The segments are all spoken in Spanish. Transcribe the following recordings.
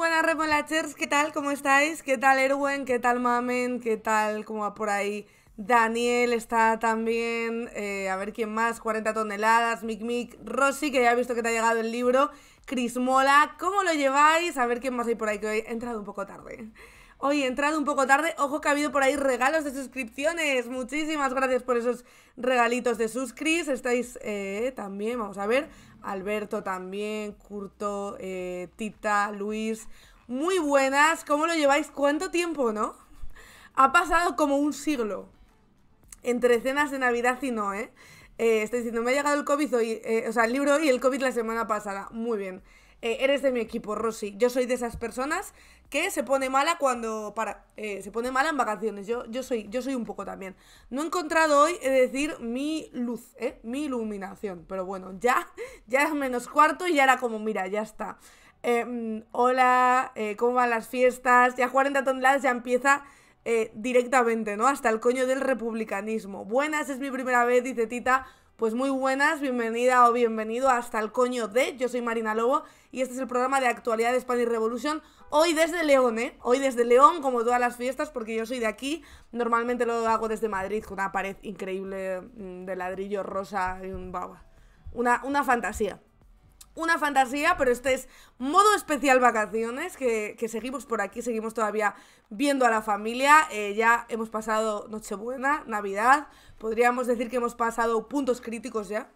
buenas remolachers, ¿qué tal? ¿Cómo estáis? ¿Qué tal Erwin? ¿Qué tal Mamen? ¿Qué tal? ¿Cómo va por ahí? Daniel está también, eh, a ver quién más, 40 toneladas, Mic Mic, Rosy, que ya he visto que te ha llegado el libro, Crismola, ¿cómo lo lleváis? A ver quién más hay por ahí que hoy he entrado un poco tarde. Hoy entrado un poco tarde. Ojo que ha habido por ahí regalos de suscripciones. Muchísimas gracias por esos regalitos de suscris. Estáis eh, también, vamos a ver. Alberto también, Curto, eh, Tita, Luis. Muy buenas. ¿Cómo lo lleváis? ¿Cuánto tiempo, no? Ha pasado como un siglo. Entre cenas de Navidad y no, ¿eh? eh estoy diciendo, me ha llegado el COVID hoy, eh, o sea, el libro y el COVID la semana pasada. Muy bien. Eh, eres de mi equipo, Rosy. Yo soy de esas personas que se pone mala cuando para eh, se pone mala en vacaciones. Yo, yo soy yo soy un poco también. No he encontrado hoy, es decir, mi luz, ¿eh? mi iluminación, pero bueno, ya ya es menos cuarto y ya era como, mira, ya está. Em, hola, ¿cómo van las fiestas? Ya 40 toneladas ya empieza directamente, ¿no? Hasta el coño del republicanismo. Buenas, es mi primera vez, dice Tita. Pues muy buenas, bienvenida o bienvenido hasta el coño de. Yo soy Marina Lobo y este es el programa de actualidad de Spanish Revolution. Hoy desde León, ¿eh? Hoy desde León, como todas las fiestas, porque yo soy de aquí. Normalmente lo hago desde Madrid con una pared increíble mm, de ladrillo rosa y un baba. Una, una fantasía una fantasía, pero este es modo especial vacaciones, que, seguimos por aquí, seguimos todavía viendo a la familia. Eh, ya hemos pasado Nochebuena, Navidad, podríamos decir que hemos pasado puntos críticos ya,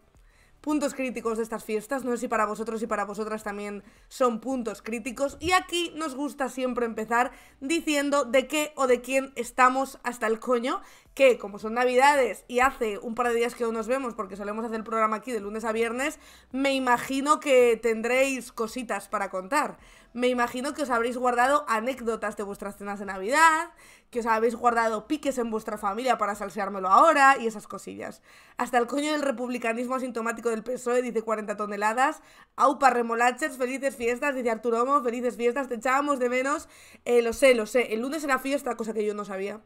puntos críticos de estas fiestas. No sé si para vosotros y para vosotras también son puntos críticos. Y aquí nos gusta siempre empezar diciendo de qué o de quién estamos hasta el coño. Que como son navidades y hace un par de días que no nos vemos, porque solemos hacer el programa aquí de lunes a viernes, me imagino que tendréis cositas para contar me imagino que os habréis guardado anécdotas de vuestras cenas de Navidad, que os habéis guardado piques en vuestra familia para salseármelo ahora y esas cosillas. Hasta el coño del republicanismo asintomático del PSOE dice 40 toneladas. Aupa Remolaches! felices fiestas, dice Arturo Homo, felices fiestas, te echábamos de menos. Eh, lo sé, lo sé, el lunes era fiesta, cosa que yo no sabía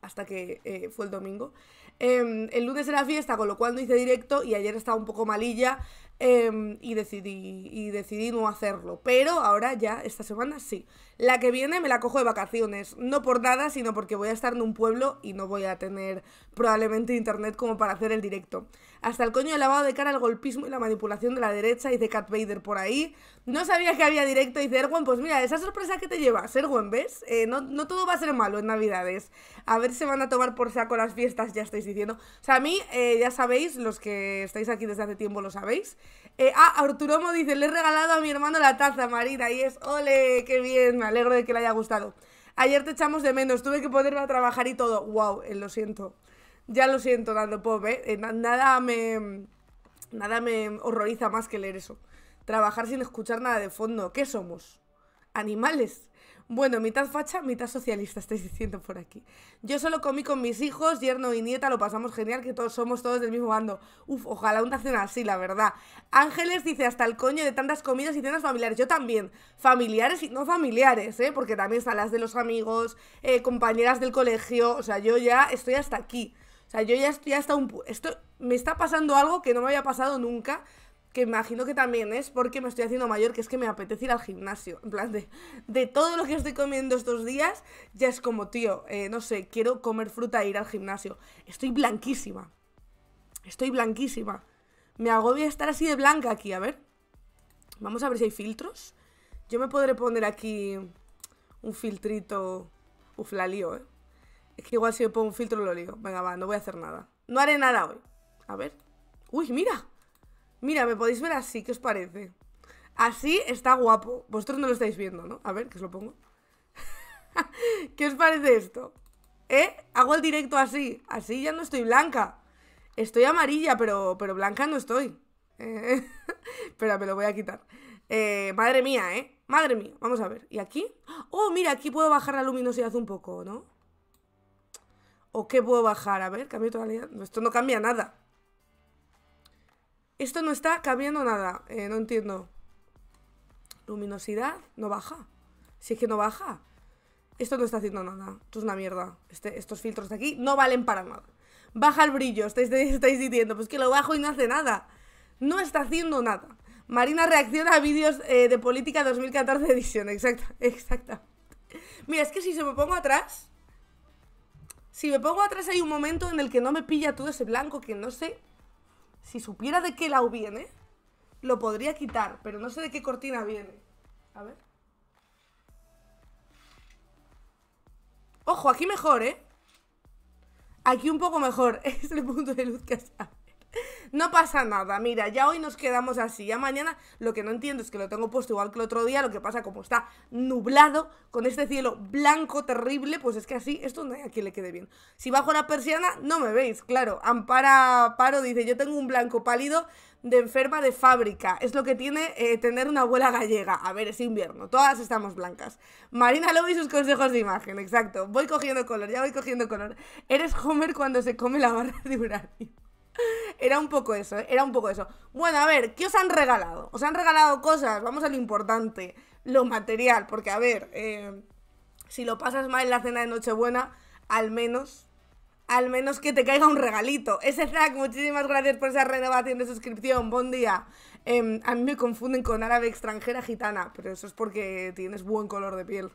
hasta que eh, fue el domingo. Em, el lunes era fiesta, con lo cual no hice directo y ayer estaba un poco malilla em, y decidí no hacerlo. Pero ahora ya, esta semana sí. La que viene me la cojo de vacaciones. No por nada, sino porque voy a estar en un pueblo y no voy a tener probablemente internet como para hacer el directo hasta el coño el lavado de cara al golpismo y la manipulación de la derecha, de Cat Vader por ahí. No sabía que había directo, dice erwin pues mira, esa sorpresa que te lleva, erwin ¿ves? Eh, no, no, todo va a ser malo en Navidades. A ver si van a tomar por saco las fiestas, ya estáis diciendo. O sea, a mí, eh, ya sabéis, los que estáis aquí desde hace tiempo lo sabéis. Eh, ah, Arturomo dice, le he regalado a mi hermano la taza, Marina, y es, ole, qué bien, me alegro de que le haya gustado. Ayer te echamos de menos, tuve que ponerme a trabajar y todo. Wow, eh, lo siento. Ya lo siento, dando Pop, ¿eh? Eh, Nada me, nada me horroriza más que leer eso. Trabajar sin escuchar nada de fondo. ¿Qué somos? Animales. Bueno, mitad facha, mitad socialista, estáis diciendo por aquí. Yo solo comí con mis hijos, yerno y nieta, lo pasamos genial, que todos somos todos del mismo bando. Uf, ojalá un nacional así, la verdad. Ángeles dice hasta el coño de tantas comidas y cenas familiares. Yo también. Familiares y no familiares, ¿eh? Porque también están las de los amigos, eh, compañeras del colegio. O sea, yo ya estoy hasta aquí. O sea, yo ya estoy hasta un... Esto, me está pasando algo que no me había pasado nunca, que imagino que también es porque me estoy haciendo mayor, que es que me apetece ir al gimnasio. En plan, de, todo lo que estoy comiendo estos días, ya es como, tío, eh, no sé, quiero comer fruta e ir al gimnasio. Estoy blanquísima. Estoy blanquísima. Me agobia estar así de blanca aquí, a ver. Vamos a ver si hay filtros. Yo me podré poner aquí un filtrito... Uf, la ¿eh? Es que igual si yo pongo un filtro lo lío. Venga, va, no voy a hacer nada. No haré nada hoy. A ver. ¡Uy, mira! Mira, me podéis ver así, ¿qué os parece? Así está guapo. Vosotros no lo estáis viendo, ¿no? A ver, que os lo pongo. ¿Qué os parece esto? ¿Eh? Hago el directo así. Así ya no estoy blanca. Estoy amarilla, pero, pero blanca no estoy. Eh, espera, me lo voy a quitar. Eh, madre mía, ¿eh? Madre mía. Vamos a ver. ¿Y aquí? Oh, mira, aquí puedo bajar la luminosidad un poco, ¿no? ¿O qué puedo bajar? A ver, cambio tonalidad. Esto no cambia nada. Esto no está cambiando nada. Eh, no entiendo. Luminosidad no baja. Si es que no baja. Esto no está haciendo nada. Esto es una mierda. Este, estos filtros de aquí no valen para nada. Baja el brillo. Estáis, diciendo, pues que lo bajo y no hace nada. No está haciendo nada. Marina reacciona a vídeos eh, de política 2014 edición. Exacta, exacta. Mira, es que si se me pongo atrás, si me pongo atrás hay un momento en el que no me pilla todo ese blanco que no sé. Si supiera de qué lado viene, lo podría quitar, pero no sé de qué cortina viene. A ver. Ojo, aquí mejor, ¿eh? Aquí un poco mejor. Es el punto de luz que está no pasa nada, mira, ya hoy nos quedamos así. Ya mañana lo que no entiendo es que lo tengo puesto igual que el otro día. Lo que pasa, como está nublado, con este cielo blanco terrible, pues es que así, esto no hay a le quede bien. Si bajo la persiana, no me veis, claro. Ampara Paro dice: Yo tengo un blanco pálido de enferma de fábrica. Es lo que tiene eh, tener una abuela gallega. A ver, es invierno, todas estamos blancas. Marina Lobo y sus consejos de imagen, exacto. Voy cogiendo color, ya voy cogiendo color. Eres Homer cuando se come la barra de uranio. Era un poco eso, ¿eh? era un poco eso. Bueno, a ver, ¿qué os han regalado? Os han regalado cosas, vamos a lo importante, lo material, porque a ver, eh, si lo pasas mal en la cena de Nochebuena, al menos, al menos que te caiga un regalito. Ese Zack, muchísimas gracias por esa renovación de suscripción, buen día. Em, a mí me confunden con árabe extranjera gitana, pero eso es porque tienes buen color de piel.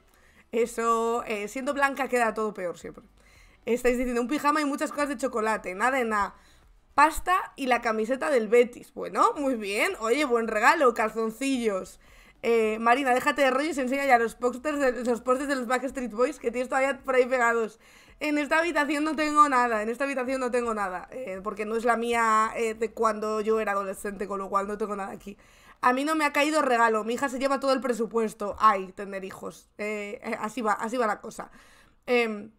Eso, eh, siendo blanca queda todo peor siempre. Estáis diciendo un pijama y muchas cosas de chocolate, nada de nada pasta y la camiseta del Betis. Bueno, muy bien. Oye, buen regalo, calzoncillos. Eh, Marina, déjate de rollo y enseña ya los pósters de, los posters de los Backstreet Boys que tienes todavía por ahí pegados. En esta habitación no tengo nada, en esta habitación no tengo nada, eh, porque no es la mía eh, de cuando yo era adolescente, con lo cual no tengo nada aquí. A mí no me ha caído regalo, mi hija se lleva todo el presupuesto. Ay, tener hijos. así va, así va la cosa. Eh,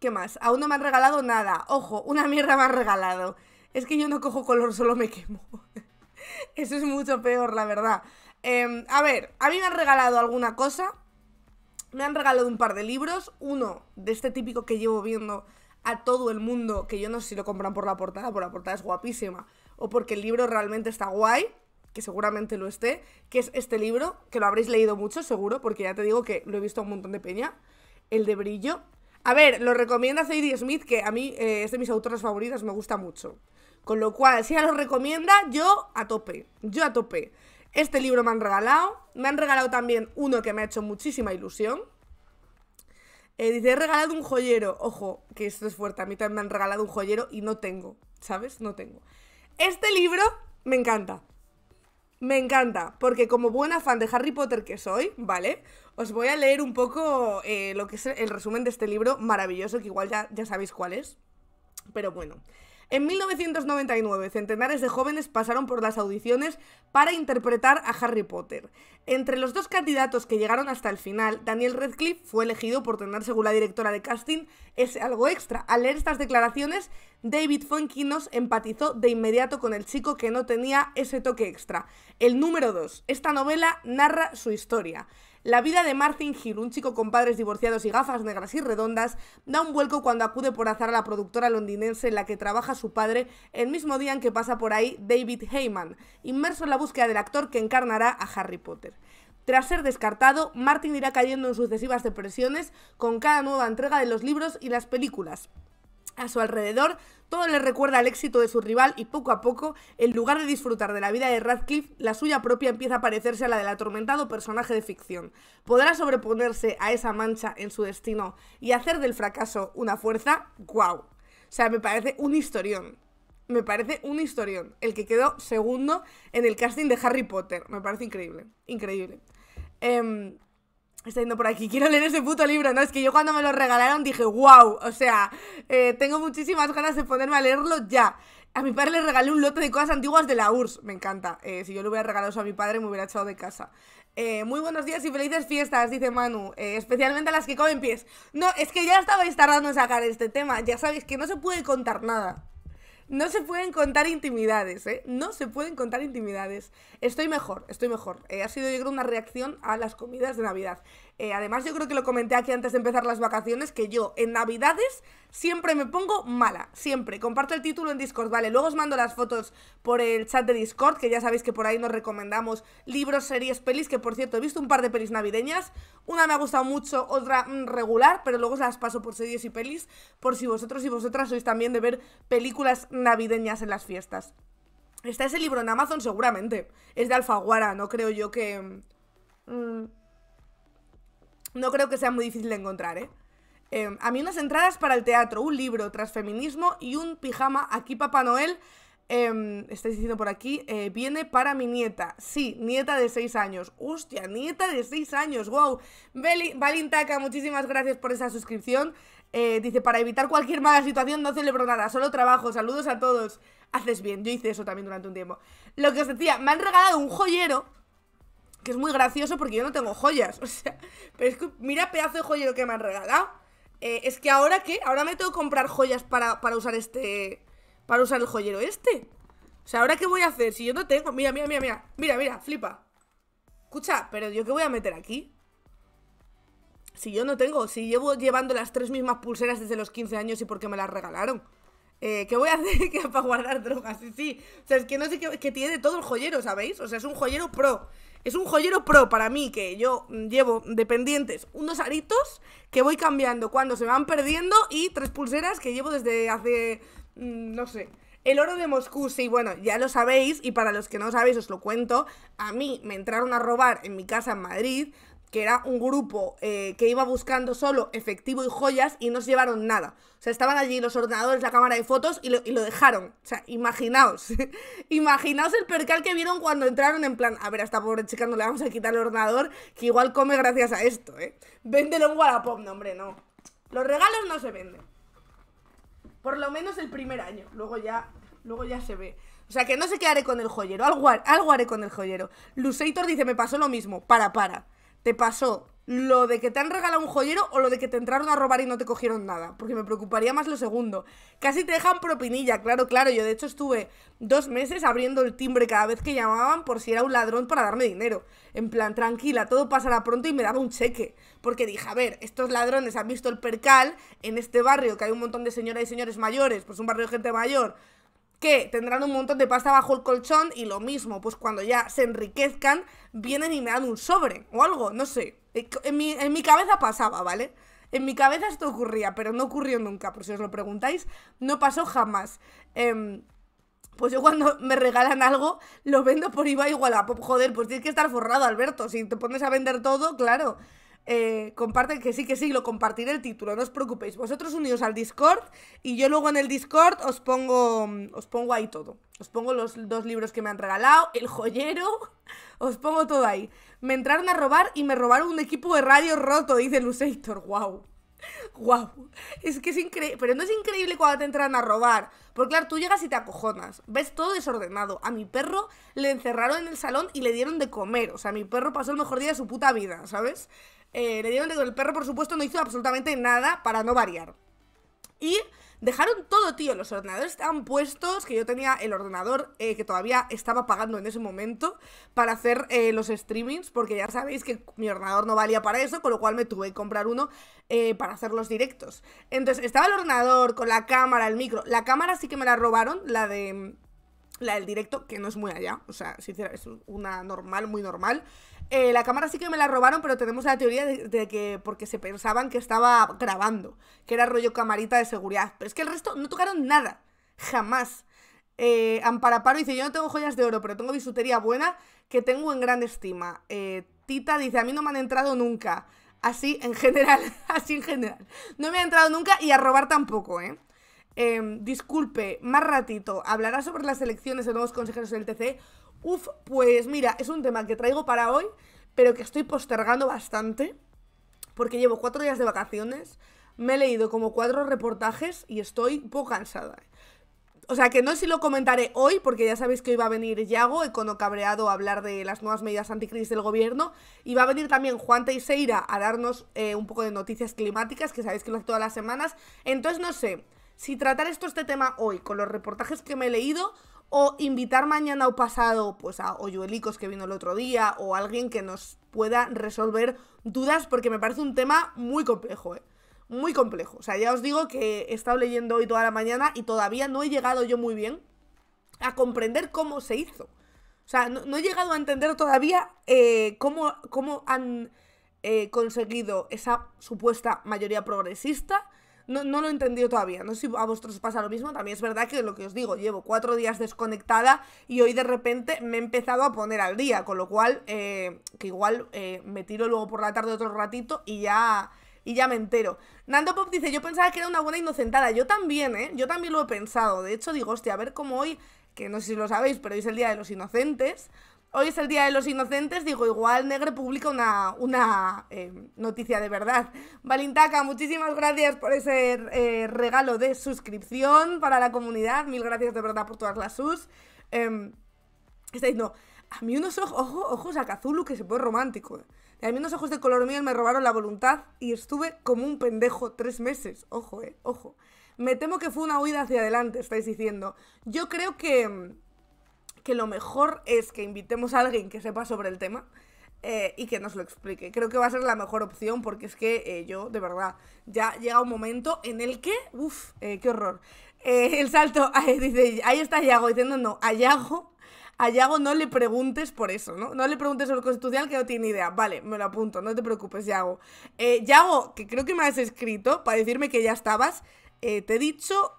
¿Qué más? Aún no me han regalado nada. Ojo, una mierda me han regalado. Es que yo no cojo color, solo me quemo. Eso es mucho peor, la verdad. Em, a ver, a mí me han regalado alguna cosa. Me han regalado un par de libros. Uno de este típico que llevo viendo a todo el mundo, que yo no sé si lo compran por la portada, por la portada es guapísima, o porque el libro realmente está guay, que seguramente lo esté, que es este libro, que lo habréis leído mucho seguro, porque ya te digo que lo he visto a un montón de peña, el de brillo. A ver, lo recomienda Sadie Smith, que a mí eh, es de mis autoras favoritas, me gusta mucho. Con lo cual, si ella lo recomienda, yo a tope, yo a tope. Este libro me han regalado, me han regalado también uno que me ha hecho muchísima ilusión. Eh, dice, he regalado un joyero. Ojo, que esto es fuerte, a mí también me han regalado un joyero y no tengo, ¿sabes? No tengo. Este libro me encanta. Me encanta, porque como buena fan de Harry Potter que soy, ¿vale? Os voy a leer un poco eh, lo que es el resumen de este libro maravilloso, que igual ya, ya sabéis cuál es. Pero bueno. En 1999, centenares de jóvenes pasaron por las audiciones para interpretar a Harry Potter. Entre los dos candidatos que llegaron hasta el final, Daniel Radcliffe fue elegido por tener, según la directora de casting, ese algo extra. Al leer estas declaraciones, David nos empatizó de inmediato con el chico que no tenía ese toque extra. El número 2. Esta novela narra su historia. La vida de Martin Hill, un chico con padres divorciados y gafas negras y redondas, da un vuelco cuando acude por azar a la productora londinense en la que trabaja su padre el mismo día en que pasa por ahí David Heyman, inmerso en la búsqueda del actor que encarnará a Harry Potter. Tras ser descartado, Martin irá cayendo en sucesivas depresiones con cada nueva entrega de los libros y las películas, a su alrededor, todo le recuerda al éxito de su rival y poco a poco, en lugar de disfrutar de la vida de Radcliffe, la suya propia empieza a parecerse a la del atormentado personaje de ficción. ¿Podrá sobreponerse a esa mancha en su destino y hacer del fracaso una fuerza? ¡Guau! O sea, me parece un historión. Me parece un historión. El que quedó segundo en el casting de Harry Potter. Me parece increíble. Increíble. Eh, Está yendo por aquí, quiero leer ese puto libro, ¿no? Es que yo cuando me lo regalaron dije, wow, o sea, eh, tengo muchísimas ganas de ponerme a leerlo ya. A mi padre le regalé un lote de cosas antiguas de la URSS, me encanta. Eh, si yo le hubiera regalado eso a mi padre me hubiera echado de casa. Eh, muy buenos días y felices fiestas, dice Manu, especialmente a las que comen pies. No, es que ya estabais tardando en sacar este tema, ya sabéis que no se puede contar nada. No se pueden contar intimidades, ¿eh? No se pueden contar intimidades. Estoy mejor, estoy mejor. Eh, ha sido, yo creo, una reacción a las comidas de Navidad. Eh, además, yo creo que lo comenté aquí antes de empezar las vacaciones, que yo en Navidades siempre me pongo mala, siempre. Comparto el título en Discord, ¿vale? Luego os mando las fotos por el chat de Discord, que ya sabéis que por ahí nos recomendamos libros, series, pelis, que por cierto he visto un par de pelis navideñas. Una me ha gustado mucho, otra mm, regular, pero luego se las paso por series y pelis, por si vosotros y vosotras sois también de ver películas navideñas en las fiestas. Está ese libro en Amazon seguramente. Es de Alfaguara, no creo yo que... Mm, no creo que sea muy difícil de encontrar, ¿eh? Em, a mí unas entradas para el teatro, un libro tras feminismo y un pijama. Aquí Papá Noel, em, estáis diciendo por aquí, eh, viene para mi nieta. Sí, nieta de 6 años. Hostia, nieta de 6 años, wow. Valintaca, muchísimas gracias por esa suscripción. Eh, dice, para evitar cualquier mala situación no celebro nada, solo trabajo. Saludos a todos. Haces bien, yo hice eso también durante un tiempo. Lo que os decía, me han regalado un joyero que es muy gracioso porque yo no tengo joyas. O sea, pero es que mira pedazo de joyero que me han regalado. Eh, es que ahora qué? Ahora me tengo que comprar joyas para, para usar este. Para usar el joyero este. O sea, ¿ahora qué voy a hacer? Si yo no tengo. Mira, mira, mira, mira. Mira, mira, flipa. Escucha, pero yo qué voy a meter aquí. Si yo no tengo, si llevo llevando las tres mismas pulseras desde los 15 años y porque me las regalaron. Eh, ¿Qué voy a hacer que, para guardar drogas? Sí, sí. O sea, es que no sé qué. tiene todo el joyero, ¿sabéis? O sea, es un joyero pro. Es un joyero pro para mí, que yo mm, llevo dependientes unos aritos que voy cambiando cuando se van perdiendo y tres pulseras que llevo desde hace. Mm, no sé. El oro de Moscú, sí, bueno, ya lo sabéis, y para los que no lo sabéis os lo cuento, a mí me entraron a robar en mi casa en Madrid que era un grupo eh, que iba buscando solo efectivo y joyas y no se llevaron nada. O sea, estaban allí los ordenadores, la cámara de fotos y lo, dejaron. O sea, imaginaos, imaginaos el percal que vieron cuando entraron en plan, a ver, a esta pobre chica no le vamos a quitar el ordenador, que igual come gracias a esto, ¿eh? Véndelo en Wallapop, no, hombre, no. Los regalos no se venden. Por lo menos el primer año, luego ya, luego ya se ve. O sea, que no sé qué haré con el joyero, algo, algo haré con el joyero. Lusator dice, me pasó lo mismo, para, para te pasó lo de que te han regalado un joyero o lo de que te entraron a robar y no te cogieron nada, porque me preocuparía más lo segundo. Casi te dejan propinilla, claro, claro. Yo de hecho estuve dos meses abriendo el timbre cada vez que llamaban por si era un ladrón para darme dinero. En plan, tranquila, todo pasará pronto y me daba un cheque. Porque dije, a ver, estos ladrones han visto el percal en este barrio, que hay un montón de señoras y señores mayores, pues un barrio de gente mayor que tendrán un montón de pasta bajo el colchón y lo mismo, pues cuando ya se enriquezcan, vienen y me dan un sobre o algo, no sé. Eh, en mi, cabeza pasaba, ¿vale? En mi cabeza esto ocurría, pero no ocurrió nunca, por si os lo preguntáis, no pasó jamás. Em, pues yo cuando me regalan algo, lo vendo por IVA igual a pop. Joder, pues tienes que estar forrado, Alberto. Si te pones a vender todo, claro eh, comparten, que sí, que sí, lo compartiré el título, no os preocupéis. Vosotros unidos al Discord y yo luego en el Discord os pongo, mm, os pongo ahí todo. Os pongo los dos libros que me han regalado, el joyero, os pongo todo ahí. Me entraron a robar y me robaron un equipo de radio roto, dice Lusator, wow. Wow, es que es increíble, pero no es increíble cuando te entran a robar, porque claro, tú llegas y te acojonas, ves todo desordenado. A mi perro le encerraron en el salón y le dieron de comer, o sea, mi perro pasó el mejor día de su puta vida, ¿sabes? Eh, le dieron de con el perro, por supuesto, no hizo absolutamente nada para no variar. Y dejaron todo, tío. Los ordenadores estaban puestos, que yo tenía el ordenador eh, que todavía estaba pagando en ese momento para hacer eh, los streamings, porque ya sabéis que mi ordenador no valía para eso, con lo cual me tuve que comprar uno para hacer los directos. Entonces estaba el ordenador con la cámara, el micro. La cámara sí que me la robaron, la de... La del directo, que no es muy allá, o sea, sinceramente es una normal, muy normal. Eh, la cámara sí que me la robaron, pero tenemos la teoría de, que porque se pensaban que estaba grabando, que era rollo camarita de seguridad. Pero es que el resto no tocaron nada, jamás. Eh, Amparaparo dice, yo no tengo joyas de oro, pero tengo bisutería buena que tengo en gran estima. Eh, Tita dice, a mí no me han entrado nunca. Así en general, así en general. No me han entrado nunca y a robar tampoco, ¿eh? Em, disculpe, más ratito, hablará sobre las elecciones de nuevos consejeros del TC. Uf, pues mira, es un tema que traigo para hoy, pero que estoy postergando bastante, porque llevo cuatro días de vacaciones, me he leído como cuatro reportajes y estoy un poco cansada. O sea, que no sé si lo comentaré hoy, porque ya sabéis que hoy va a venir Yago, Econo Cabreado, a hablar de las nuevas medidas anticrisis del gobierno. Y va a venir también Juan Teixeira a darnos eh, un poco de noticias climáticas, que sabéis que lo hace todas las semanas. Entonces, no sé si tratar esto este tema hoy, con los reportajes que me he leído, o invitar mañana o pasado pues a Oyuelicos que vino el otro día o alguien que nos pueda resolver dudas porque me parece un tema muy complejo, ¿eh? Muy complejo. O sea, ya os digo que he estado leyendo hoy toda la mañana y todavía no he llegado yo muy bien a comprender cómo se hizo. O sea, no, he llegado a entender todavía eh, cómo, cómo han eh, conseguido esa supuesta mayoría progresista no, no lo he entendido todavía. No sé si a vosotros os pasa lo mismo. También es verdad que lo que os digo, llevo cuatro días desconectada y hoy de repente me he empezado a poner al día. Con lo cual, eh, que igual eh, me tiro luego por la tarde otro ratito y ya y ya me entero. Nando Pop dice, yo pensaba que era una buena inocentada. Yo también, ¿eh? Yo también lo he pensado. De hecho, digo, hostia, a ver cómo hoy, que no sé si lo sabéis, pero hoy es el Día de los Inocentes hoy es el Día de los Inocentes, digo, igual Negre publica una, una eh, noticia de verdad. Valintaca, muchísimas gracias por ese eh, regalo de suscripción para la comunidad. Mil gracias de verdad por todas las sus. Estáis em, está diciendo, a mí unos ojos, ojo, ojos a que se pone romántico. Eh. A mí unos ojos de color miel me robaron la voluntad y estuve como un pendejo tres meses. Ojo, eh, ojo. Me temo que fue una huida hacia adelante, estáis diciendo. Yo creo que em, que lo mejor es que invitemos a alguien que sepa sobre el tema eh, y que nos lo explique. Creo que va a ser la mejor opción porque es que eh, yo, de verdad, ya llega un momento en el que, uff, eh, qué horror. el salto, ahí, está Yago diciendo, no, a Yago, a Yago no le preguntes por eso, ¿no? No le preguntes sobre el constitucional que no tiene idea. Vale, me lo apunto, no te preocupes, Yago. Yago, que creo que me has escrito para decirme que ya estabas, te he dicho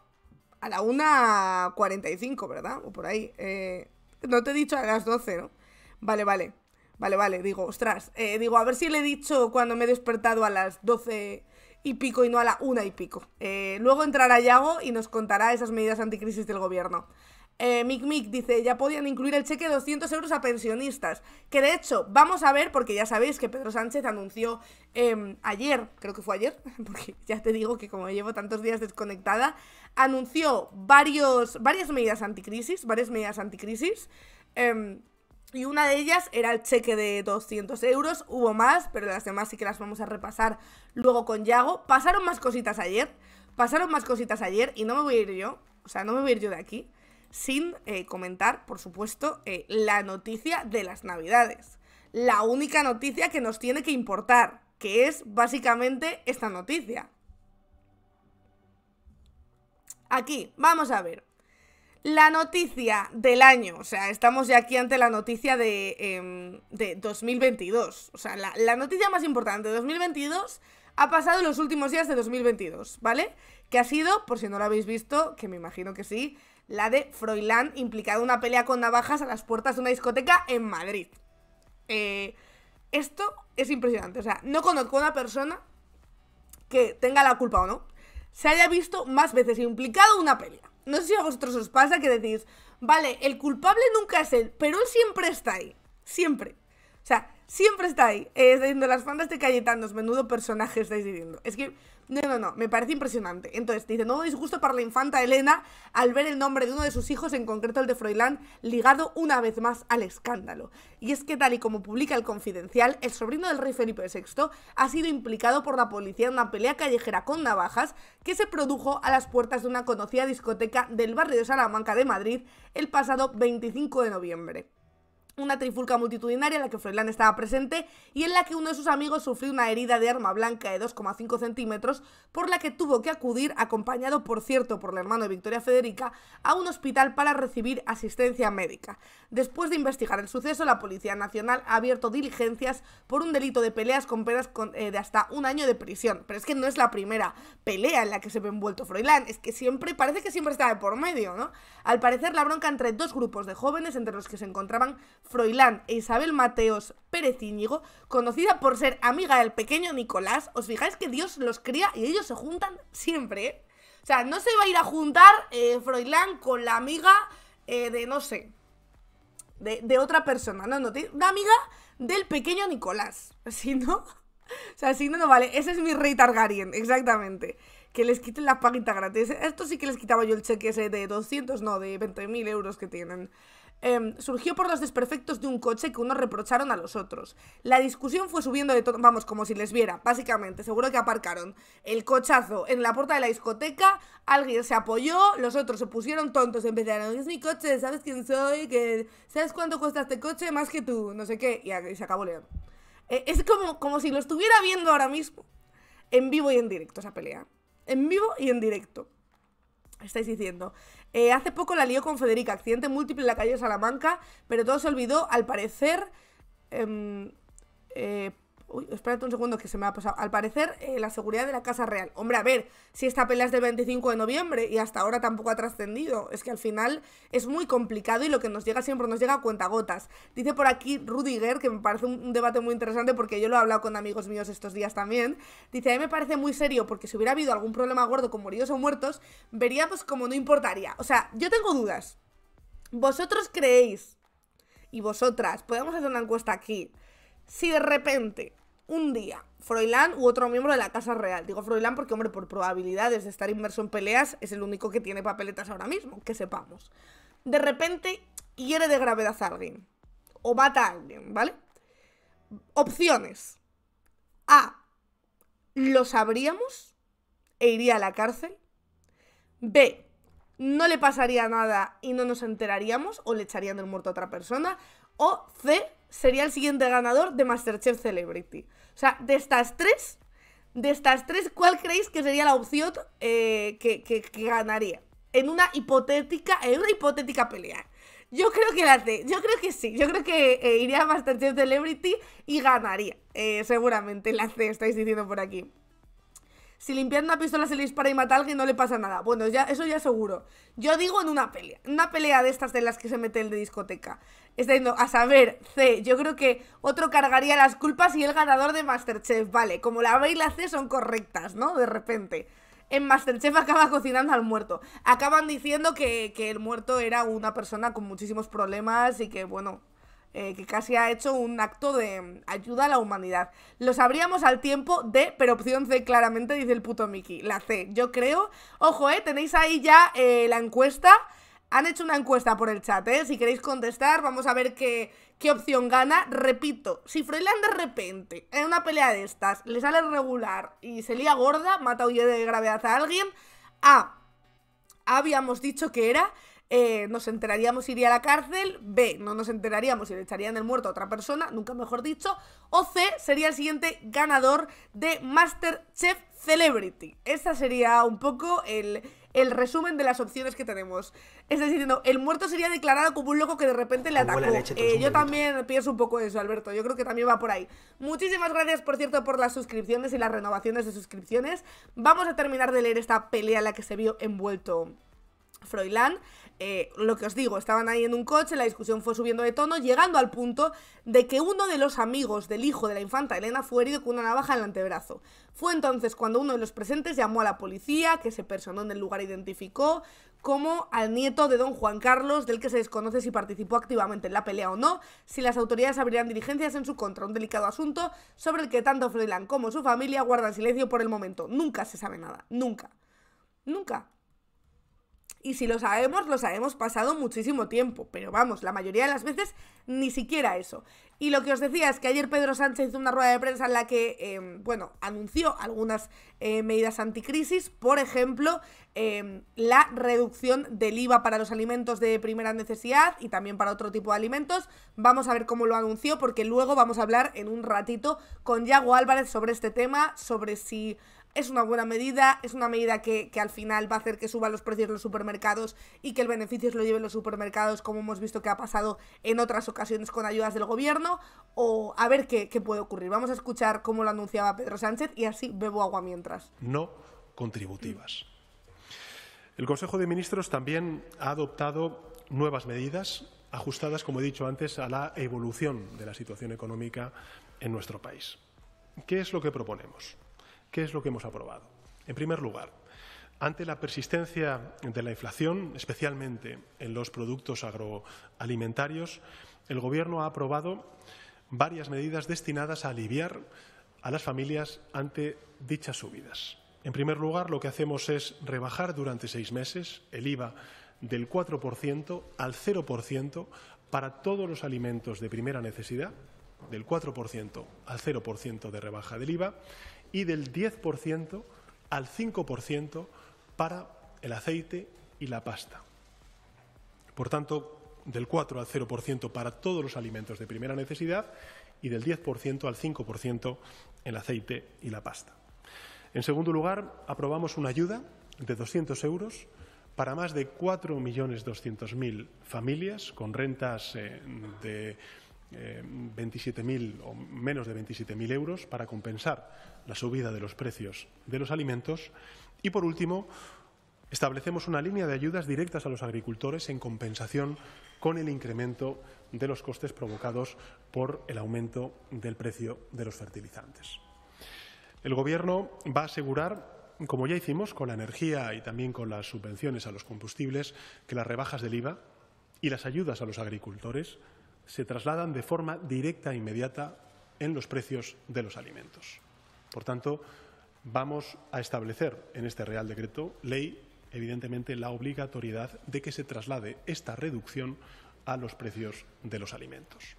a la 1.45, ¿verdad? O por ahí. Eh, no te he dicho a las 12, ¿no? Vale, vale. Vale, vale. Digo, ostras. Eh, digo, a ver si le he dicho cuando me he despertado a las 12 y pico y no a la una y pico. Eh, luego entrará Yago y nos contará esas medidas anticrisis del gobierno. Eh, Mick Mick dice, ya podían incluir el cheque de 200 euros a pensionistas. Que de hecho, vamos a ver, porque ya sabéis que Pedro Sánchez anunció em, ayer, creo que fue ayer, porque ya te digo que como llevo tantos días desconectada, anunció varios, varias medidas anticrisis, varias medidas anticrisis. Em, y una de ellas era el cheque de 200 euros, hubo más, pero las demás sí que las vamos a repasar luego con Yago. Pasaron más cositas ayer, pasaron más cositas ayer y no me voy a ir yo, o sea, no me voy a ir yo de aquí sin eh, comentar, por supuesto, eh, la noticia de las navidades. La única noticia que nos tiene que importar, que es básicamente esta noticia. Aquí, vamos a ver. La noticia del año, o sea, estamos ya aquí ante la noticia de, em, de 2022. O sea, la, noticia más importante de 2022 ha pasado en los últimos días de 2022, ¿vale? Que ha sido, por si no lo habéis visto, que me imagino que sí, la de Froilán, implicado en una pelea con navajas a las puertas de una discoteca en Madrid. Eh, esto es impresionante. O sea, no conozco a una persona que tenga la culpa o no, se haya visto más veces implicado en una pelea. No sé si a vosotros os pasa que decís, vale, el culpable nunca es él, pero él siempre está ahí. Siempre. O sea, siempre está ahí. Eh, diciendo las bandas de Cayetanos, menudo personaje estáis diciendo. Es que no, no, no, me parece impresionante. Entonces, dice, no disgusto para la infanta Elena al ver el nombre de uno de sus hijos, en concreto el de Froilán, ligado una vez más al escándalo. Y es que tal y como publica el Confidencial, el sobrino del rey Felipe VI ha sido implicado por la policía en una pelea callejera con navajas que se produjo a las puertas de una conocida discoteca del barrio de Salamanca de Madrid el pasado 25 de noviembre una trifulca multitudinaria en la que Froilán estaba presente y en la que uno de sus amigos sufrió una herida de arma blanca de 2,5 centímetros por la que tuvo que acudir, acompañado por cierto por el hermano de Victoria Federica, a un hospital para recibir asistencia médica. Después de investigar el suceso, la Policía Nacional ha abierto diligencias por un delito de peleas con penas eh, de hasta un año de prisión. Pero es que no es la primera pelea en la que se ve envuelto Froilán, es que siempre, parece que siempre está de por medio, ¿no? Al parecer la bronca entre dos grupos de jóvenes entre los que se encontraban Froilán e Isabel Mateos Pérez conocida por ser amiga del pequeño Nicolás, os fijáis que Dios los cría y ellos se juntan siempre, eh? O sea, no se va a ir a juntar eh, Froilán con la amiga eh, de, no sé, de, otra persona, no, no, una amiga del pequeño Nicolás, si no, o sea, si no, no vale, ese es mi rey Targaryen, exactamente, que les quiten la paguita gratis, esto sí que les quitaba yo el cheque ese de 200, no, de 20.000 euros que tienen, Em, surgió por los desperfectos de un coche que unos reprocharon a los otros. La discusión fue subiendo de todo, vamos, como si les viera, básicamente. Seguro que aparcaron el cochazo en la puerta de la discoteca, alguien se apoyó, los otros se pusieron tontos, empezaron, es mi coche, ¿sabes quién soy? que ¿Sabes cuánto cuesta este coche? Más que tú, no sé qué, y, se acabó León. E, es como, como si lo estuviera viendo ahora mismo, en vivo y en directo esa pelea. En vivo y en directo estáis diciendo. Eh, hace poco la lió con Federica, accidente múltiple en la calle de Salamanca, pero todo se olvidó, al parecer, em, eh, Uy, espérate un segundo que se me ha pasado. Al parecer, eh, la seguridad de la Casa Real. Hombre, a ver, si esta pelea es del 25 de noviembre y hasta ahora tampoco ha trascendido. Es que al final es muy complicado y lo que nos llega siempre nos llega a cuentagotas. Dice por aquí Rudiger, que me parece un, un debate muy interesante porque yo lo he hablado con amigos míos estos días también. Dice, a mí me parece muy serio porque si hubiera habido algún problema gordo con moridos o muertos, veríamos como no importaría. O sea, yo tengo dudas. ¿Vosotros creéis? Y vosotras, podemos hacer una encuesta aquí. Si de repente un día, Froilán u otro miembro de la Casa Real. Digo Froilán porque, hombre, por probabilidades de estar inmerso en peleas, es el único que tiene papeletas ahora mismo, que sepamos. De repente hiere de gravedad a alguien. O mata a alguien, ¿vale? Opciones. A. Lo sabríamos e iría a la cárcel. B. No le pasaría nada y no nos enteraríamos o le echarían el muerto a otra persona. O C sería el siguiente ganador de Masterchef Celebrity. O sea, de estas tres, de estas tres, ¿cuál creéis que sería la opción eh, que, ganaría? En una hipotética, en una hipotética pelea. Yo creo que la C, yo creo que sí, yo creo que eh, iría a Masterchef Celebrity y ganaría, eh, seguramente la C, estáis diciendo por aquí. Si limpiando una pistola se le dispara y mata a alguien, no le pasa nada. Bueno, ya, eso ya seguro. Yo digo en una pelea. Una pelea de estas de las que se mete el de discoteca. Está diciendo, a saber, C. Yo creo que otro cargaría las culpas y el ganador de Masterchef. Vale, como la B y la C son correctas, ¿no? De repente en Masterchef acaba cocinando al muerto. Acaban diciendo que, que, el muerto era una persona con muchísimos problemas y que, bueno, eh, que casi ha hecho un acto de mm, ayuda a la humanidad. Lo sabríamos al tiempo de, pero opción C claramente dice el puto Mickey. La C, yo creo. Ojo, eh, tenéis ahí ya eh, la encuesta. Han hecho una encuesta por el chat, ¿eh? Si queréis contestar, vamos a ver qué, qué opción gana. Repito, si frelan de repente, en una pelea de estas, le sale regular y se lía gorda, mata o de gravedad a alguien, A, habíamos dicho que era eh, nos enteraríamos iría a la cárcel, B, no nos enteraríamos y le echarían el muerto a otra persona, nunca mejor dicho, o C, sería el siguiente ganador de Masterchef Celebrity. Esta sería un poco el, resumen de las opciones que tenemos. Es decir, el muerto sería declarado como un loco que de repente le atacó. Eh, yo también pienso un poco eso, Alberto. Yo creo que también va por ahí. Muchísimas gracias, por cierto, por las suscripciones y las renovaciones de suscripciones. Vamos a terminar de leer esta pelea en la que se vio envuelto Froilán. Eh, lo que os digo, estaban ahí en un coche, la discusión fue subiendo de tono, llegando al punto de que uno de los amigos del hijo de la infanta Elena fue herido con una navaja en el antebrazo. Fue entonces cuando uno de los presentes llamó a la policía, que se personó en el lugar e identificó como al nieto de don Juan Carlos, del que se desconoce si participó activamente en la pelea o no, si las autoridades abrirán diligencias en su contra, un delicado asunto sobre el que tanto Freeland como su familia guardan silencio por el momento. Nunca se sabe nada, nunca, nunca. Y si lo sabemos, lo sabemos pasado muchísimo tiempo, pero vamos, la mayoría de las veces ni siquiera eso. Y lo que os decía es que ayer Pedro Sánchez hizo una rueda de prensa en la que, em, bueno, anunció algunas eh, medidas anticrisis, por ejemplo, em, la reducción del IVA para los alimentos de primera necesidad y también para otro tipo de alimentos. Vamos a ver cómo lo anunció, porque luego vamos a hablar en un ratito con Yago Álvarez sobre este tema, sobre si es una buena medida, es una medida que, al final va a hacer que suban los precios en los supermercados y que el beneficio se lo lleven los supermercados, como hemos visto que ha pasado en otras ocasiones con ayudas del gobierno, o a ver qué, qué puede ocurrir. Vamos a escuchar cómo lo anunciaba Pedro Sánchez y así bebo agua mientras. No contributivas. El Consejo de Ministros también ha adoptado nuevas medidas ajustadas, como he dicho antes, a la evolución de la situación económica en nuestro país. ¿Qué es lo que proponemos? ¿Qué es lo que hemos aprobado? En primer lugar, ante la persistencia de la inflación, especialmente en los productos agroalimentarios, el Gobierno ha aprobado varias medidas destinadas a aliviar a las familias ante dichas subidas. En primer lugar, lo que hacemos es rebajar durante seis meses el IVA del 4% al 0% para todos los alimentos de primera necesidad, del 4% al 0% de rebaja del IVA, y del 10% al 5% para el aceite y la pasta. Por tanto, del 4 al 0% para todos los alimentos de primera necesidad y del 10% al 5% el aceite y la pasta. En segundo lugar, aprobamos una ayuda de 200 euros para más de 4.200.000 familias con rentas eh, de 27.000 eh, o menos de 27.000 euros para compensar la subida de los precios de los alimentos. Y, por último, establecemos una línea de ayudas directas a los agricultores en compensación con el incremento de los costes provocados por el aumento del precio de los fertilizantes. El Gobierno va a asegurar como ya hicimos con la energía y también con las subvenciones a los combustibles, que las rebajas del IVA y las ayudas a los agricultores se trasladan de forma directa e inmediata en los precios de los alimentos. Por tanto, vamos a establecer en este Real Decreto Ley, evidentemente, la obligatoriedad de que se traslade esta reducción a los precios de los alimentos.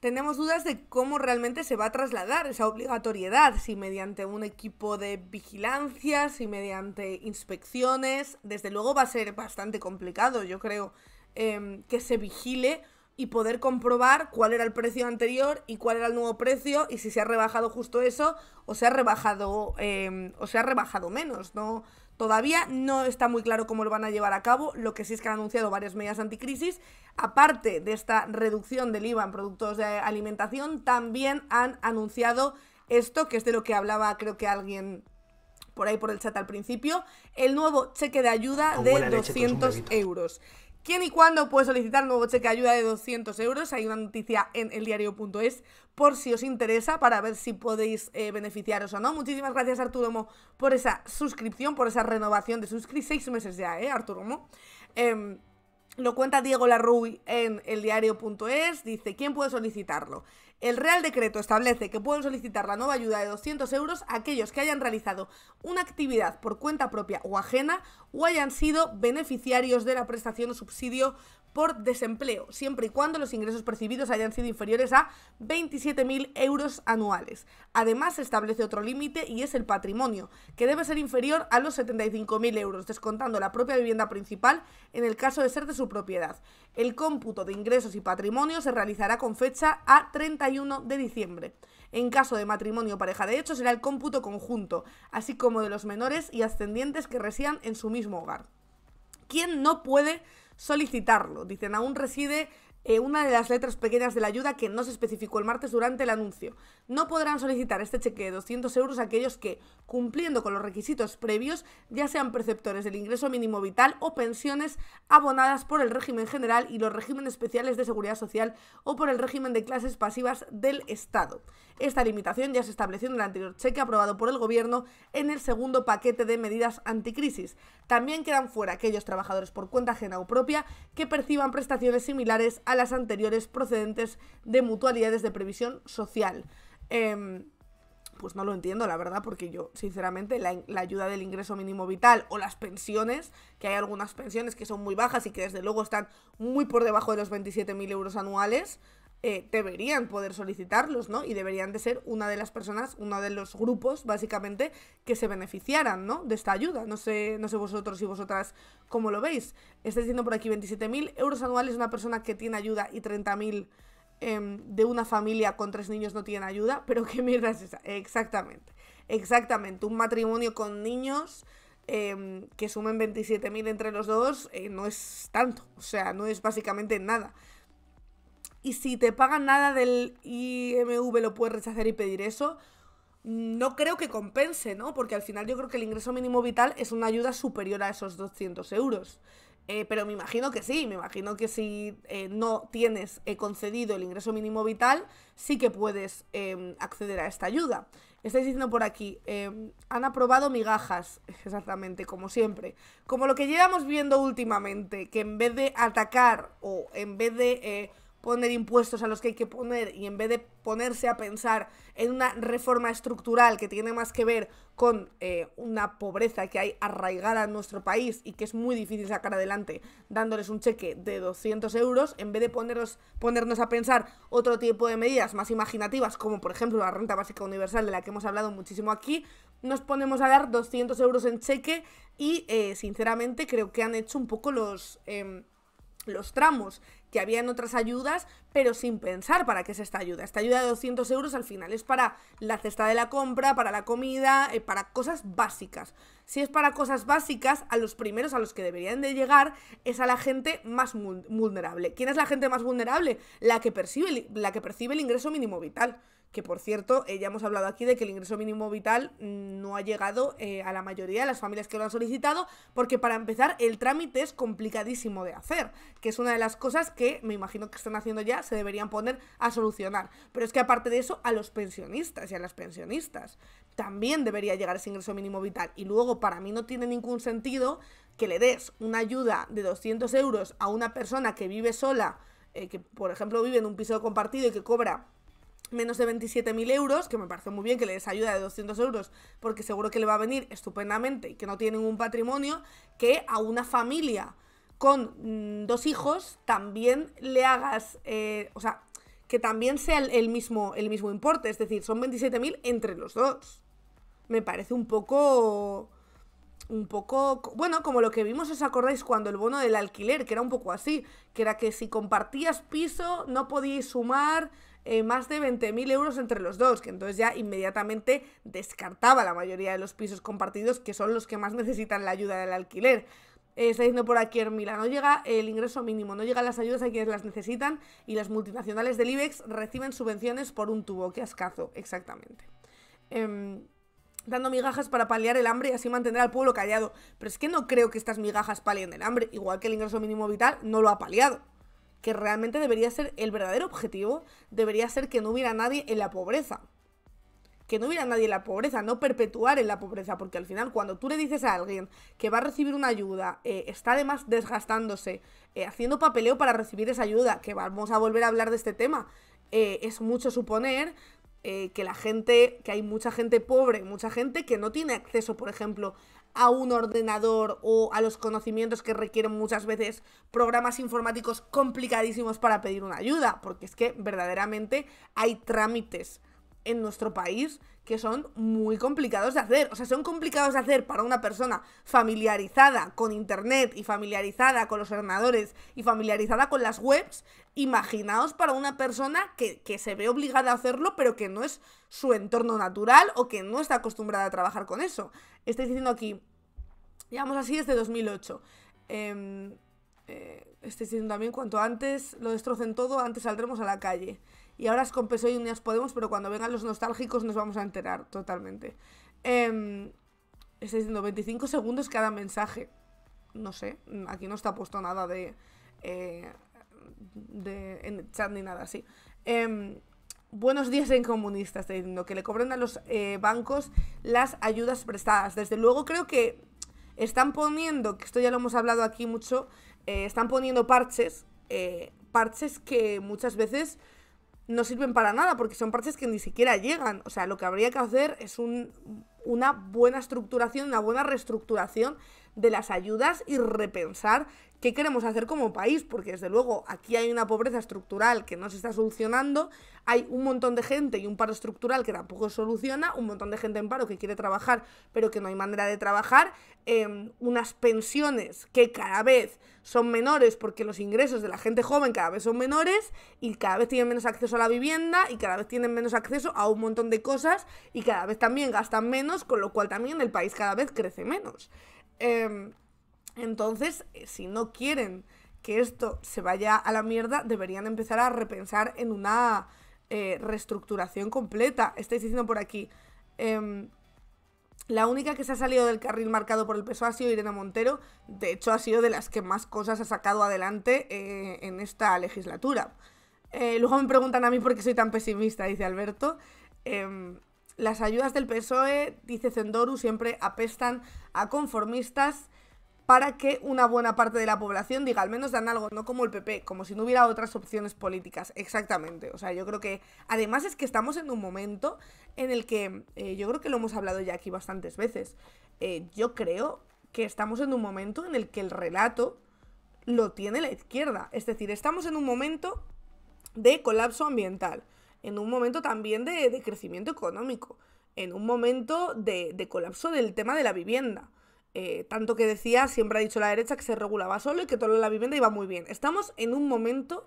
Tenemos dudas de cómo realmente se va a trasladar esa obligatoriedad, si mediante un equipo de vigilancia, si mediante inspecciones. Desde luego va a ser bastante complicado, yo creo, eh, que se vigile y poder comprobar cuál era el precio anterior y cuál era el nuevo precio y si se ha rebajado justo eso o se ha rebajado em, o se ha rebajado menos no todavía no está muy claro cómo lo van a llevar a cabo lo que sí es que han anunciado varias medidas anticrisis aparte de esta reducción del IVA en productos de alimentación también han anunciado esto que es de lo que hablaba creo que alguien por ahí por el chat al principio el nuevo cheque de ayuda de 200 euros ¿Quién y cuándo puede solicitar nuevo cheque de ayuda de 200 euros? Hay una noticia en eldiario.es por si os interesa para ver si podéis eh, beneficiaros o no. Muchísimas gracias Arturo Mo por esa suscripción, por esa renovación de suscripción. Seis meses ya, ¿eh, Arturo Mo? Em, lo cuenta Diego Larruy en eldiario.es. Dice, ¿quién puede solicitarlo? El Real Decreto establece que pueden solicitar la nueva ayuda de 200 euros aquellos que hayan realizado una actividad por cuenta propia o ajena o hayan sido beneficiarios de la prestación o subsidio por desempleo, siempre y cuando los ingresos percibidos hayan sido inferiores a 27.000 euros anuales. Además, se establece otro límite y es el patrimonio, que debe ser inferior a los 75.000 euros, descontando la propia vivienda principal en el caso de ser de su propiedad. El cómputo de ingresos y patrimonio se realizará con fecha a 31 de diciembre. En caso de matrimonio o pareja de hecho, será el cómputo conjunto, así como de los menores y ascendientes que residan en su mismo hogar. ¿Quién no puede solicitarlo. Dicen, aún reside eh, una de las letras pequeñas de la ayuda que no se especificó el martes durante el anuncio. No podrán solicitar este cheque de 200 euros aquellos que, cumpliendo con los requisitos previos, ya sean preceptores del ingreso mínimo vital o pensiones abonadas por el régimen general y los regímenes especiales de seguridad social o por el régimen de clases pasivas del Estado. Esta limitación ya se estableció en el anterior cheque aprobado por el Gobierno en el segundo paquete de medidas anticrisis. También quedan fuera aquellos trabajadores por cuenta ajena o propia que perciban prestaciones similares a las anteriores procedentes de mutualidades de previsión social. Em, pues no lo entiendo, la verdad, porque yo, sinceramente, la, la, ayuda del ingreso mínimo vital o las pensiones, que hay algunas pensiones que son muy bajas y que desde luego están muy por debajo de los 27.000 euros anuales, eh, deberían poder solicitarlos, ¿no? Y deberían de ser una de las personas, uno de los grupos, básicamente, que se beneficiaran, ¿no? De esta ayuda. No sé, no sé vosotros y vosotras cómo lo veis. Está diciendo por aquí 27.000 euros anuales una persona que tiene ayuda y 30.000 em, de una familia con tres niños no tiene ayuda. Pero qué mierda es esa. Exactamente. Exactamente. Un matrimonio con niños... Em, que sumen 27.000 entre los dos, eh, no es tanto, o sea, no es básicamente nada. Y si te pagan nada del IMV, lo puedes rechazar y pedir eso. No creo que compense, ¿no? Porque al final yo creo que el ingreso mínimo vital es una ayuda superior a esos 200 euros. Eh, pero me imagino que sí, me imagino que si eh, no tienes eh, concedido el ingreso mínimo vital, sí que puedes em, acceder a esta ayuda. Estáis diciendo por aquí, em, han aprobado migajas, exactamente, como siempre. Como lo que llevamos viendo últimamente, que en vez de atacar o en vez de poner impuestos a los que hay que poner y en vez de ponerse a pensar en una reforma estructural que tiene más que ver con eh, una pobreza que hay arraigada en nuestro país y que es muy difícil sacar adelante dándoles un cheque de 200 euros, en vez de ponernos, ponernos a pensar otro tipo de medidas más imaginativas, como por ejemplo la renta básica universal de la que hemos hablado muchísimo aquí, nos ponemos a dar 200 euros en cheque y eh, sinceramente creo que han hecho un poco los... Em, los tramos que habían otras ayudas, pero sin pensar para qué es esta ayuda. Esta ayuda de 200 euros al final es para la cesta de la compra, para la comida, eh, para cosas básicas. Si es para cosas básicas, a los primeros a los que deberían de llegar es a la gente más vulnerable. ¿Quién es la gente más vulnerable? La que percibe, la que percibe el ingreso mínimo vital que por cierto, eh, ya hemos hablado aquí de que el ingreso mínimo vital mm, no ha llegado eh, a la mayoría de las familias que lo han solicitado, porque para empezar el trámite es complicadísimo de hacer, que es una de las cosas que me imagino que están haciendo ya, se deberían poner a solucionar. Pero es que aparte de eso, a los pensionistas y a las pensionistas también debería llegar ese ingreso mínimo vital. Y luego, para mí no tiene ningún sentido que le des una ayuda de 200 euros a una persona que vive sola, eh, que por ejemplo vive en un piso compartido y que cobra menos de 27.000 euros, que me parece muy bien que les ayuda de 200 euros, porque seguro que le va a venir estupendamente y que no tiene un patrimonio, que a una familia con mm, dos hijos también le hagas, eh, o sea, que también sea el, mismo, el mismo importe, es decir, son 27.000 entre los dos. Me parece un poco... Un poco, bueno, como lo que vimos, ¿os acordáis cuando el bono del alquiler, que era un poco así, que era que si compartías piso no podíais sumar eh, más de 20.000 euros entre los dos, que entonces ya inmediatamente descartaba la mayoría de los pisos compartidos, que son los que más necesitan la ayuda del alquiler. Eh, está diciendo por aquí Hermila, no llega el ingreso mínimo, no llegan las ayudas a quienes las necesitan y las multinacionales del IBEX reciben subvenciones por un tubo, que ascazo, exactamente. Em, dando migajas para paliar el hambre y así mantener al pueblo callado. Pero es que no creo que estas migajas palien el hambre, igual que el ingreso mínimo vital no lo ha paliado que realmente debería ser el verdadero objetivo, debería ser que no hubiera nadie en la pobreza. Que no hubiera nadie en la pobreza, no perpetuar en la pobreza, porque al final cuando tú le dices a alguien que va a recibir una ayuda, eh, está además desgastándose, eh, haciendo papeleo para recibir esa ayuda, que vamos a volver a hablar de este tema, eh, es mucho suponer que la gente, que hay mucha gente pobre, mucha gente que no tiene acceso, por ejemplo, a un ordenador o a los conocimientos que requieren muchas veces programas informáticos complicadísimos para pedir una ayuda, porque es que verdaderamente hay trámites en nuestro país que son muy complicados de hacer. O sea, son complicados de hacer para una persona familiarizada con Internet y familiarizada con los ordenadores y familiarizada con las webs. Imaginaos para una persona que, se ve obligada a hacerlo, pero que no es su entorno natural o que no está acostumbrada a trabajar con eso. Estoy diciendo aquí, digamos así, desde 2008. Em, eh, Estoy diciendo también, cuanto antes lo destrocen todo, antes saldremos a la calle. Y ahora es con PSOE y Unidas Podemos, pero cuando vengan los nostálgicos nos vamos a enterar totalmente. Eh, diciendo 25 segundos cada mensaje. No sé, aquí no está puesto nada de... Eh, de en chat ni nada así. Em, buenos días en comunistas, estoy diciendo que le cobren a los eh, bancos las ayudas prestadas. Desde luego creo que están poniendo, que esto ya lo hemos hablado aquí mucho, eh, están poniendo parches, parches que muchas veces no sirven para nada porque son parches que ni siquiera llegan. O sea, lo que habría que hacer es una buena estructuración, una buena reestructuración de las ayudas y repensar qué queremos hacer como país, porque desde luego aquí hay una pobreza estructural que no se está solucionando, hay un montón de gente y un paro estructural que tampoco soluciona, un montón de gente en paro que quiere trabajar pero que no hay manera de trabajar, em, unas pensiones que cada vez son menores porque los ingresos de la gente joven cada vez son menores y cada vez tienen menos acceso a la vivienda y cada vez tienen menos acceso a un montón de cosas y cada vez también gastan menos, con lo cual también el país cada vez crece menos. Em, entonces, eh, si no quieren que esto se vaya a la mierda, deberían empezar a repensar en una eh, reestructuración completa. Estáis diciendo por aquí, em, la única que se ha salido del carril marcado por el PSOE ha sido Irene Montero. De hecho, ha sido de las que más cosas ha sacado adelante eh, en esta legislatura. Eh, luego me preguntan a mí por qué soy tan pesimista, dice Alberto. Em, las ayudas del PSOE, dice Zendoru, siempre apestan a conformistas para que una buena parte de la población diga, al menos dan algo, no como el PP, como si no hubiera otras opciones políticas. Exactamente. O sea, yo creo que además es que estamos en un momento en el que, eh, yo creo que lo hemos hablado ya aquí bastantes veces, eh, yo creo que estamos en un momento en el que el relato lo tiene la izquierda. Es decir, estamos en un momento de colapso ambiental, en un momento también de, crecimiento económico, en un momento de colapso del tema de la vivienda eh, tanto que decía, siempre ha dicho la derecha que se regulaba solo y que todo la vivienda iba muy bien. Estamos en un momento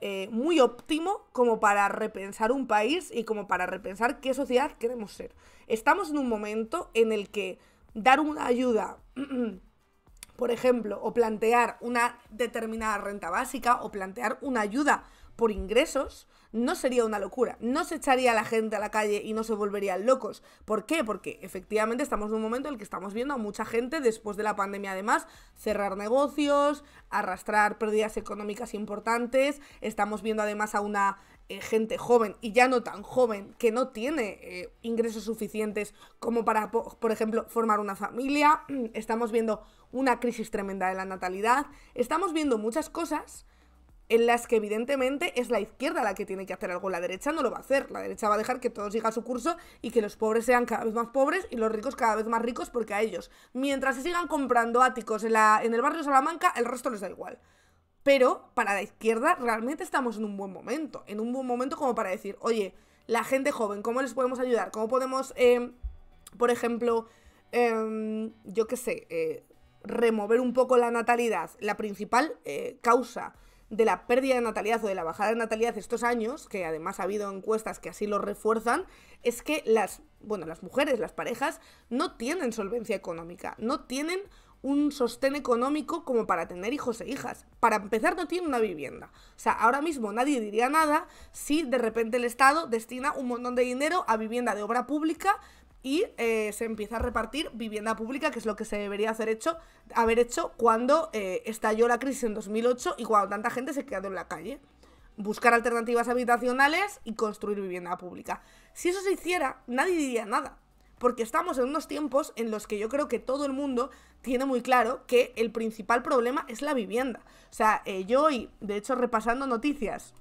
eh, muy óptimo como para repensar un país y como para repensar qué sociedad queremos ser. Estamos en un momento en el que dar una ayuda, por ejemplo, o plantear una determinada renta básica o plantear una ayuda por ingresos, no sería una locura. No se echaría la gente a la calle y no se volverían locos. ¿Por qué? Porque efectivamente estamos en un momento en el que estamos viendo a mucha gente después de la pandemia además cerrar negocios, arrastrar pérdidas económicas importantes. Estamos viendo además a una eh, gente joven y ya no tan joven que no tiene eh, ingresos suficientes como para, por ejemplo, formar una familia. Estamos viendo una crisis tremenda de la natalidad. Estamos viendo muchas cosas en las que evidentemente es la izquierda la que tiene que hacer algo, la derecha no lo va a hacer, la derecha va a dejar que todo siga su curso y que los pobres sean cada vez más pobres y los ricos cada vez más ricos porque a ellos, mientras se sigan comprando áticos en, la, en el barrio Salamanca, el resto les da igual. Pero para la izquierda realmente estamos en un buen momento, en un buen momento como para decir, oye, la gente joven, ¿cómo les podemos ayudar? ¿Cómo podemos, em, por ejemplo, em, yo qué sé, eh, remover un poco la natalidad, la principal eh, causa de la pérdida de natalidad o de la bajada de natalidad estos años, que además ha habido encuestas que así lo refuerzan, es que las, bueno, las mujeres, las parejas, no tienen solvencia económica, no tienen un sostén económico como para tener hijos e hijas. Para empezar, no tienen una vivienda. O sea, ahora mismo nadie diría nada si de repente el Estado destina un montón de dinero a vivienda de obra pública y eh, se empieza a repartir vivienda pública, que es lo que se debería hecho, haber hecho cuando eh, estalló la crisis en 2008 y cuando tanta gente se quedó en la calle. Buscar alternativas habitacionales y construir vivienda pública. Si eso se hiciera, nadie diría nada, porque estamos en unos tiempos en los que yo creo que todo el mundo tiene muy claro que el principal problema es la vivienda. O sea, eh, yo hoy, de hecho, repasando noticias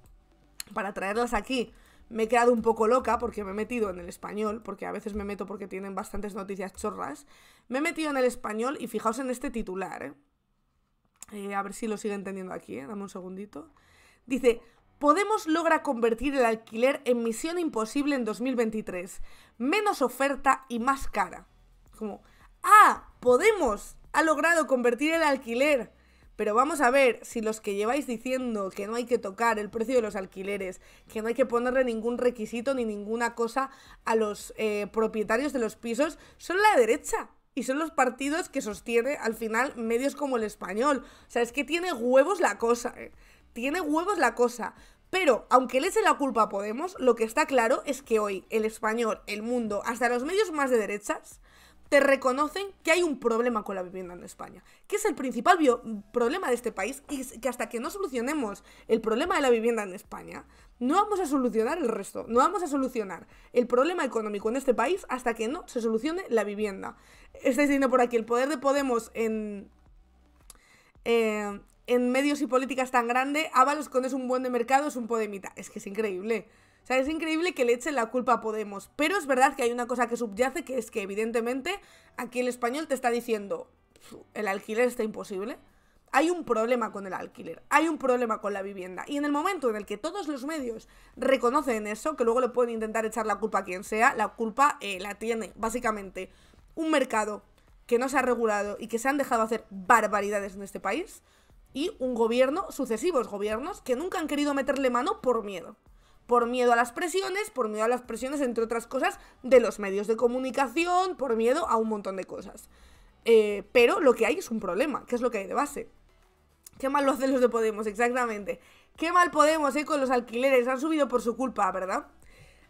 para traerlas aquí, me he quedado un poco loca porque me he metido en el español, porque a veces me meto porque tienen bastantes noticias chorras. Me he metido en el español y fijaos en este titular, ¿eh? Eh, a ver si lo sigue entendiendo aquí, ¿eh? dame un segundito. Dice, Podemos logra convertir el alquiler en misión imposible en 2023. Menos oferta y más cara. Como, ah, Podemos ha logrado convertir el alquiler pero vamos a ver si los que lleváis diciendo que no hay que tocar el precio de los alquileres, que no hay que ponerle ningún requisito ni ninguna cosa a los eh, propietarios de los pisos, son la derecha. Y son los partidos que sostiene al final medios como el español. O sea, es que tiene huevos la cosa. Eh. Tiene huevos la cosa. Pero, aunque le eche la culpa a Podemos, lo que está claro es que hoy el español, el mundo, hasta los medios más de derechas, te reconocen que hay un problema con la vivienda en España, que es el principal problema de este país y que hasta que no solucionemos el problema de la vivienda en España, no vamos a solucionar el resto, no vamos a solucionar el problema económico en este país hasta que no se solucione la vivienda. Estáis diciendo por aquí el poder de Podemos en... Eh, medios y políticas tan grande, Ábalos es un buen de mercado, es un podemita. Es que es increíble. O sea, es increíble que le echen la culpa a Podemos, pero es verdad que hay una cosa que subyace, que es que evidentemente aquí el español te está diciendo, el alquiler está imposible, hay un problema con el alquiler, hay un problema con la vivienda. Y en el momento en el que todos los medios reconocen eso, que luego le pueden intentar echar la culpa a quien sea, la culpa eh, la tiene, básicamente, un mercado que no se ha regulado y que se han dejado hacer barbaridades en este país, y un gobierno, sucesivos gobiernos, que nunca han querido meterle mano por miedo por miedo a las presiones, por miedo a las presiones, entre otras cosas, de los medios de comunicación, por miedo a un montón de cosas. Eh, pero lo que hay es un problema, que es lo que hay de base. Qué mal lo hacen los de Podemos, exactamente. Qué mal Podemos, eh, con los alquileres. Han subido por su culpa, ¿verdad?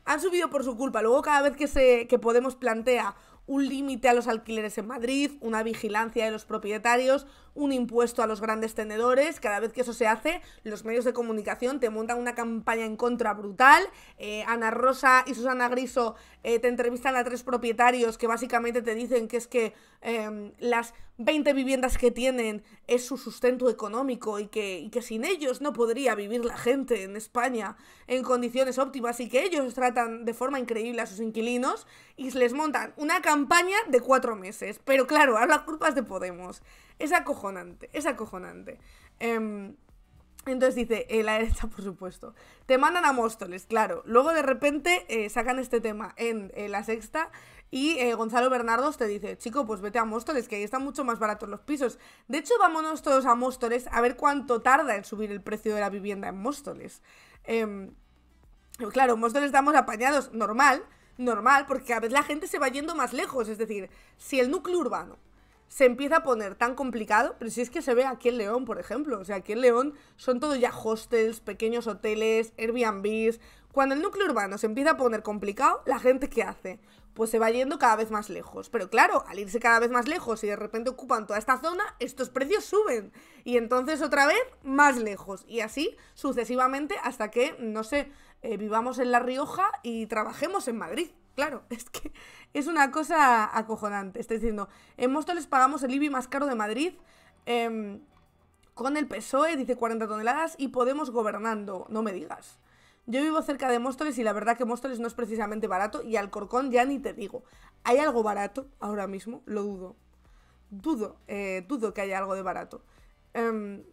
Han subido por su culpa. Luego cada vez que, se, que Podemos plantea un límite a los alquileres en Madrid, una vigilancia de los propietarios, un impuesto a los grandes tenedores. Cada vez que eso se hace, los medios de comunicación te montan una campaña en contra brutal. Eh, Ana Rosa y Susana Griso eh, te entrevistan a tres propietarios que básicamente te dicen que es que em, las 20 viviendas que tienen es su sustento económico y que, que sin ellos no podría vivir la gente en España en condiciones óptimas y que ellos tratan de forma increíble a sus inquilinos y les montan una campaña de cuatro meses. Pero claro, habla culpas de Podemos. Es acojonante, es acojonante. Em, entonces dice, eh, la derecha, por supuesto. Te mandan a Móstoles, claro. Luego de repente eh, sacan este tema en eh, la sexta y Gonzalo Bernardo te dice, chico, pues vete a Móstoles, que ahí están mucho más baratos los pisos. De hecho, vámonos todos a Móstoles a ver cuánto tarda en subir el precio de la vivienda en Móstoles. Em, claro, en Móstoles estamos apañados, normal, normal, porque a veces la gente se va yendo más lejos. Es decir, si el núcleo urbano se empieza a poner tan complicado, pero si es que se ve aquí en León, por ejemplo, o sea, aquí en León son todos ya hostels, pequeños hoteles, Airbnbs. Cuando el núcleo urbano se empieza a poner complicado, la gente ¿qué hace? Pues se va yendo cada vez más lejos. Pero claro, al irse cada vez más lejos y de repente ocupan toda esta zona, estos precios suben. Y entonces otra vez más lejos. Y así sucesivamente hasta que, no sé, eh, vivamos en La Rioja y trabajemos en Madrid. Claro, es que es una cosa acojonante. Estoy diciendo, en Móstoles pagamos el IBI más caro de Madrid. Em, con el PSOE, dice 40 toneladas, y Podemos gobernando, no me digas. Yo vivo cerca de Móstoles y la verdad que Móstoles no es precisamente barato y Alcorcón ya ni te digo. ¿Hay algo barato ahora mismo? Lo dudo. Dudo, eh, dudo que haya algo de barato. Em,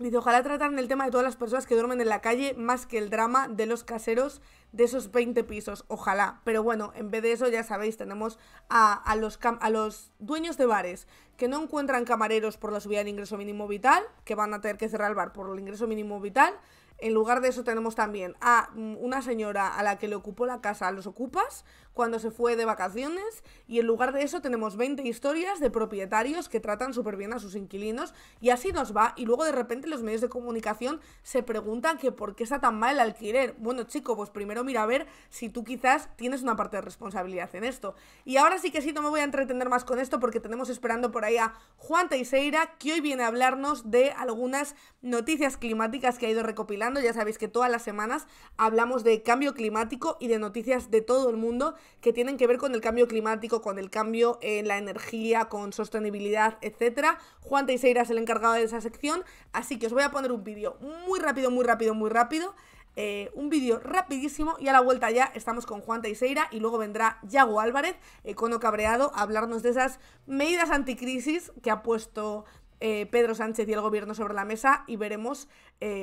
Dice, ojalá trataran el tema de todas las personas que duermen en la calle más que el drama de los caseros de esos 20 pisos. Ojalá. Pero bueno, en vez de eso, ya sabéis, tenemos a, los, a los dueños de bares que no encuentran camareros por la subida del ingreso mínimo vital, que van a tener que cerrar el bar por el ingreso mínimo vital. En lugar de eso tenemos también a mm, una señora a la que le ocupó la casa a los ocupas, cuando se fue de vacaciones y en lugar de eso tenemos 20 historias de propietarios que tratan súper bien a sus inquilinos y así nos va y luego de repente los medios de comunicación se preguntan que por qué está tan mal alquiler. Bueno chicos pues primero mira a ver si tú quizás tienes una parte de responsabilidad en esto. Y ahora sí que sí, no me voy a entretener más con esto porque tenemos esperando por ahí a Juan Teixeira que hoy viene a hablarnos de algunas noticias climáticas que ha ido recopilando. Ya sabéis que todas las semanas hablamos de cambio climático y de noticias de todo el mundo que tienen que ver con el cambio climático, con el cambio en la energía, con sostenibilidad, etc. Juan Teixeira es el encargado de esa sección, así que os voy a poner un vídeo muy rápido, muy rápido, muy rápido. Eh, un vídeo rapidísimo y a la vuelta ya estamos con Juan Teixeira y luego vendrá Yago Álvarez, Econo eh, cabreado, a hablarnos de esas medidas anticrisis que ha puesto eh, Pedro Sánchez y el gobierno sobre la mesa y veremos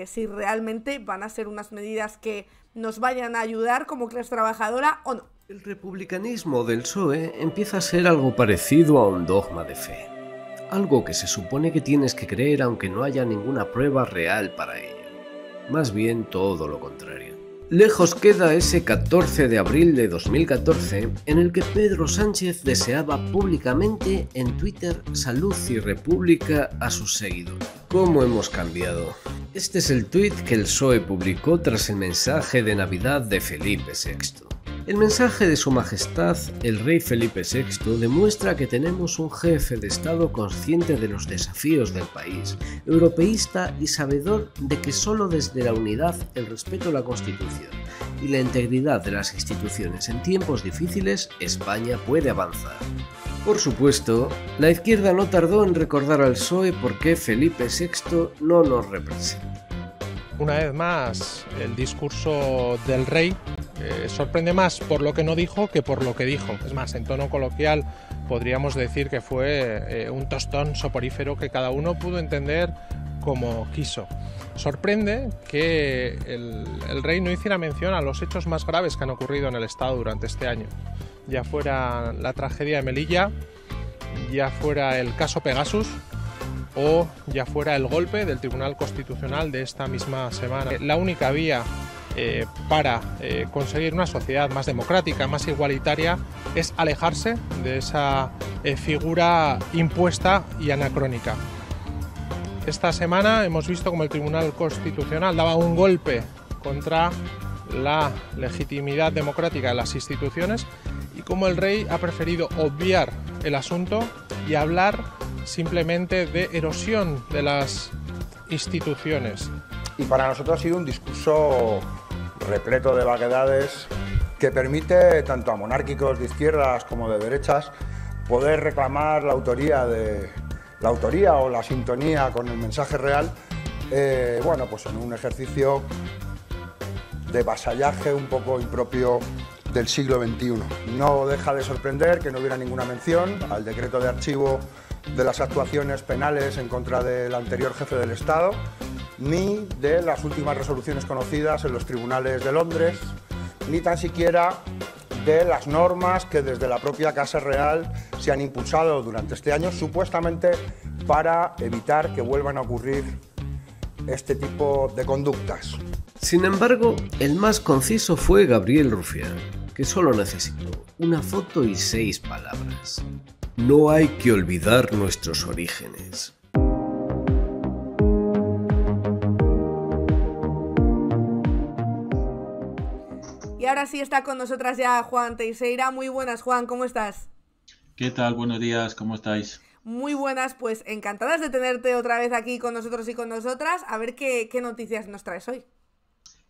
si realmente van a ser unas medidas que nos vayan a ayudar como clase trabajadora o no. El republicanismo del PSOE empieza a ser algo parecido a un dogma de fe, algo que se supone que tienes que creer aunque no haya ninguna prueba real para ello, más bien todo lo contrario. Lejos queda ese 14 de abril de 2014 en el que Pedro Sánchez deseaba públicamente en Twitter salud y república a sus seguidores. ¿Cómo hemos cambiado? Este es el tuit que el PSOE publicó tras el mensaje de Navidad de Felipe VI. El mensaje de Su Majestad, el Rey Felipe VI, demuestra que tenemos un jefe de Estado consciente de los desafíos del país, europeísta y sabedor de que solo desde la unidad, el respeto a la Constitución y la integridad de las instituciones en tiempos difíciles, España puede avanzar. Por supuesto, la izquierda no tardó en recordar al PSOE por qué Felipe VI no nos representa. Una vez más, el discurso del rey eh, sorprende más por lo que no dijo que por lo que dijo. Es más, en tono coloquial podríamos decir que fue eh, un tostón soporífero que cada uno pudo entender como quiso. Sorprende que el, rey no hiciera mención a los hechos más graves que han ocurrido en el Estado durante este año, ya fuera la tragedia de Melilla, ya fuera el caso Pegasus o ya fuera el golpe del Tribunal Constitucional de esta misma semana. La única vía eh, para eh, conseguir una sociedad más democrática, más igualitaria, es alejarse de esa eh, figura impuesta y anacrónica. Esta semana hemos visto como el Tribunal Constitucional daba un golpe contra la legitimidad democrática de las instituciones y como el rey ha preferido obviar el asunto y hablar simplemente de erosión de las instituciones. Y para nosotros ha sido un discurso repleto de vaguedades, que permite tanto a monárquicos de izquierdas como de derechas poder reclamar la autoría, de, la autoría o la sintonía con el mensaje real, eh, bueno, pues en un ejercicio de vasallaje un poco impropio del siglo XXI. No deja de sorprender que no hubiera ninguna mención al decreto de archivo de las actuaciones penales en contra del anterior jefe del Estado, ni de las últimas resoluciones conocidas en los tribunales de Londres, ni tan siquiera de las normas que desde la propia Casa Real se han impulsado durante este año, supuestamente para evitar que vuelvan a ocurrir este tipo de conductas. Sin embargo, el más conciso fue Gabriel Rufián, que solo necesitó una foto y seis palabras no hay que olvidar nuestros orígenes. Y ahora sí está con nosotras ya Juan Teixeira. Muy buenas, Juan, ¿cómo estás? ¿Qué tal? Buenos días, ¿cómo estáis? Muy buenas, pues encantadas de tenerte otra vez aquí con nosotros y con nosotras. A ver qué, qué noticias nos traes hoy.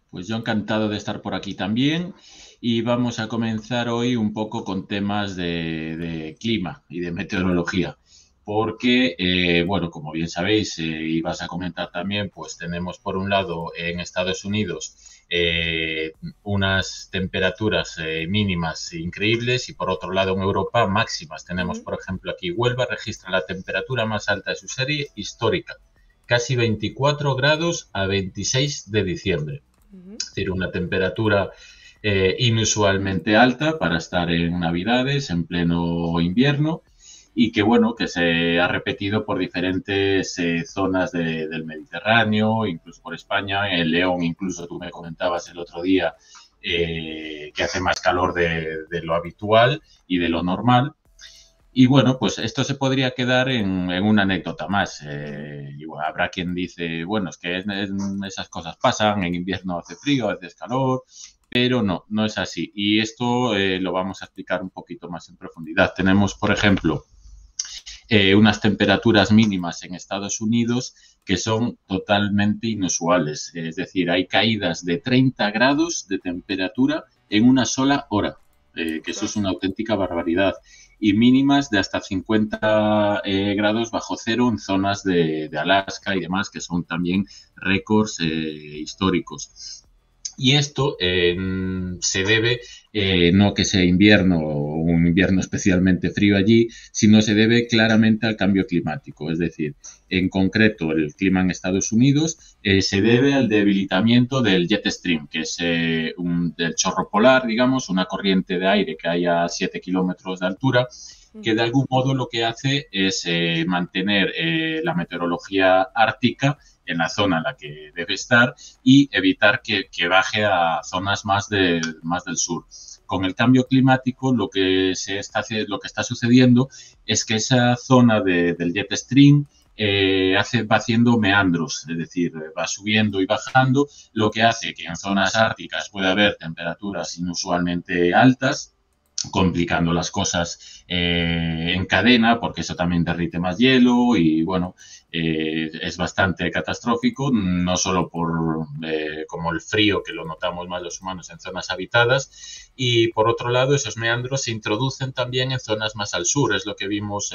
Pues yo encantado de estar por aquí también y vamos a comenzar hoy un poco con temas de, clima y de meteorología porque, eh, bueno, como bien sabéis eh, y vas a comentar también, pues tenemos por un lado en Estados Unidos eh, unas temperaturas mínimas increíbles y por otro lado en Europa máximas. Tenemos, por ejemplo, aquí Huelva registra la temperatura más alta de su serie histórica, casi 24 grados a 26 de diciembre. Es decir, una temperatura eh, inusualmente alta para estar en Navidades, en pleno invierno, y que bueno, que se ha repetido por diferentes eh, zonas del Mediterráneo, incluso por España, en León, incluso tú me comentabas el otro día eh, que hace más calor de, lo habitual y de lo normal. Y bueno, pues esto se podría quedar en, una anécdota más. habrá quien dice, bueno, es que esas cosas pasan, en invierno hace frío, hace calor, pero no, no es así. Y esto eh, lo vamos a explicar un poquito más en profundidad. Tenemos, por ejemplo, eh, unas temperaturas mínimas en Estados Unidos que son totalmente inusuales. Es decir, hay caídas de 30 grados de temperatura en una sola hora, eh, que eso es una auténtica barbaridad. Y mínimas de hasta 50 grados bajo cero en zonas de, Alaska y demás, que son también récords históricos y esto em, se debe eh, no que sea invierno o un invierno especialmente frío allí, sino se debe claramente al cambio climático. Es decir, en concreto el clima en Estados Unidos eh, se debe al debilitamiento del jet stream, que es eh, un, del chorro polar, digamos, una corriente de aire que hay a 7 kilómetros de altura mm. que de algún modo lo que hace es mantener la meteorología ártica en la zona en la que debe estar y evitar que, baje a zonas más, de, más del sur con el cambio climático lo que se está lo que está sucediendo es que esa zona del jet stream eh, hace, va haciendo meandros, es decir, va subiendo y bajando, lo que hace que en zonas árticas pueda haber temperaturas inusualmente altas, complicando las cosas eh, en cadena, porque eso también derrite más hielo y bueno, eh, es bastante catastrófico, no solo por eh, como el frío que lo notamos más los humanos en zonas habitadas, y por otro lado esos meandros se introducen también en zonas más al sur, es lo que vimos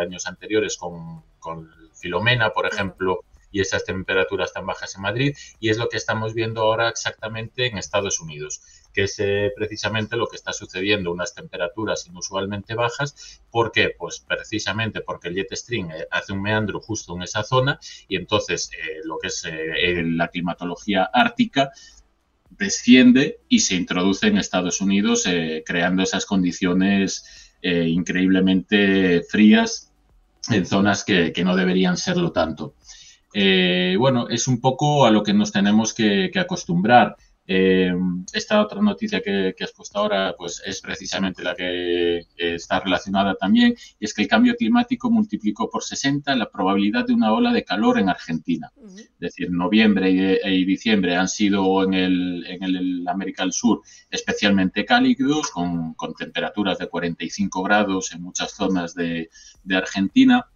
años anteriores con, con Filomena, por ejemplo y esas temperaturas tan bajas en Madrid y es lo que estamos viendo ahora exactamente en Estados Unidos que es eh, precisamente lo que está sucediendo, unas temperaturas inusualmente bajas. ¿Por qué? Pues precisamente porque el jet stream eh, hace un meandro justo en esa zona y entonces eh, lo que es la climatología ártica desciende y se introduce en Estados Unidos creando esas condiciones increíblemente frías en zonas que no deberían serlo tanto. Eh, bueno, es un poco a lo que nos tenemos que, acostumbrar. Eh, esta otra noticia que, has puesto ahora pues es precisamente la que está relacionada también, y es que el cambio climático multiplicó por 60 la probabilidad de una ola de calor en Argentina. Es decir, noviembre y, diciembre han sido en el, América del Sur especialmente cálidos, con, temperaturas de 45 grados en muchas zonas de Argentina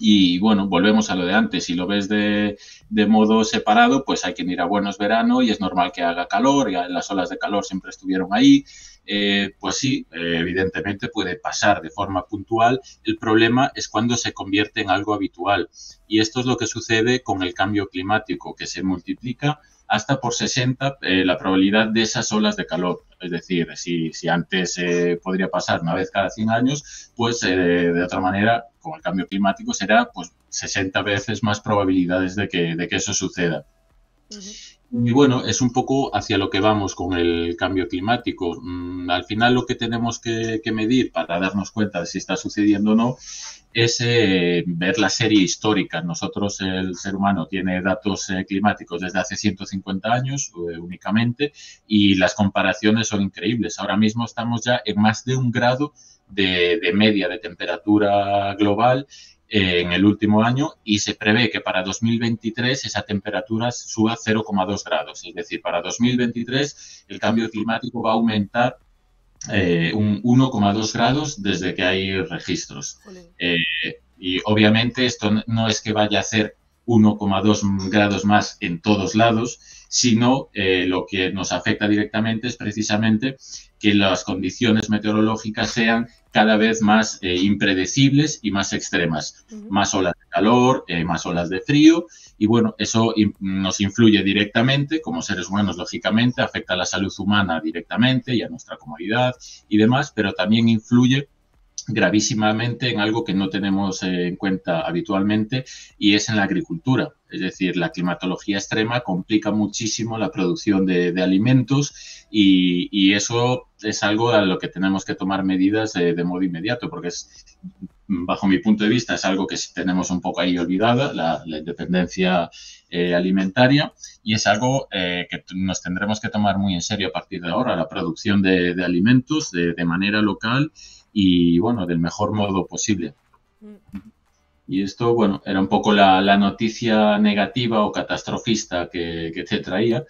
y bueno, volvemos a lo de antes. Si lo ves de, de, modo separado, pues hay quien ir a Buenos verano y es normal que haga calor, y las olas de calor siempre estuvieron ahí. Eh, pues sí, eh, evidentemente puede pasar de forma puntual. El problema es cuando se convierte en algo habitual. Y esto es lo que sucede con el cambio climático, que se multiplica hasta por 60 eh, la probabilidad de esas olas de calor. Es decir, si, si antes eh, podría pasar una vez cada 100 años, pues eh, de otra manera, con el cambio climático, será pues 60 veces más probabilidades de que, de que eso suceda. Y bueno, es un poco hacia lo que vamos con el cambio climático. Mm, al final lo que tenemos que, medir para darnos cuenta de si está sucediendo o no es eh, ver la serie histórica. Nosotros, el ser humano, tiene datos eh, climáticos desde hace 150 años eh, únicamente y las comparaciones son increíbles. Ahora mismo estamos ya en más de un grado de, de media de temperatura global eh, en el último año y se prevé que para 2023 esa temperatura suba 0,2 grados. Es decir, para 2023 el cambio climático va a aumentar eh, un 1,2 grados desde que hay registros. Eh, y obviamente esto no es que vaya a ser 1,2 grados más en todos lados, sino lo que nos afecta directamente es precisamente que las condiciones meteorológicas sean cada vez más eh, impredecibles y más extremas. Más olas de calor, eh, más olas de frío y bueno, eso nos influye directamente como seres humanos, lógicamente, afecta a la salud humana directamente y a nuestra comodidad y demás, pero también influye gravísimamente en algo que no tenemos eh, en cuenta habitualmente y es en la agricultura. Es decir, la climatología extrema complica muchísimo la producción de, alimentos y, eso es algo a lo que tenemos que tomar medidas eh, de, modo inmediato, porque es, bajo mi punto de vista es algo que tenemos un poco ahí olvidada, la, independencia eh, alimentaria, y es algo que nos tendremos que tomar muy en serio a partir de ahora, la producción de alimentos de manera local y bueno, del mejor modo posible. Mm. Y esto, bueno, era un poco la, noticia negativa o catastrofista que, que te traía,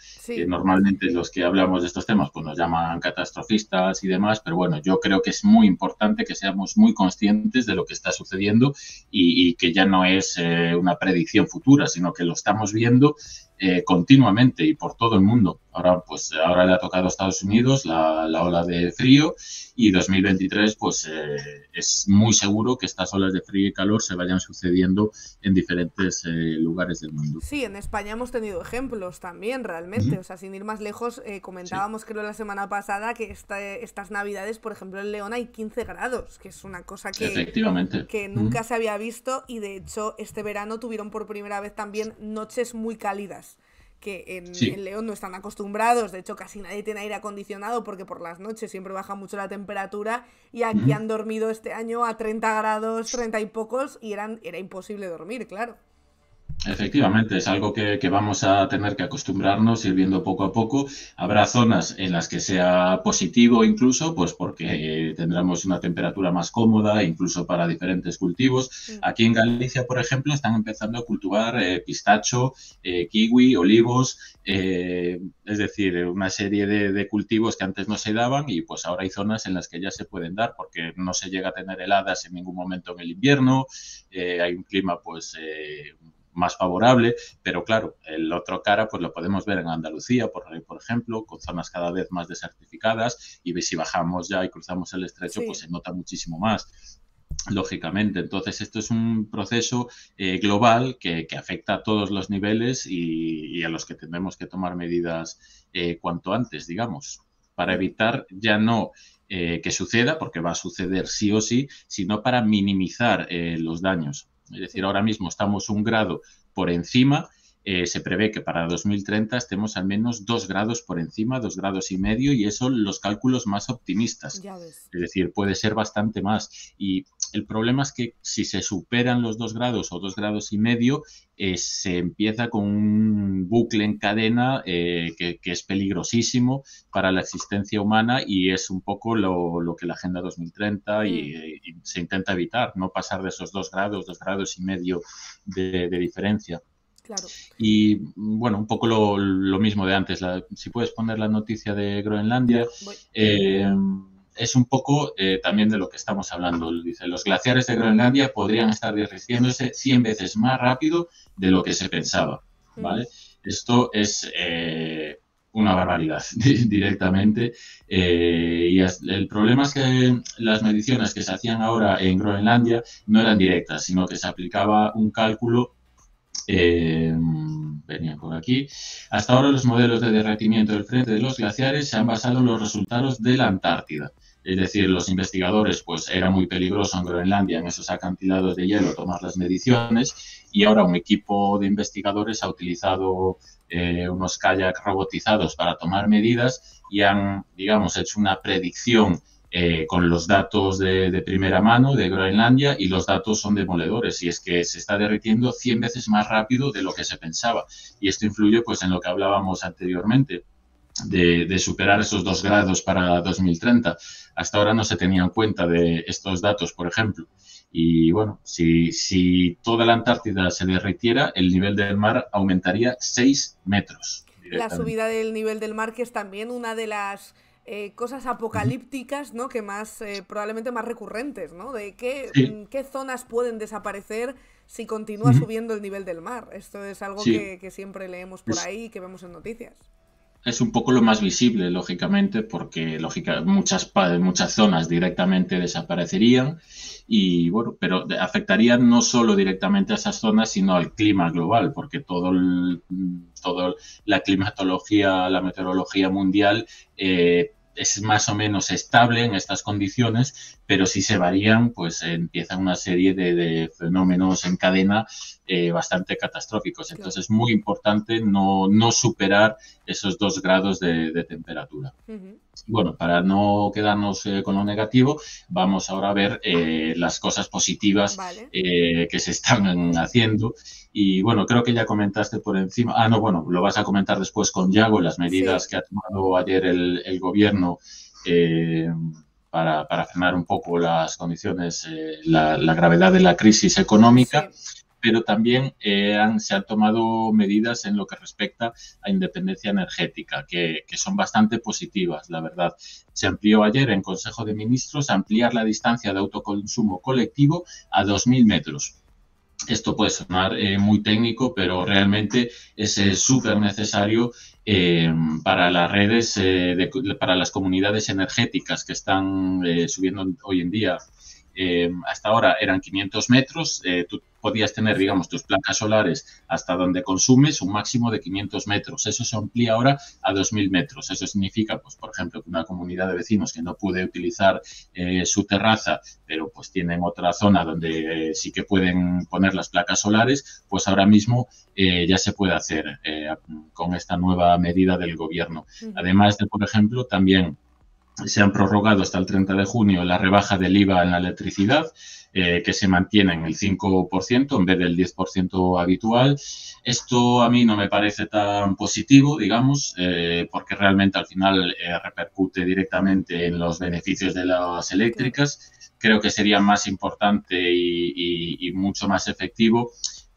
normalmente los que hablamos de estos temas pues nos llaman catastrofistas y demás, pero bueno, yo creo que es muy importante que seamos muy conscientes de lo que está sucediendo y, que ya no es eh, una predicción futura, sino que lo estamos viendo eh, continuamente y por todo el mundo. Ahora, pues, eh, ahora le ha tocado a Estados Unidos la, ola de frío y 2023, pues eh, es muy seguro que estas olas de frío y calor se vayan sucediendo en diferentes eh, lugares del mundo. Sí, en España hemos tenido ejemplos también, realmente. O sea, sin ir más lejos, comentábamos creo la semana pasada que estas navidades, por ejemplo, en León hay 15 grados, que es una cosa que, nunca se había visto y de hecho este verano tuvieron por primera vez también noches muy cálidas que en, León no están acostumbrados, de hecho casi nadie tiene aire acondicionado porque por las noches siempre baja mucho la temperatura y aquí han dormido este año a 30 grados, 30 y pocos y eran, era imposible dormir, claro. Efectivamente, es algo que, vamos a tener que acostumbrarnos, ir viendo poco a poco. Habrá zonas en las que sea positivo incluso, pues porque tendremos una temperatura más cómoda, incluso para diferentes cultivos. Aquí en Galicia, por ejemplo, están empezando a cultivar eh, pistacho, eh, kiwi, olivos, eh, es decir, una serie de, de, cultivos que antes no se daban y pues ahora hay zonas en las que ya se pueden dar porque no se llega a tener heladas en ningún momento en el invierno, hay un clima pues más favorable, pero claro, el otro cara pues lo podemos ver en Andalucía, por, ejemplo, con zonas cada vez más desertificadas y si bajamos ya y cruzamos el estrecho, pues se nota muchísimo más lógicamente. Entonces, esto es un proceso eh, global que, afecta a todos los niveles y, a los que tenemos que tomar medidas eh, cuanto antes, digamos, para evitar ya no eh, que suceda, porque va a suceder sí o sí, sino para minimizar los daños. Es decir, ahora mismo estamos un grado por encima. Eh, se prevé que para 2030 estemos al menos dos grados por encima, dos grados y medio, y eso los cálculos más optimistas. Es decir, puede ser bastante más. Y el problema es que si se superan los dos grados o dos grados y medio, eh, se empieza con un bucle en cadena eh, que, es peligrosísimo para la existencia humana y es un poco lo, que la Agenda 2030 mm. y, se intenta evitar, no pasar de esos dos grados, dos grados y medio de, diferencia. Y bueno, un poco lo, mismo de antes. si puedes poner la noticia de Groenlandia. Eh, es un poco eh, también de lo que estamos hablando. Dice, los glaciares de Groenlandia podrían estar derritiéndose 100 veces más rápido de lo que se pensaba. Mm. Esto es eh, una barbaridad directamente. Eh, y el problema es que las mediciones que se hacían ahora en Groenlandia no eran directas, sino que se aplicaba un cálculo venía por aquí. Hasta ahora los modelos de derretimiento del frente de los glaciares se han basado en los resultados de la Antártida es decir, los investigadores, pues era muy peligroso en Groenlandia, en esos acantilados de hielo, tomar las mediciones, y ahora un equipo de investigadores ha utilizado eh, unos kayak robotizados para tomar medidas y han, digamos, hecho una predicción eh, con los datos de, primera mano de Groenlandia y los datos son demoledores y es que se está derritiendo 100 veces más rápido de lo que se pensaba y esto influye pues en lo que hablábamos anteriormente de, superar esos dos grados para 2030 hasta ahora no se tenían cuenta de estos datos, por ejemplo. Y bueno, si, toda la Antártida se derritiera, el nivel del mar aumentaría 6 metros. La subida del nivel del mar, que es también una de las eh, cosas apocalípticas, ¿no? Que más, eh, probablemente más recurrentes, ¿no? De qué, mm, zonas pueden desaparecer si continúa subiendo el nivel del mar. Esto es algo que, que, siempre leemos por ahí y que vemos en noticias es un poco lo más visible, lógicamente, porque lógica, muchas, muchas zonas directamente desaparecerían y bueno, pero afectaría no solo directamente a esas zonas, sino al clima global, porque todo todo la climatología, la meteorología mundial eh, es más o menos estable en estas condiciones, pero si se varían, pues eh, empiezan una serie de, fenómenos en cadena eh, bastante catastróficos. Entonces es muy importante no, superar esos dos grados de, temperatura. Bueno, para no quedarnos eh, con lo negativo, vamos ahora a ver eh, las cosas positivas eh, que se están haciendo. Y bueno, creo que ya comentaste por encima. Ah, no, bueno, lo vas a comentar después con Yago, las medidas que ha tomado ayer el, gobierno para, frenar un poco las condiciones, la, gravedad de la crisis económica pero también eh, se han tomado medidas en lo que respecta a independencia energética, que, son bastante positivas, la verdad. Se amplió ayer en Consejo de Ministros ampliar la distancia de autoconsumo colectivo a 2.000 metros. Esto puede sonar eh, muy técnico, pero realmente es eh, súper necesario para las redes, para las comunidades energéticas que están subiendo hoy en día eh, hasta ahora eran 500 metros, eh, tú podías tener, digamos, tus placas solares hasta donde consumes un máximo de 500 metros. Eso se amplía ahora a 2.000 metros. Eso significa, pues, por ejemplo, que una comunidad de vecinos que no puede utilizar eh, su terraza, pero pues tienen otra zona donde sí que pueden poner las placas solares, pues ahora mismo ya se puede hacer con esta nueva medida del gobierno. Además de, por ejemplo, también se han prorrogado hasta el 30 de junio la rebaja del IVA en la electricidad, eh, que se mantiene en el 5% en vez del 10% habitual. Esto a mí no me parece tan positivo, digamos, eh, porque realmente al final eh, repercute directamente en los beneficios de las eléctricas. Creo que sería más importante y mucho más efectivo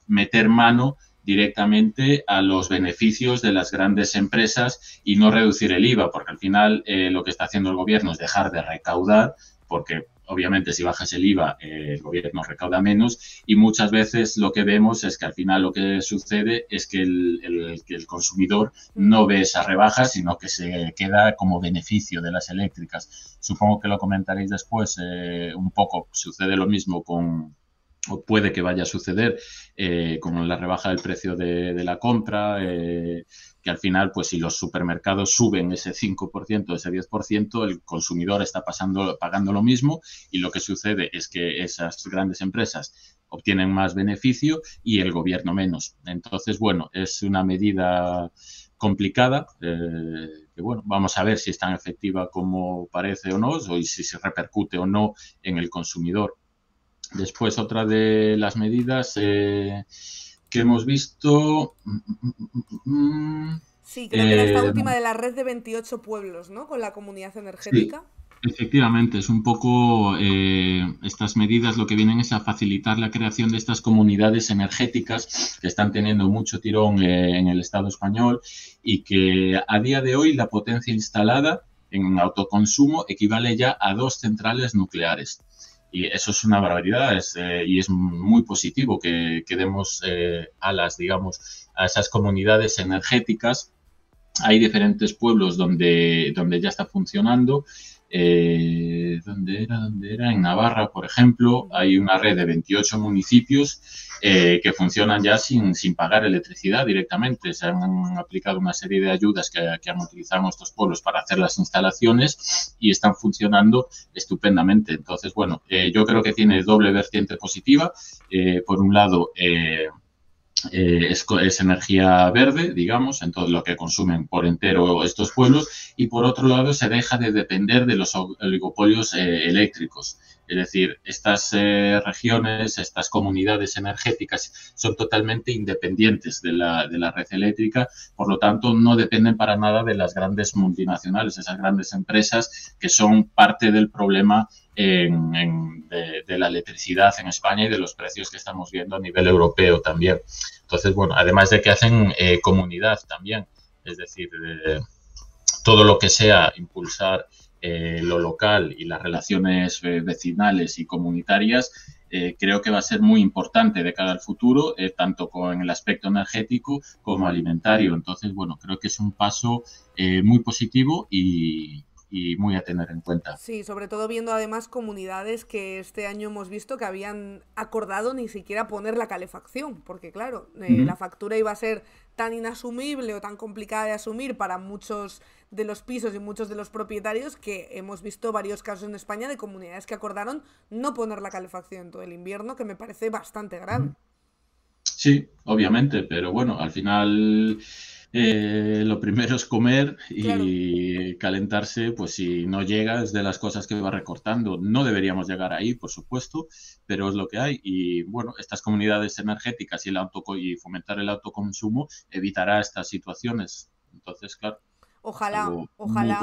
meter mano directamente a los beneficios de las grandes empresas y no reducir el IVA, porque al final eh, lo que está haciendo el gobierno es dejar de recaudar, porque obviamente si bajas el IVA eh, el gobierno recauda menos y muchas veces lo que vemos es que al final lo que sucede es que el, consumidor no ve esa rebaja sino que se queda como beneficio de las eléctricas. Supongo que lo comentaréis después eh, un poco. Sucede lo mismo con, o puede que vaya a suceder eh, con la rebaja del precio de, la compra, eh, que al final, pues si los supermercados suben ese 5%, ese 10%, el consumidor está pasando, pagando lo mismo y lo que sucede es que esas grandes empresas obtienen más beneficio y el gobierno menos. Entonces, bueno, es una medida complicada, eh, que bueno, vamos a ver si es tan efectiva como parece o no, o si se repercute o no en el consumidor. Después, otra de las medidas eh, que hemos visto. Mm, mm, mm, sí, creo que era esta eh, última de la red de 28 pueblos, ¿no? Con la comunidad energética. Efectivamente, es un poco eh, estas medidas lo que vienen es a facilitar la creación de estas comunidades energéticas que están teniendo mucho tirón en el Estado español y que a día de hoy la potencia instalada en autoconsumo equivale ya a dos centrales nucleares y eso es una barbaridad eh, y es muy positivo que, demos eh, alas, digamos, a esas comunidades energéticas. Hay diferentes pueblos donde, donde ya está funcionando eh, ¿Dónde era? ¿Dónde era? En Navarra, por ejemplo, hay una red de 28 municipios eh, que funcionan ya sin, pagar electricidad directamente. Se han aplicado una serie de ayudas que, han utilizado estos pueblos para hacer las instalaciones y están funcionando estupendamente. Entonces, bueno, eh, yo creo que tiene doble vertiente positiva. por un lado, eh, es, energía verde, digamos, en todo lo que consumen por entero estos pueblos, y por otro lado se deja de depender de los oligopolios eh, eléctricos. Es decir, estas eh, regiones, estas comunidades energéticas son totalmente independientes de la, de la red eléctrica, por lo tanto no dependen para nada de las grandes multinacionales, esas grandes empresas que son parte del problema de, la electricidad en España y de los precios que estamos viendo a nivel europeo también. Entonces, bueno, además de que hacen eh, comunidad también, es decir, todo lo que sea impulsar eh, lo local y las relaciones eh, vecinales y comunitarias, creo que va a ser muy importante de cara al futuro, tanto con el aspecto energético como alimentario. Entonces, bueno, creo que es un paso muy positivo y, y muy a tener en cuenta. Sí, sobre todo viendo además comunidades que este año hemos visto que habían acordado ni siquiera poner la calefacción, porque claro, eh, la factura iba a ser tan inasumible o tan complicada de asumir para muchos de los pisos y muchos de los propietarios que hemos visto varios casos en España de comunidades que acordaron no poner la calefacción todo el invierno, que me parece bastante grave. Sí, obviamente, pero bueno, al final eh, lo primero es comer y calentarse, pues si no llega es de las cosas que va recortando. No deberíamos llegar ahí, por supuesto, pero es lo que hay. Y bueno, estas comunidades energéticas y, el auto y fomentar el autoconsumo evitará estas situaciones. Entonces, claro. Ojalá, ojalá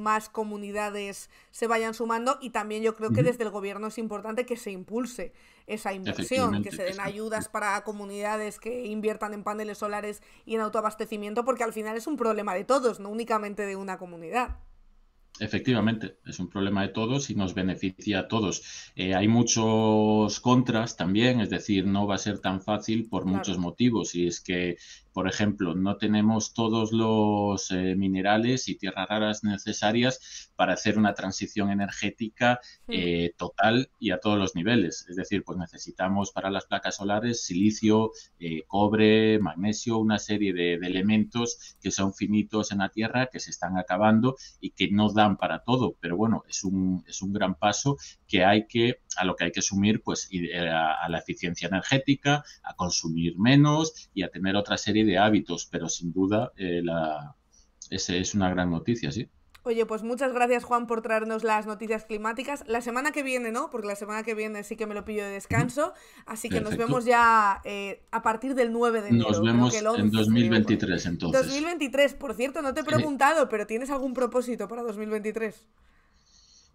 más comunidades se vayan sumando y también yo creo que desde el gobierno es importante que se impulse esa inversión, que se den ayudas para comunidades que inviertan en paneles solares y en autoabastecimiento, porque al final es un problema de todos, no únicamente de una comunidad. Efectivamente, es un problema de todos y nos beneficia a todos. Eh, hay muchos contras también, es decir, no va a ser tan fácil por muchos motivos y es que por ejemplo, no tenemos todos los eh, minerales y tierras raras necesarias para hacer una transición energética eh, total y a todos los niveles. Es decir, pues necesitamos para las placas solares silicio, eh, cobre, magnesio, una serie de, elementos que son finitos en la Tierra, que se están acabando y que no dan para todo. Pero bueno, es un, es un gran paso que hay que, a lo que hay que sumir pues, a, a la eficiencia energética, a consumir menos y a tener otra serie de hábitos, pero sin duda eh, la, ese es una gran noticia, sí. Oye, pues muchas gracias Juan por traernos las noticias climáticas. La semana que viene, ¿no? Porque la semana que viene sí que me lo pillo de descanso. Así que nos vemos ya eh, a partir del 9 de enero. Nos vemos en 2023 entonces. 2023, por cierto, no te he preguntado, pero ¿tienes algún propósito para 2023?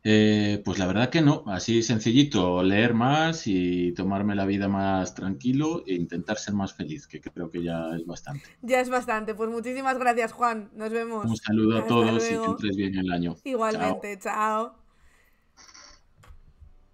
Eh, pues la verdad que no, así sencillito, leer más y tomarme la vida más tranquilo e intentar ser más feliz, que creo que ya es bastante. Ya es bastante, pues muchísimas gracias Juan, nos vemos. Un saludo a todos y que entres bien el año. Igualmente, chao.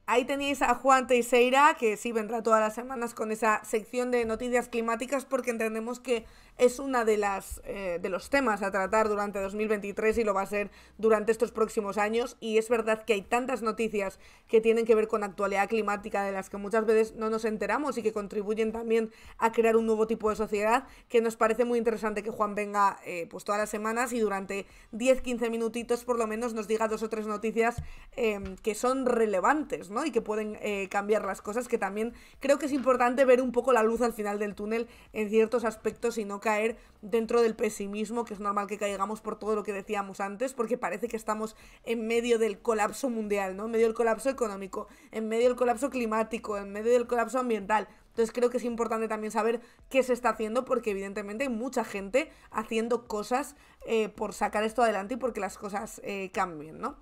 Ahí tenéis a Juan Teixeira, que sí vendrá todas las semanas con esa sección de noticias climáticas, porque entendemos que es uno de, las, eh, de los temas a tratar durante 2023 y lo va a ser durante estos próximos años. Y es verdad que hay tantas noticias que tienen que ver con actualidad climática de las que muchas veces no nos enteramos y que contribuyen también a crear un nuevo tipo de sociedad que nos parece muy interesante que Juan venga eh, pues todas las semanas y durante 10-15 minutitos por lo menos nos diga dos o tres noticias em, que son relevantes ¿no? y que pueden eh, cambiar las cosas, que también creo que es importante ver un poco la luz al final del túnel en ciertos aspectos y no caer dentro del pesimismo, que es normal que caigamos por todo lo que decíamos antes, porque parece que estamos en medio del colapso mundial, ¿no? En medio del colapso económico, en medio del colapso climático, en medio del colapso ambiental. Entonces creo que es importante también saber qué se está haciendo, porque evidentemente hay mucha gente haciendo cosas eh, por sacar esto adelante y porque las cosas eh, cambien, ¿no?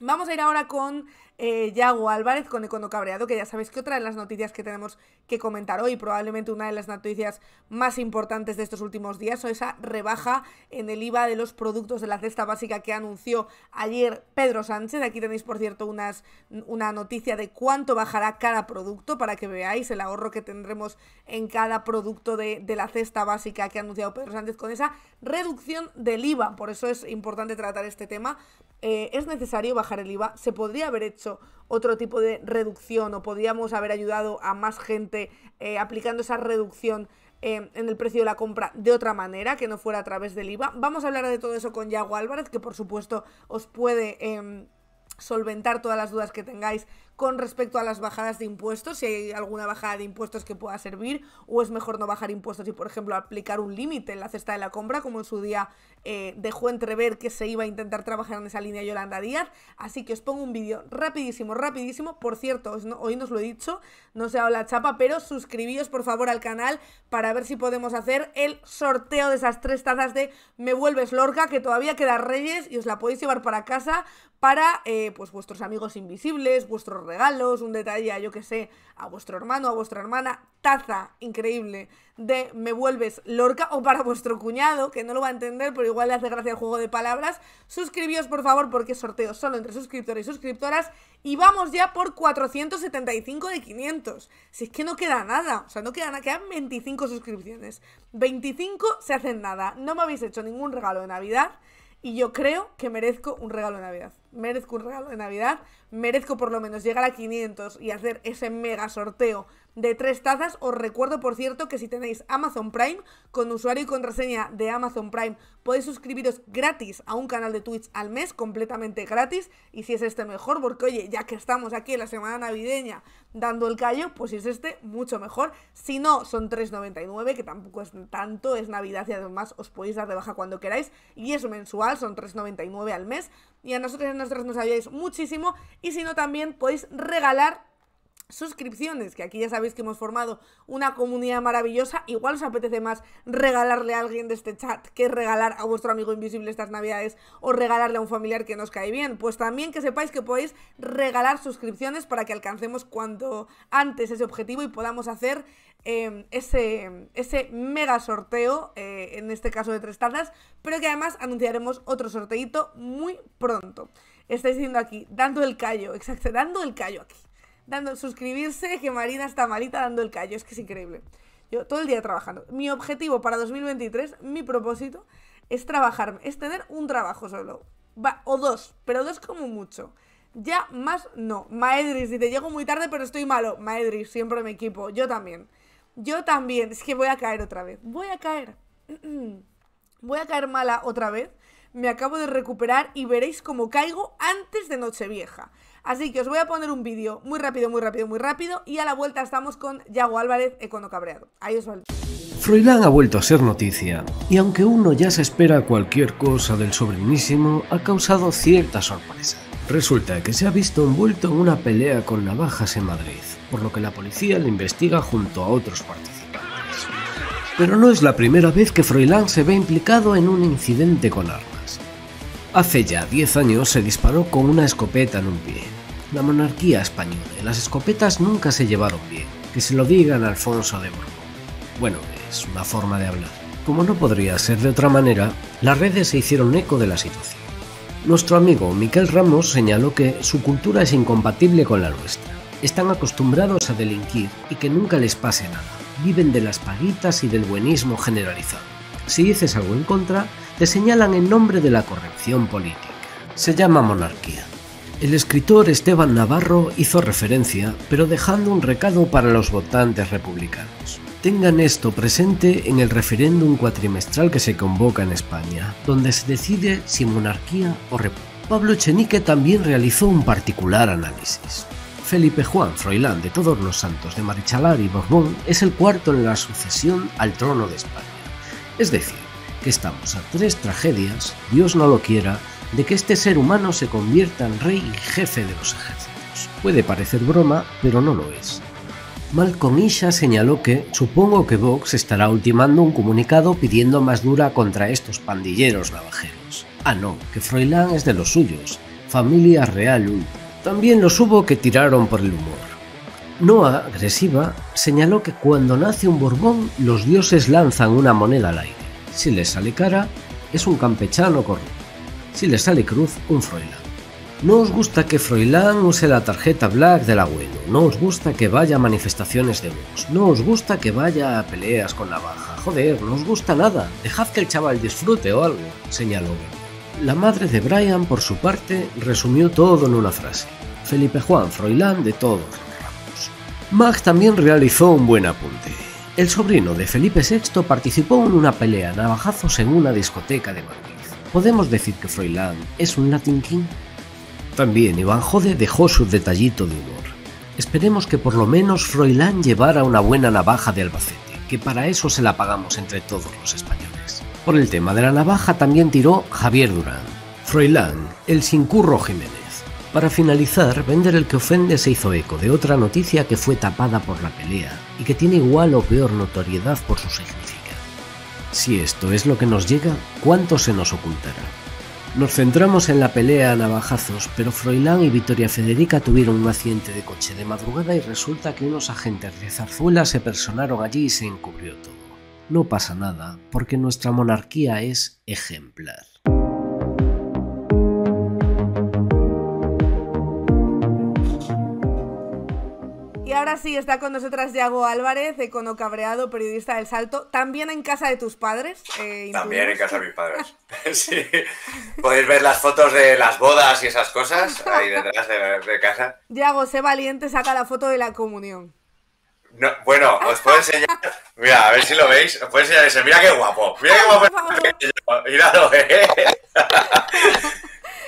Vamos a ir ahora con eh, Yago Álvarez, con Econo Cabreado, que ya sabéis que otra de las noticias que tenemos que comentar hoy, probablemente una de las noticias más importantes de estos últimos días, o esa rebaja en el IVA de los productos de la cesta básica que anunció ayer Pedro Sánchez. Aquí tenéis, por cierto, unas, una noticia de cuánto bajará cada producto para que veáis el ahorro que tendremos en cada producto de, de la cesta básica que ha anunciado Pedro Sánchez con esa reducción del IVA. Por eso es importante tratar este tema, eh, es necesario bajar el IVA, se podría haber hecho otro tipo de reducción o podríamos haber ayudado a más gente eh, aplicando esa reducción eh, en el precio de la compra de otra manera, que no fuera a través del IVA. Vamos a hablar de todo eso con Yago Álvarez, que por supuesto os puede em, solventar todas las dudas que tengáis con respecto a las bajadas de impuestos, si hay alguna bajada de impuestos que pueda servir, o es mejor no bajar impuestos y, por ejemplo, aplicar un límite en la cesta de la compra, como en su día eh, dejó entrever que se iba a intentar trabajar en esa línea Yolanda Díaz. Así que os pongo un vídeo rapidísimo, rapidísimo. Por cierto, hoy nos lo he dicho, no se ha dado la chapa, pero suscribíos por favor al canal para ver si podemos hacer el sorteo de esas tres tazas de Me Vuelves Lorca, que todavía queda Reyes y os la podéis llevar para casa para eh, pues vuestros amigos invisibles, vuestros regalos, un detalle, yo que sé, a vuestro hermano, a vuestra hermana, taza increíble de me vuelves Lorca o para vuestro cuñado, que no lo va a entender, pero igual le hace gracia el juego de palabras. Suscribíos, por favor, porque sorteo solo entre suscriptores y suscriptoras. Y vamos ya por 475 de 500. Si es que no queda nada, o sea, no queda nada, quedan 25 suscripciones. 25 se hacen nada. No me habéis hecho ningún regalo de Navidad. Y yo creo que merezco un regalo de Navidad. Merezco un regalo de Navidad. Merezco por lo menos llegar a 500 y hacer ese mega sorteo de tres tazas. Os recuerdo, por cierto, que si tenéis Amazon Prime, con usuario y contraseña de Amazon Prime, podéis suscribiros gratis a un canal de Twitch al mes, completamente gratis. Y si es este mejor, porque oye, ya que estamos aquí en la semana navideña dando el callo, pues si es este, mucho mejor. Si no, son 3,99, que tampoco es tanto, es Navidad y además os podéis dar de baja cuando queráis. Y es mensual, son 3,99 al mes. Y a nosotros y a nosotros nos ayudáis muchísimo. Y si no, también podéis regalar suscripciones, que aquí ya sabéis que hemos formado una comunidad maravillosa, igual os apetece más regalarle a alguien de este chat que regalar a vuestro amigo invisible estas navidades o regalarle a un familiar que nos cae bien, pues también que sepáis que podéis regalar suscripciones para que alcancemos cuanto antes ese objetivo y podamos hacer eh, ese, ese mega sorteo, eh, en este caso de tres tazas, pero que además anunciaremos otro sorteito muy pronto. Estáis diciendo aquí, dando el callo, exacto, dando el callo aquí dando suscribirse, que Marina está malita dando el callo, es que es increíble. Yo todo el día trabajando. Mi objetivo para 2023, mi propósito, es trabajar es tener un trabajo solo. Va, o dos, pero dos como mucho. Ya más no. Maedris, dice, llego muy tarde, pero estoy malo. Maedris, siempre me equipo. Yo también. Yo también. Es que voy a caer otra vez. Voy a caer. voy a caer mala otra vez. Me acabo de recuperar y veréis cómo caigo antes de Nochevieja. Así que os voy a poner un vídeo muy rápido, muy rápido, muy rápido y a la vuelta estamos con Yago Álvarez, Econo Cabreado. Ahí os va Froilán ha vuelto a ser noticia, y aunque uno ya se espera cualquier cosa del sobrinísimo ha causado cierta sorpresa. Resulta que se ha visto envuelto en una pelea con navajas en Madrid, por lo que la policía le investiga junto a otros participantes. Pero no es la primera vez que Froilán se ve implicado en un incidente con armas. Hace ya 10 años se disparó con una escopeta en un pie, la monarquía española y las escopetas nunca se llevaron bien. Que se lo digan Alfonso de Borbón. Bueno, es una forma de hablar. Como no podría ser de otra manera, las redes se hicieron eco de la situación. Nuestro amigo Miquel Ramos señaló que su cultura es incompatible con la nuestra. Están acostumbrados a delinquir y que nunca les pase nada. Viven de las paguitas y del buenismo generalizado. Si dices algo en contra, te señalan en nombre de la corrección política. Se llama monarquía. El escritor Esteban Navarro hizo referencia, pero dejando un recado para los votantes republicanos. Tengan esto presente en el referéndum cuatrimestral que se convoca en España, donde se decide si monarquía o república. Pablo Chenique también realizó un particular análisis. Felipe Juan Froilán de Todos los Santos de Marichalar y Borbón es el cuarto en la sucesión al trono de España. Es decir, que estamos a tres tragedias, Dios no lo quiera, de que este ser humano se convierta en rey y jefe de los ejércitos. Puede parecer broma, pero no lo es. Malcolm señaló que, supongo que Vox estará ultimando un comunicado pidiendo más dura contra estos pandilleros navajeros. Ah, no, que Froilán es de los suyos, familia real. También los hubo que tiraron por el humor. Noah, agresiva, señaló que cuando nace un Borbón, los dioses lanzan una moneda al aire. Si le sale cara, es un campechano corrupto si le sale cruz un Froilán. No os gusta que Froilán use la tarjeta black del abuelo, no os gusta que vaya a manifestaciones de box. no os gusta que vaya a peleas con la baja. joder, no os gusta nada, dejad que el chaval disfrute o algo, señaló. La madre de Brian, por su parte, resumió todo en una frase. Felipe Juan Froilán de todos los también realizó un buen apunte. El sobrino de Felipe VI participó en una pelea navajazos en una discoteca de Madrid. ¿Podemos decir que Froilán es un Latin King? También Iván Jode dejó su detallito de humor. Esperemos que por lo menos Froilán llevara una buena navaja de Albacete, que para eso se la pagamos entre todos los españoles. Por el tema de la navaja también tiró Javier Durán. Froilán, el sincurro Jiménez. Para finalizar, Vender el que ofende se hizo eco de otra noticia que fue tapada por la pelea y que tiene igual o peor notoriedad por sus ejercicios. Si esto es lo que nos llega, ¿cuánto se nos ocultará? Nos centramos en la pelea a navajazos, pero Froilán y Victoria Federica tuvieron un accidente de coche de madrugada y resulta que unos agentes de Zarzuela se personaron allí y se encubrió todo. No pasa nada, porque nuestra monarquía es ejemplar. ahora sí está con nosotras Yago Álvarez, Econo Cabreado, periodista del Salto, también en casa de tus padres. Eh, también en casa de mis padres. sí. Podéis ver las fotos de las bodas y esas cosas ahí detrás de, casa. Yago, sé valiente, saca la foto de la comunión. bueno, os puedo enseñar. Mira, a ver si lo veis. Os puedo enseñar ese. Mira qué guapo. Mira qué guapo. Míralo,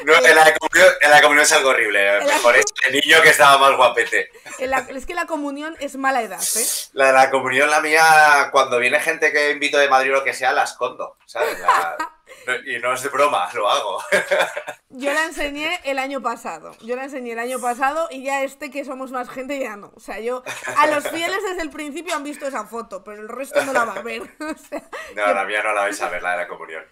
no, en, la comunión, es algo horrible. el niño que estaba más guapete. es que la comunión es mala edad, ¿eh? La, la comunión, la mía, cuando viene gente que invito de Madrid o lo que sea, la escondo, ¿sabes? y no es de broma, lo hago. Yo la enseñé el año pasado. Yo la enseñé el año pasado y ya este que somos más gente ya no. O sea, yo a los fieles desde el principio han visto esa foto, pero el resto no la va a ver. no, la mía no la vais a ver, la de la comunión.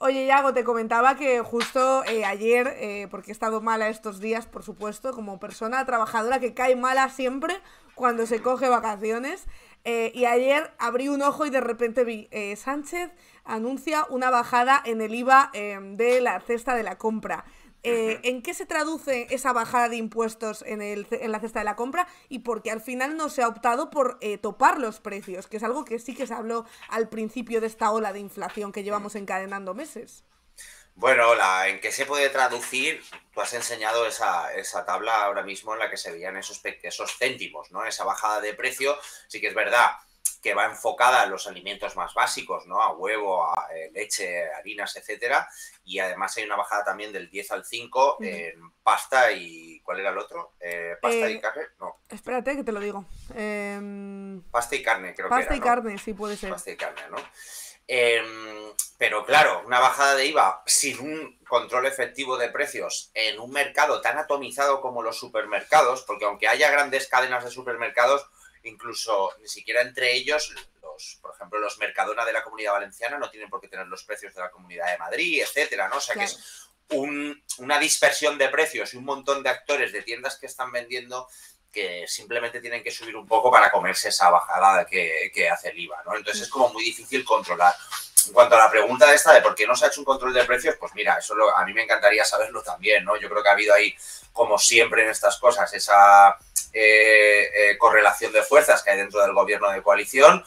Oye, Yago, te comentaba que justo eh, ayer, eh, porque he estado mala estos días, por supuesto, como persona trabajadora que cae mala siempre cuando se coge vacaciones, eh, y ayer abrí un ojo y de repente vi, Sánchez anuncia una bajada en el IVA de la cesta de la compra. Eh, ¿en qué se traduce esa bajada de impuestos en, el, en la cesta de la compra? Y por qué al final no se ha optado por eh, topar los precios, que es algo que sí que se habló al principio de esta ola de inflación que llevamos encadenando meses. Bueno, hola. ¿en qué se puede traducir? Tú has enseñado esa, tabla ahora mismo en la que se veían esos, esos céntimos, ¿no? Esa bajada de precio. Sí que es verdad que va enfocada a los alimentos más básicos, ¿no? A huevo, a eh, leche, harinas, etcétera. Y además hay una bajada también del 10 al 5 en pasta y. ¿Cuál era el otro? Eh, ¿Pasta y eh, carne? No. Espérate que te lo digo. Em, pasta y carne, creo que que Pasta y carne, sí puede ser. Pasta y carne, ¿no? Em, pero claro, una bajada de IVA sin un control efectivo de precios en un mercado tan atomizado como los supermercados, porque aunque haya grandes cadenas de supermercados, Incluso ni siquiera entre ellos, los, por ejemplo, los Mercadona de la Comunidad Valenciana no tienen por qué tener los precios de la Comunidad de Madrid, etcétera, ¿no? O sea que es una dispersión de precios y un montón de actores de tiendas que están vendiendo que simplemente tienen que subir un poco para comerse esa bajada que, hace el IVA, ¿no? Entonces es como muy difícil controlar. En cuanto a la pregunta esta de por qué no se ha hecho un control de precios, pues mira, eso a mí me encantaría saberlo también, ¿no? Yo creo que ha habido ahí, como siempre en estas cosas, esa eh, eh, correlación de fuerzas que hay dentro del gobierno de coalición.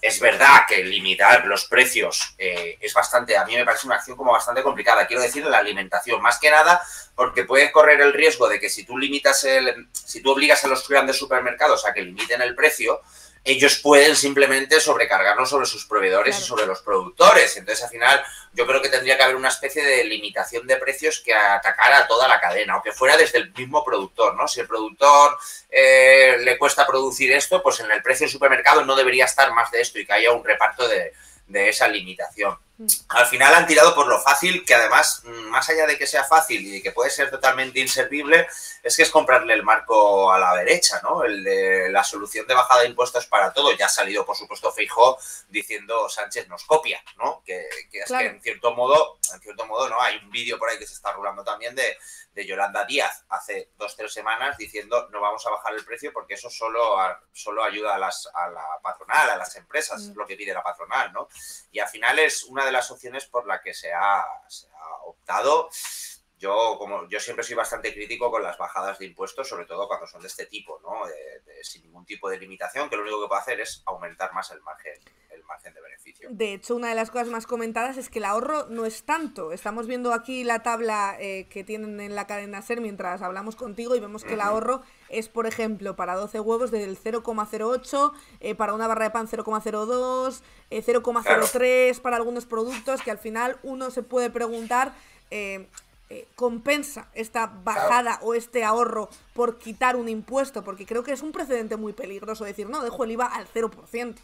Es verdad que limitar los precios eh, es bastante, a mí me parece una acción como bastante complicada. Quiero decir, la alimentación, más que nada, porque puede correr el riesgo de que si tú limitas el, si tú obligas a los grandes supermercados a que limiten el precio, ellos pueden simplemente sobrecargarnos sobre sus proveedores y sobre los productores. Entonces, al final, yo creo que tendría que haber una especie de limitación de precios que atacara a toda la cadena, o que fuera desde el mismo productor, ¿no? Si el productor eh, le cuesta producir esto, pues en el precio del supermercado no debería estar más de esto y que haya un reparto de, de esa limitación al final han tirado por lo fácil, que además, mm, más allá de que sea fácil y que puede ser totalmente inservible, es que es comprarle el marco a la derecha, ¿no? El de la solución de bajada de impuestos para todo. Ya ha salido, por supuesto, Feijó diciendo Sánchez nos copia, ¿no? Que, es que en cierto modo, en cierto modo, ¿no? Hay un vídeo por ahí que se está rulando también de, Yolanda Díaz hace dos, tres semanas diciendo no vamos a bajar el precio porque eso solo, solo ayuda a, las, a la patronal, a las empresas, mm. es lo que pide la patronal, ¿no? Y al final es una de las opciones por la que se ha, optado. Yo, como yo siempre soy bastante crítico con las bajadas de impuestos, sobre todo cuando son de este tipo, ¿no? sin ningún tipo de limitación, que lo único que puede hacer es aumentar más el margen de beneficio. De hecho, una de las cosas más comentadas es que el ahorro no es tanto. Estamos viendo aquí la tabla eh, que tienen en la cadena SER mientras hablamos contigo y vemos que el ahorro es, por ejemplo, para 12 huevos del 0,08, eh, para una barra de pan 0,02, 0,03 eh, para algunos productos que al final uno se puede preguntar... compensa esta bajada o este ahorro por quitar un impuesto, porque creo que es un precedente muy peligroso decir, no, dejo el IVA al 0%.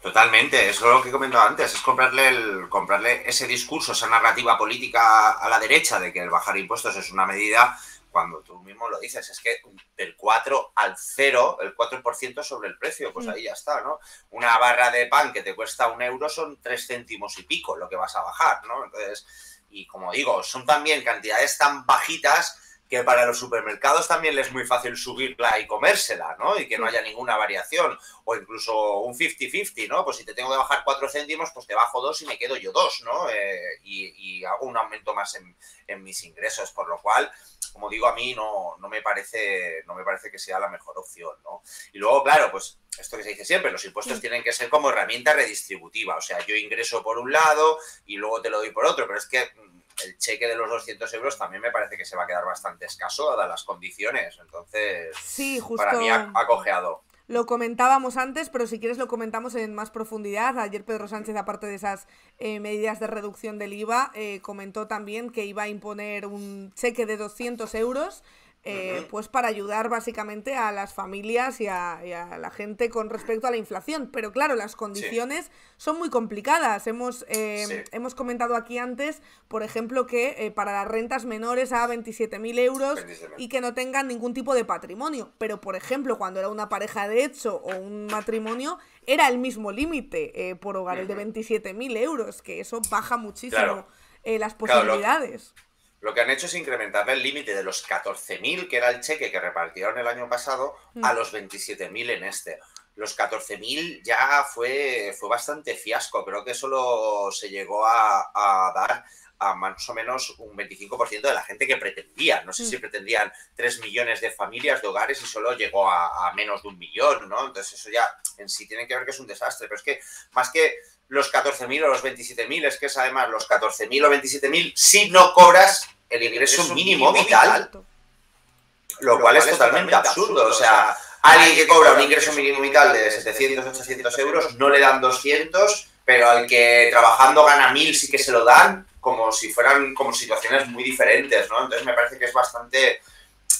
Totalmente, es lo que he comentado antes, es comprarle, el, comprarle ese discurso, esa narrativa política a la derecha de que el bajar impuestos es una medida, cuando tú mismo lo dices, es que del 4 al 0, el 4% sobre el precio, pues mm. ahí ya está, ¿no? Una barra de pan que te cuesta un euro son tres céntimos y pico lo que vas a bajar, ¿no? Entonces, y como digo, son también cantidades tan bajitas que para los supermercados también les es muy fácil subirla y comérsela, ¿no? Y que no haya ninguna variación. O incluso un 50-50, ¿no? Pues si te tengo que bajar cuatro céntimos, pues te bajo 2 y me quedo yo dos, ¿no? Eh, y, hago un aumento más en, mis ingresos, por lo cual, como digo, a mí no, no, me parece, no me parece que sea la mejor opción, ¿no? Y luego, claro, pues esto que se dice siempre, los impuestos tienen que ser como herramienta redistributiva. O sea, yo ingreso por un lado y luego te lo doy por otro, pero es que el cheque de los 200 euros también me parece que se va a quedar bastante escaso, dadas las condiciones. Entonces, sí, para mí ha, Lo comentábamos antes, pero si quieres lo comentamos en más profundidad. Ayer Pedro Sánchez, aparte de esas eh, medidas de reducción del IVA, eh, comentó también que iba a imponer un cheque de 200 euros eh, pues para ayudar básicamente a las familias y a, la gente con respecto a la inflación. Pero claro, las condiciones son muy complicadas. Hemos, eh, hemos comentado aquí antes, por ejemplo, que eh, para las rentas menores a 27.000 euros y que no tengan ningún tipo de patrimonio. Pero, por ejemplo, cuando era una pareja de hecho o un matrimonio, era el mismo límite por hogar, el de 27.000 euros, que eso baja muchísimo las posibilidades. Lo que han hecho es incrementar el límite de los 14.000, que era el cheque que repartieron el año pasado, mm. a los 27.000 en este. Los 14.000 ya fue, fue bastante fiasco. Creo que solo se llegó a, dar a más o menos un 25% de la gente que pretendía. No sé mm. si pretendían 3 millones de familias, de hogares, y solo llegó a, a, menos de un millón, ¿no? Entonces eso ya en sí tiene que ver que es un desastre. Pero es que más que los 14.000 o los 27.000, es que es además los 14.000 o 27.000 si no cobras el ingreso mínimo vital. Lo, cual es totalmente absurdo. O sea, alguien que cobra un ingreso mínimo vital de 700, 800 euros no le dan 200, pero al que trabajando gana 1.000 sí que se lo dan, como si fueran como situaciones muy diferentes, ¿no? Entonces me parece que es bastante,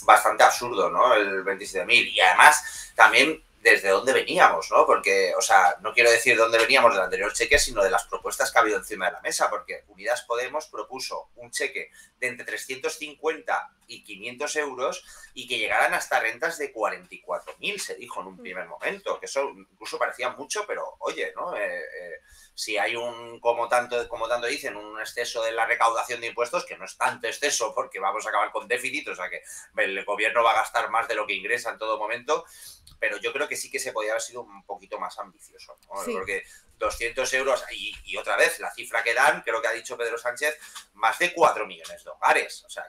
bastante absurdo, ¿no? El 27.000. Y además, también desde dónde veníamos, ¿no? Porque, o sea, no quiero decir dónde veníamos del anterior cheque, sino de las propuestas que ha habido encima de la mesa, porque Unidas Podemos propuso un cheque de entre 350 y 500 euros y que llegaran hasta rentas de 44.000, se dijo en un mm. primer momento, que eso incluso parecía mucho, pero oye, ¿no? Eh, eh, si hay un, como tanto, como tanto dicen, un exceso de la recaudación de impuestos, que no es tanto exceso porque vamos a acabar con déficit, o sea que el gobierno va a gastar más de lo que ingresa en todo momento, pero yo creo que sí que se podía haber sido un poquito más ambicioso, porque 200 euros, y, otra vez, la cifra que dan, creo que ha dicho Pedro Sánchez, más de 4 millones de hogares, o sea,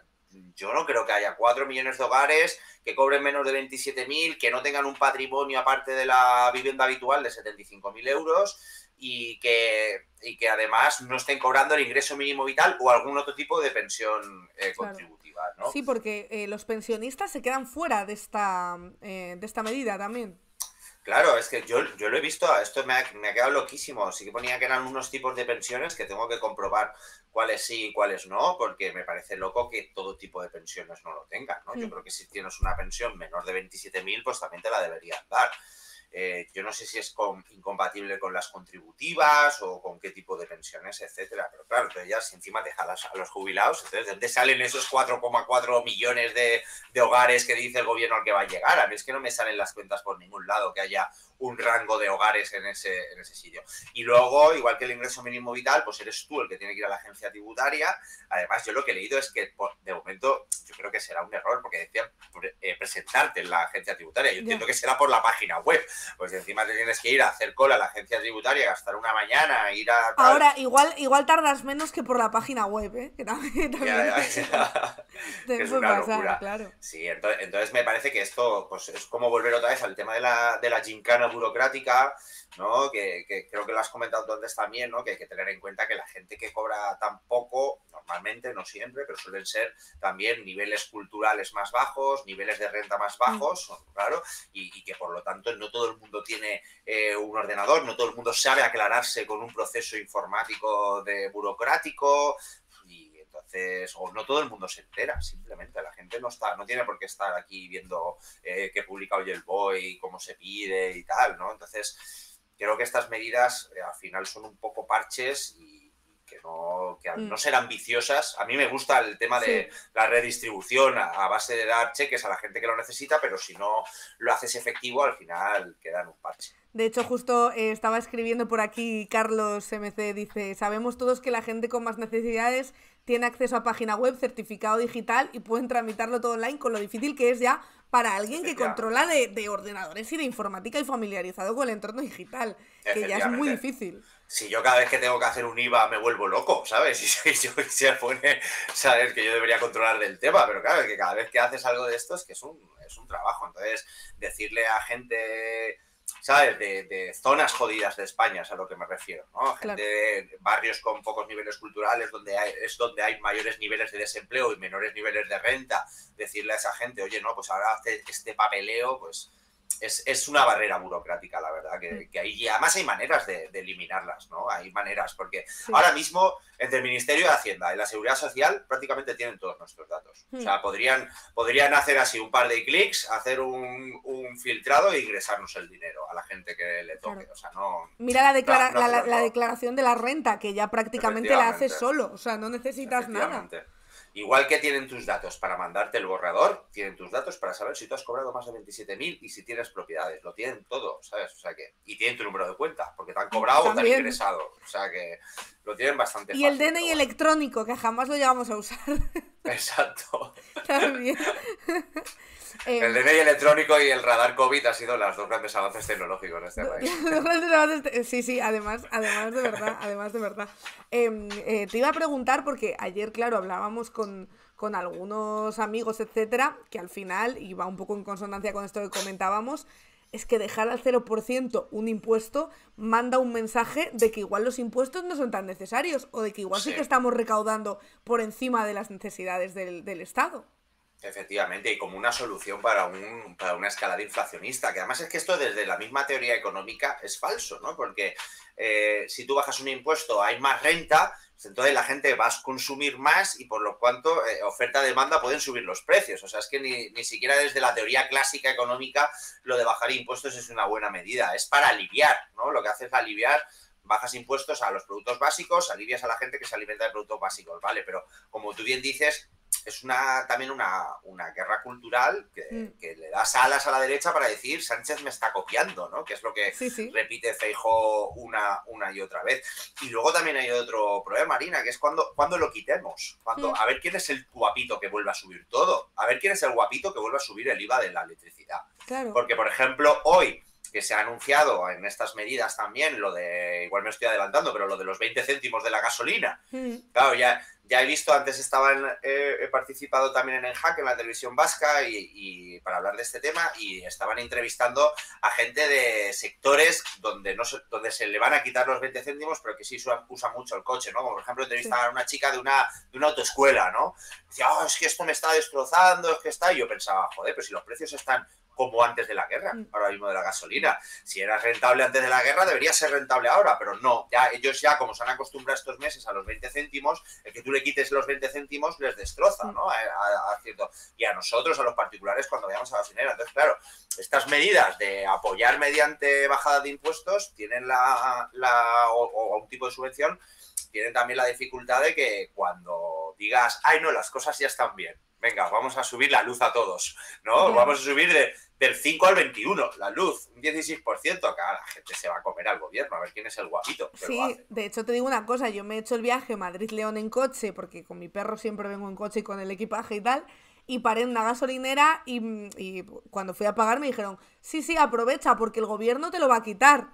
yo no creo que haya 4 millones de hogares que cobren menos de 27.000, que no tengan un patrimonio aparte de la vivienda habitual de 75.000 euros y que, y que además no estén cobrando el ingreso mínimo vital o algún otro tipo de pensión eh, contributiva. Sí, porque eh, los pensionistas se quedan fuera de eh, de esta medida también. Claro, es que yo, yo lo he visto, esto me ha, quedado loquísimo. Sí que ponía que eran unos tipos de pensiones que tengo que comprobar cuáles sí y cuáles no, porque me parece loco que todo tipo de pensiones no lo tengan. ¿no? Yo mm. creo que si tienes una pensión menor de 27.000, pues también te la deberían dar. Eh, yo no sé si es incompatible con las contributivas o con qué tipo de pensiones, etcétera. Pero claro, entonces ya encima dejadas a los jubilados, entonces, ¿de dónde salen esos 4,4 millones de, de, hogares que dice el gobierno al que va a llegar? A mí es que no me salen las cuentas por ningún lado que haya un rango de hogares en ese, en ese sitio. Y luego, igual que el ingreso mínimo vital, pues eres tú el que tiene que ir a la agencia tributaria. Además, yo lo que he leído es que de momento yo creo que será un error porque decían eh, presentarte en la agencia tributaria. Yo entiendo que será por la página web. Pues encima te tienes que ir a hacer cola a la agencia tributaria, gastar una mañana, ir a... Ahora, igual, igual tardas menos que por la página web, ¿eh? Que también... es una Claro. Sí, entonces, me parece que esto pues, es como volver otra vez al tema de la, de la gincana burocrática, ¿no? Que, creo que lo has comentado antes también, ¿no? Que hay que tener en cuenta que la gente que cobra tan poco, normalmente, no siempre, pero suelen ser también niveles culturales más bajos, niveles de renta más mm. bajos, claro, y, que por lo tanto no todo el mundo tiene eh, un ordenador, no todo el mundo sabe aclararse con un proceso informático de burocrático, entonces, o no todo el mundo se entera, simplemente la gente no está, no tiene por qué estar aquí viendo eh, qué publica hoy el boy, cómo se pide y tal, ¿no? Entonces, creo que estas medidas eh, al final son un poco parches y que al no mm. ser ambiciosas, a mí me gusta el tema de la redistribución a, base de dar cheques a la gente que lo necesita, pero si no lo haces efectivo, al final quedan un parche. De hecho, justo eh, estaba escribiendo por aquí Carlos MC, dice, sabemos todos que la gente con más necesidades tiene acceso a página web, certificado digital y pueden tramitarlo todo online, con lo difícil que es ya para alguien que controla de, ordenadores y de informática y familiarizado con el entorno digital, que ya es muy difícil. Si yo cada vez que tengo que hacer un IVA me vuelvo loco, ¿sabes? Y, se yo quisiera pone, saber que yo debería controlar del tema, pero claro, que cada vez que haces algo de esto es que es un, es un trabajo. Entonces, decirle a gente ¿sabes? De, zonas jodidas de España, es a lo que me refiero, ¿no? Gente de barrios con pocos niveles culturales, donde es donde hay mayores niveles de desempleo y menores niveles de renta. Decirle a esa gente, oye, no, pues ahora hace este papeleo, pues es, es, una barrera burocrática, la verdad, que, ahí mm. hay, y además hay maneras de, eliminarlas, ¿no? Hay maneras, porque ahora mismo entre el Ministerio de Hacienda y la Seguridad Social prácticamente tienen todos nuestros datos. O sea, mm. podrían, podrían hacer así un par de clics, hacer un, filtrado e ingresarnos el dinero a la gente que le toque. O sea, no... Mira la, declara la, declaración de la renta, que ya prácticamente la haces solo, o sea, no necesitas nada. Igual que tienen tus datos para mandarte el borrador, tienen tus datos para saber si tú has cobrado más de 27.000 y si tienes propiedades. Lo tienen todo, ¿sabes? O sea que, y tienen tu número de cuenta, porque te han cobrado También. o te han ingresado. O sea que lo tienen bastante y Y el DNI electrónico, que jamás lo llevamos a usar. Exacto. el eh, DNI electrónico y el radar COVID han sido las dos grandes avances tecnológicos en este país. sí, sí, además, además de verdad, además de verdad. Em, eh, te iba a preguntar, porque ayer, claro, hablábamos con, con algunos amigos, etcétera, que al final, iba un poco en consonancia con esto que comentábamos, es que dejar al 0% un impuesto manda un mensaje de que igual los impuestos no son tan necesarios o de que igual sí, que estamos recaudando por encima de las necesidades del, Estado. Efectivamente, y como una solución para, un, para una escalada inflacionista, que además es que esto desde la misma teoría económica es falso, ¿no? Porque eh, si tú bajas un impuesto hay más renta, pues entonces la gente va a consumir más y por lo cuanto eh, oferta-demanda pueden subir los precios. O sea, es que ni, ni, siquiera desde la teoría clásica económica lo de bajar impuestos es una buena medida. Es para aliviar, ¿no? Lo que hace es aliviar, bajas impuestos a los productos básicos, alivias a la gente que se alimenta de productos básicos, ¿vale? Pero como tú bien dices, es una, también una, guerra cultural que, mm. le das alas a la derecha para decir Sánchez me está copiando, ¿no? Que es lo que repite Feijo una, una y otra vez. Y luego también hay otro problema, Marina, que es cuando, cuando lo quitemos. Cuando, mm. A ver quién es el guapito que vuelva a subir todo. A ver quién es el guapito que vuelva a subir el IVA de la electricidad. Porque, por ejemplo, hoy que se ha anunciado en estas medidas también, lo de, igual me estoy adelantando, pero lo de los 20 céntimos de la gasolina. Hmm. Claro, ya, ya he visto, antes estaban, eh, he participado también en el hack en la televisión vasca y, para hablar de este tema y estaban entrevistando a gente de sectores donde, no se, donde se le van a quitar los 20 céntimos, pero que sí usa, mucho el coche, ¿no? Como por ejemplo entrevistaban a una chica de una, de una autoescuela, ¿no? Decía, oh, es que esto me está destrozando, es que está... Y yo pensaba, joder, pero si los precios están como antes de la guerra, mm. ahora mismo de la gasolina. Si era rentable antes de la guerra, debería ser rentable ahora, pero no. Ya, ellos ya, como se han acostumbrado estos meses a los 20 céntimos, el que tú le quites los 20 céntimos les destroza, mm. ¿no? y a nosotros, a los particulares, cuando vayamos a la Entonces, claro, estas medidas de apoyar mediante bajada de impuestos tienen la, o un tipo de subvención, tienen también la dificultad de que cuando digas, ay no, las cosas ya están bien, venga, vamos a subir la luz a todos, ¿no? Vamos a subir de del 5 al 21, la luz, un 16%. Acá la gente se va a comer al gobierno, a ver quién es el guapito. sí, lo hace. de hecho te digo una cosa, yo me he hecho el viaje Madrid-León en coche, porque con mi perro siempre vengo en coche y con el equipaje y tal, y paré en una gasolinera y, cuando fui a pagar me dijeron, sí, sí, aprovecha, porque el gobierno te lo va a quitar.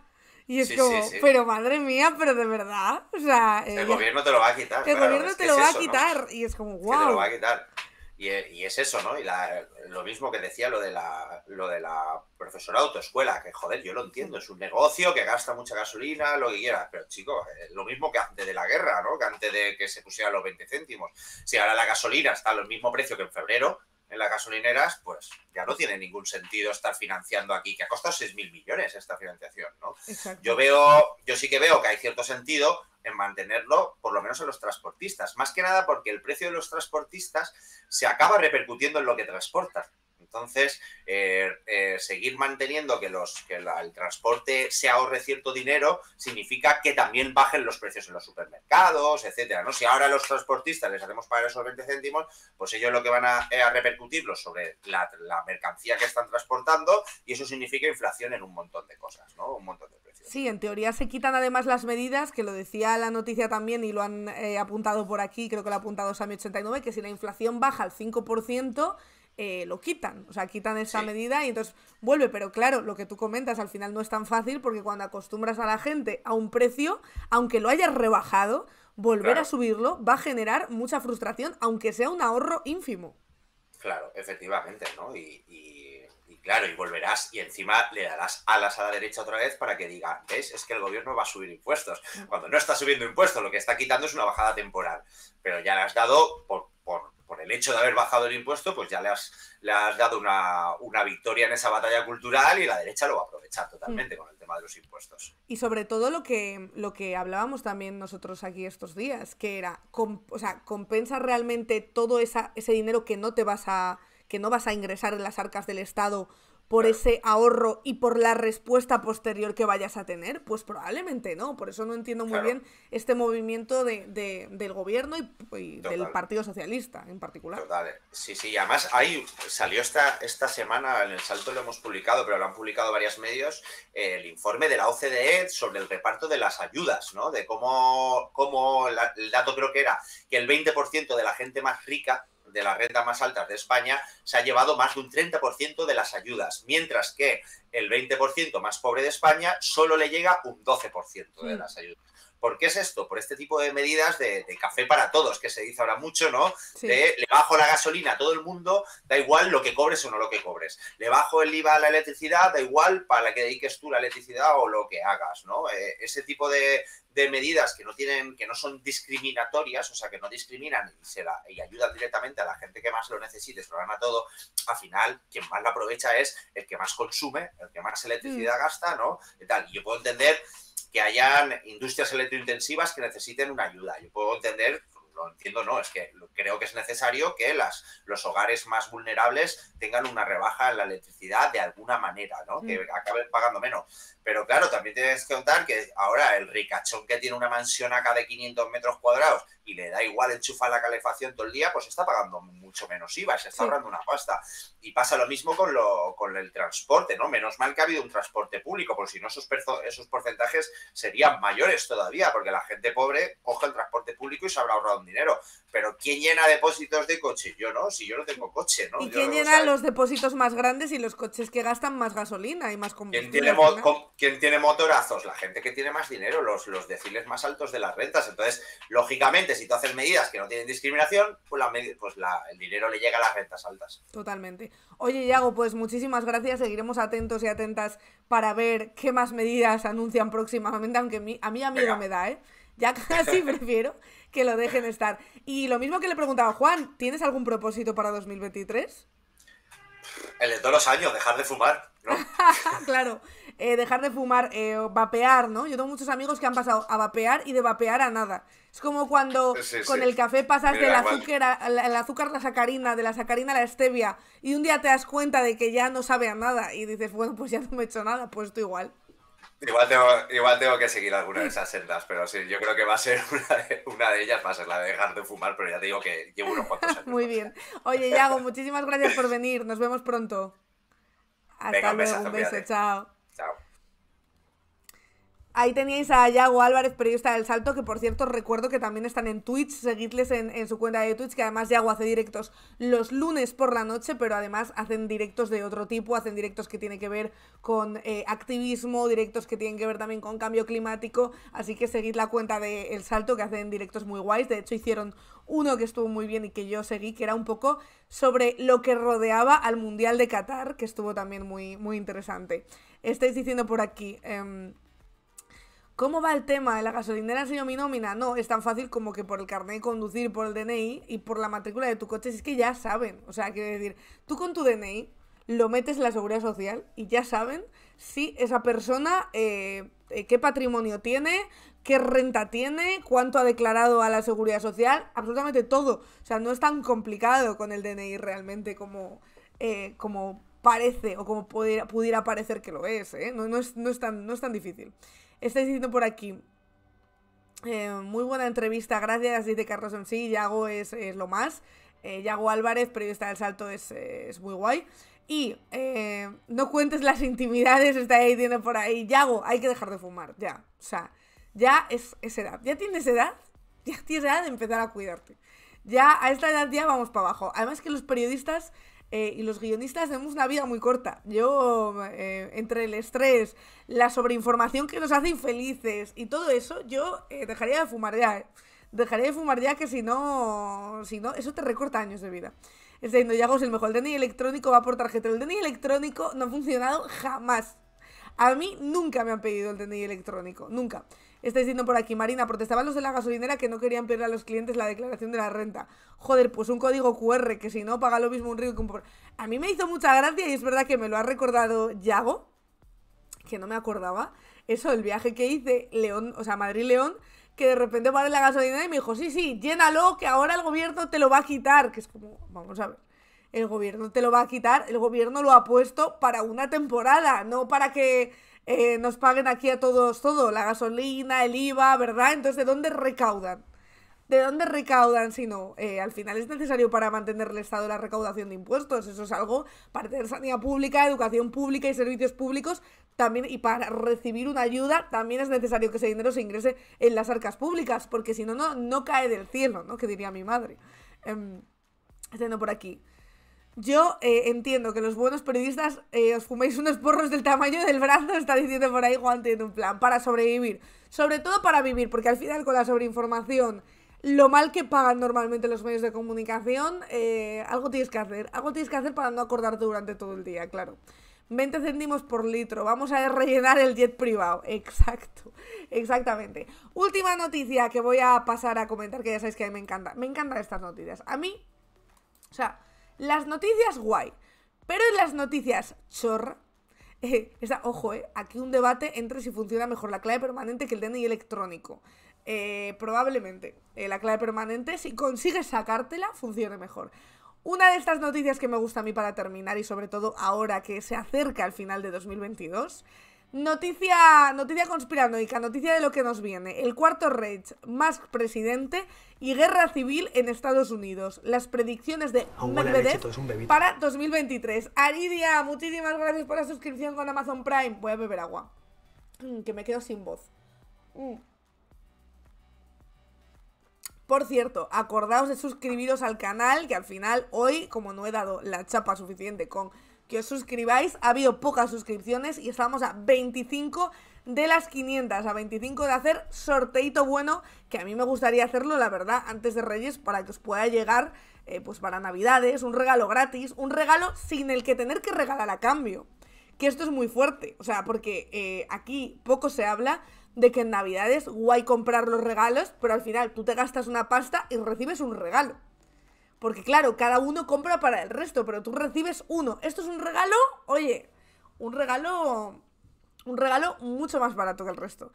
Y es como, pero madre mía, pero de verdad, o sea... El eh, gobierno te lo va a quitar. El gobierno te lo va a quitar. Y es como, wow. te lo va a quitar. Y, es eso, ¿no? Y la, lo mismo que decía lo de la, lo de la profesora autoescuela, que joder, yo lo entiendo, es un negocio que gasta mucha gasolina, lo que quiera, pero chicos, eh, lo mismo que antes de la guerra, ¿no? Que antes de que se pusieran los 20 céntimos. Si ahora la gasolina está al mismo precio que en febrero, en las gasolineras, pues ya no tiene ningún sentido estar financiando aquí, que ha costado 6.000 millones esta financiación, ¿no? Yo veo, yo sí que veo que hay cierto sentido en mantenerlo, por lo menos en los transportistas, más que nada porque el precio de los transportistas se acaba repercutiendo en lo que transportan. Entonces, eh, eh, seguir manteniendo que, los, que el transporte se ahorre cierto dinero significa que también bajen los precios en los supermercados, etcétera. ¿no? Si ahora los transportistas les hacemos pagar esos 20 céntimos, pues ellos lo que van a, eh, repercutirlo sobre la, mercancía que están transportando y eso significa inflación en un montón de cosas, ¿no? Un montón de precios. Sí, en teoría se quitan además las medidas, que lo decía la noticia también y lo han apuntado por aquí, creo que lo ha apuntado Sami89, que si la inflación baja al 5%, eh, lo quitan, o sea, quitan esa medida y entonces vuelve, pero claro, lo que tú comentas al final no es tan fácil porque cuando acostumbras a la gente a un precio, aunque lo hayas rebajado, volver a subirlo va a generar mucha frustración, aunque sea un ahorro ínfimo. Claro, efectivamente, ¿no? Y, claro, y volverás y encima le darás alas a la derecha otra vez para que diga, ¿ves? Es que el gobierno va a subir impuestos. Mm. Cuando no está subiendo impuestos, lo que está quitando es una bajada temporal, pero ya la has dado por, por por el hecho de haber bajado el impuesto, pues ya le has, le has dado una, victoria en esa batalla cultural y la derecha lo va a aprovechar totalmente mm. con el tema de los impuestos. Y sobre todo lo que, lo que hablábamos también nosotros aquí estos días, que era, o sea, compensa realmente todo esa, ese dinero que no te vas a que no vas a ingresar en las arcas del Estado por ese ahorro y por la respuesta posterior que vayas a tener? Pues probablemente no. Por eso no entiendo muy bien este movimiento de, de, del gobierno y, del Partido Socialista en particular. Total. Eh. Sí, sí. Además, ahí salió esta, esta semana, en el salto lo hemos publicado, pero lo han publicado varios medios, el informe de la OCDE sobre el reparto de las ayudas, ¿no? De cómo, cómo el dato creo que era que el 20% de la gente más rica de las rentas más altas de España se ha llevado más de un 30% de las ayudas, mientras que el 20% más pobre de España solo le llega un 12% de mm. las ayudas. ¿Por qué es esto? Por este tipo de medidas de, café para todos, que se dice ahora mucho, ¿no? De, le bajo la gasolina a todo el mundo, da igual lo que cobres o no lo que cobres. Le bajo el IVA a la electricidad, da igual para la que dediques tú la electricidad o lo que hagas, ¿no? Eh, ese tipo de, medidas que no tienen, que no son discriminatorias, o sea, que no discriminan y ayudan directamente a la gente que más lo necesite, se lo dan todo, al final quien más la aprovecha es el que más consume, el que más electricidad mm. gasta, ¿no? Y tal. Y yo puedo entender que hayan industrias electrointensivas que necesiten una ayuda. Yo puedo entender lo entiendo, no, es que creo que es necesario que las, los hogares más vulnerables tengan una rebaja en la electricidad de alguna manera, ¿no? Mm. Que acaben pagando menos. Pero claro, también tienes que contar que ahora el ricachón que tiene una mansión acá de 500 metros cuadrados y le da igual enchufar la calefacción todo el día, pues está pagando mucho menos IVA, se está ahorrando una pasta. Y pasa lo mismo con, lo, con el transporte, ¿no? Menos mal que ha habido un transporte público, porque si no esos, esos porcentajes serían mayores todavía, porque la gente pobre coge el transporte público y se habrá ahorrado un dinero. Pero ¿quién llena depósitos de coche? Yo no, si yo no tengo coche, ¿no? ¿Y quién llena los depósitos más grandes y los coches que gastan más gasolina y más combustible? ¿Quién tiene motorazos? La gente que tiene más dinero, los, los deciles más altos de las rentas. Entonces, lógicamente, si tú haces medidas que no tienen discriminación, pues, la, pues el dinero le llega a las rentas altas. Totalmente. Oye, Iago, pues muchísimas gracias. Seguiremos atentos y atentas para ver qué más medidas anuncian próximamente, aunque a mí a, mí no me da, ¿eh? Ya casi prefiero que lo dejen estar. Y lo mismo que le preguntaba Juan, ¿tienes algún propósito para 2023? El de todos los años, dejar de fumar. claro, eh, dejar de fumar, eh, vapear, ¿no? Yo tengo muchos amigos que han pasado a vapear y de vapear a nada. Es como cuando con el café pasas del azúcar azúcar la sacarina, de la sacarina a la stevia, y un día te das cuenta de que ya no sabe a nada y dices, bueno, pues ya no me he hecho nada, pues tú igual. Igual tengo, igual que seguir alguna de esas sendas, pero sí, yo creo que va a ser una de, ellas, va a ser la de dejar de fumar, pero ya te digo que llevo unos cuantos años. Muy bien. Oye, Yago, muchísimas gracias por venir. Nos vemos pronto. Hasta luego, un un beso chao. Ahí teníais a Yago Álvarez, periodista del Salto, que por cierto recuerdo que también están en Twitch, seguidles en, su cuenta de Twitch, que además Yago hace directos los lunes por la noche, pero además hacen directos de otro tipo, hacen directos que tienen que ver con eh, activismo, directos que tienen que ver también con cambio climático, así que seguid la cuenta de El Salto, que hacen directos muy guays, de hecho hicieron uno que estuvo muy bien y que yo seguí, que era un poco sobre lo que rodeaba al Mundial de Qatar, que estuvo también muy, muy interesante. Estáis diciendo por aquí... Em, ¿Cómo va el tema de la gasolinera? ¿Enseño mi nómina? No, es tan fácil como que por el carnet de conducir, por el DNI y por la matrícula de tu coche. es que ya saben. O sea, quiero decir, tú con tu DNI lo metes en la seguridad social y ya saben si esa persona eh, eh, qué patrimonio tiene, qué renta tiene, cuánto ha declarado a la seguridad social, absolutamente todo. O sea, no es tan complicado con el DNI realmente como, eh, como parece o como pudiera, pudiera parecer que lo es. No, no, es, no, es tan, no es tan difícil. Está diciendo por aquí. Eh, muy buena entrevista, gracias, dice Carlos en sí, Yago es, es lo más. Eh, Yago Álvarez, periodista del salto, es, es muy guay. Y eh, no cuentes las intimidades, está ahí, por ahí. Yago, hay que dejar de fumar, ya. O sea, ya es, es edad. Ya tienes edad, ya tienes edad de empezar a cuidarte. Ya a esta edad ya vamos para abajo. Además que los periodistas eh, y los guionistas tenemos una vida muy corta. Yo, eh, entre el estrés, la sobreinformación que nos hace infelices y todo eso, yo eh, dejaría de fumar ya. Dejaría de fumar ya que si no, si no, eso te recorta años de vida. decir, ya si el mejor DNI electrónico va por tarjeta. El DNI electrónico no ha funcionado jamás. A mí nunca me han pedido el DNI electrónico, nunca. Está diciendo por aquí, Marina, protestaban los de la gasolinera que no querían pedir a los clientes la declaración de la renta. Joder, pues un código QR, que si no, paga lo mismo un rico que un A mí me hizo mucha gracia y es verdad que me lo ha recordado Yago, que no me acordaba. Eso, el viaje que hice, León, o sea, Madrid-León, que de repente paré la gasolinera y me dijo, sí, sí, llénalo, que ahora el gobierno te lo va a quitar. Que es como, vamos a ver el gobierno te lo va a quitar, el gobierno lo ha puesto para una temporada, no para que eh, nos paguen aquí a todos todo, la gasolina, el IVA, ¿verdad? Entonces, ¿de dónde recaudan? ¿De dónde recaudan si no? Eh, al final es necesario para mantener el Estado la recaudación de impuestos. Eso es algo para tener sanidad pública, educación pública y servicios públicos. También, y para recibir una ayuda, también es necesario que ese dinero se ingrese en las arcas públicas, porque si no, no, cae del cielo, ¿no? Que diría mi madre. estando em, por aquí. Yo eh, entiendo que los buenos periodistas eh, os fuméis unos porros del tamaño del brazo, está diciendo por ahí Juan tiene un plan, para sobrevivir. Sobre todo para vivir, porque al final con la sobreinformación, lo mal que pagan normalmente los medios de comunicación, eh, algo tienes que hacer. Algo tienes que hacer para no acordarte durante todo el día, claro. 20 céntimos por litro. Vamos a rellenar el jet privado. Exacto, exactamente. Última noticia que voy a pasar a comentar, que ya sabéis que a mí me encanta. Me encantan estas noticias. A mí, o sea, las noticias guay, pero en las noticias chorra, eh, ojo, eh, aquí un debate entre si funciona mejor la clave permanente que el DNI electrónico. Eh, probablemente la clave permanente, si consigues sacártela, funcione mejor. Una de estas noticias que me gusta a mí para terminar y sobre todo ahora que se acerca al final de 2022 Noticia, noticia conspiranoica, noticia de lo que nos viene. El cuarto Reich, Musk presidente y guerra civil en Estados Unidos. Las predicciones de ah, para 2023. Aridia, muchísimas gracias por la suscripción con Amazon Prime. Voy a beber agua, mm, que me quedo sin voz. Mm. Por cierto, acordaos de suscribiros al canal, que al final hoy, como no he dado la chapa suficiente con que os suscribáis. Ha habido pocas suscripciones y estamos a 25 de las 500, a 25 de hacer sorteito bueno, que a mí me gustaría hacerlo, la verdad, antes de Reyes, para que os pueda llegar, eh, pues para Navidades, un regalo gratis, un regalo sin el que tener que regalar a cambio. Que esto es muy fuerte, o sea, porque eh, aquí poco se habla de que en Navidades guay comprar los regalos, pero al final tú te gastas una pasta y recibes un regalo. Porque claro, cada uno compra para el resto, pero tú recibes uno. Esto es un regalo, oye, un regalo, un regalo mucho más barato que el resto.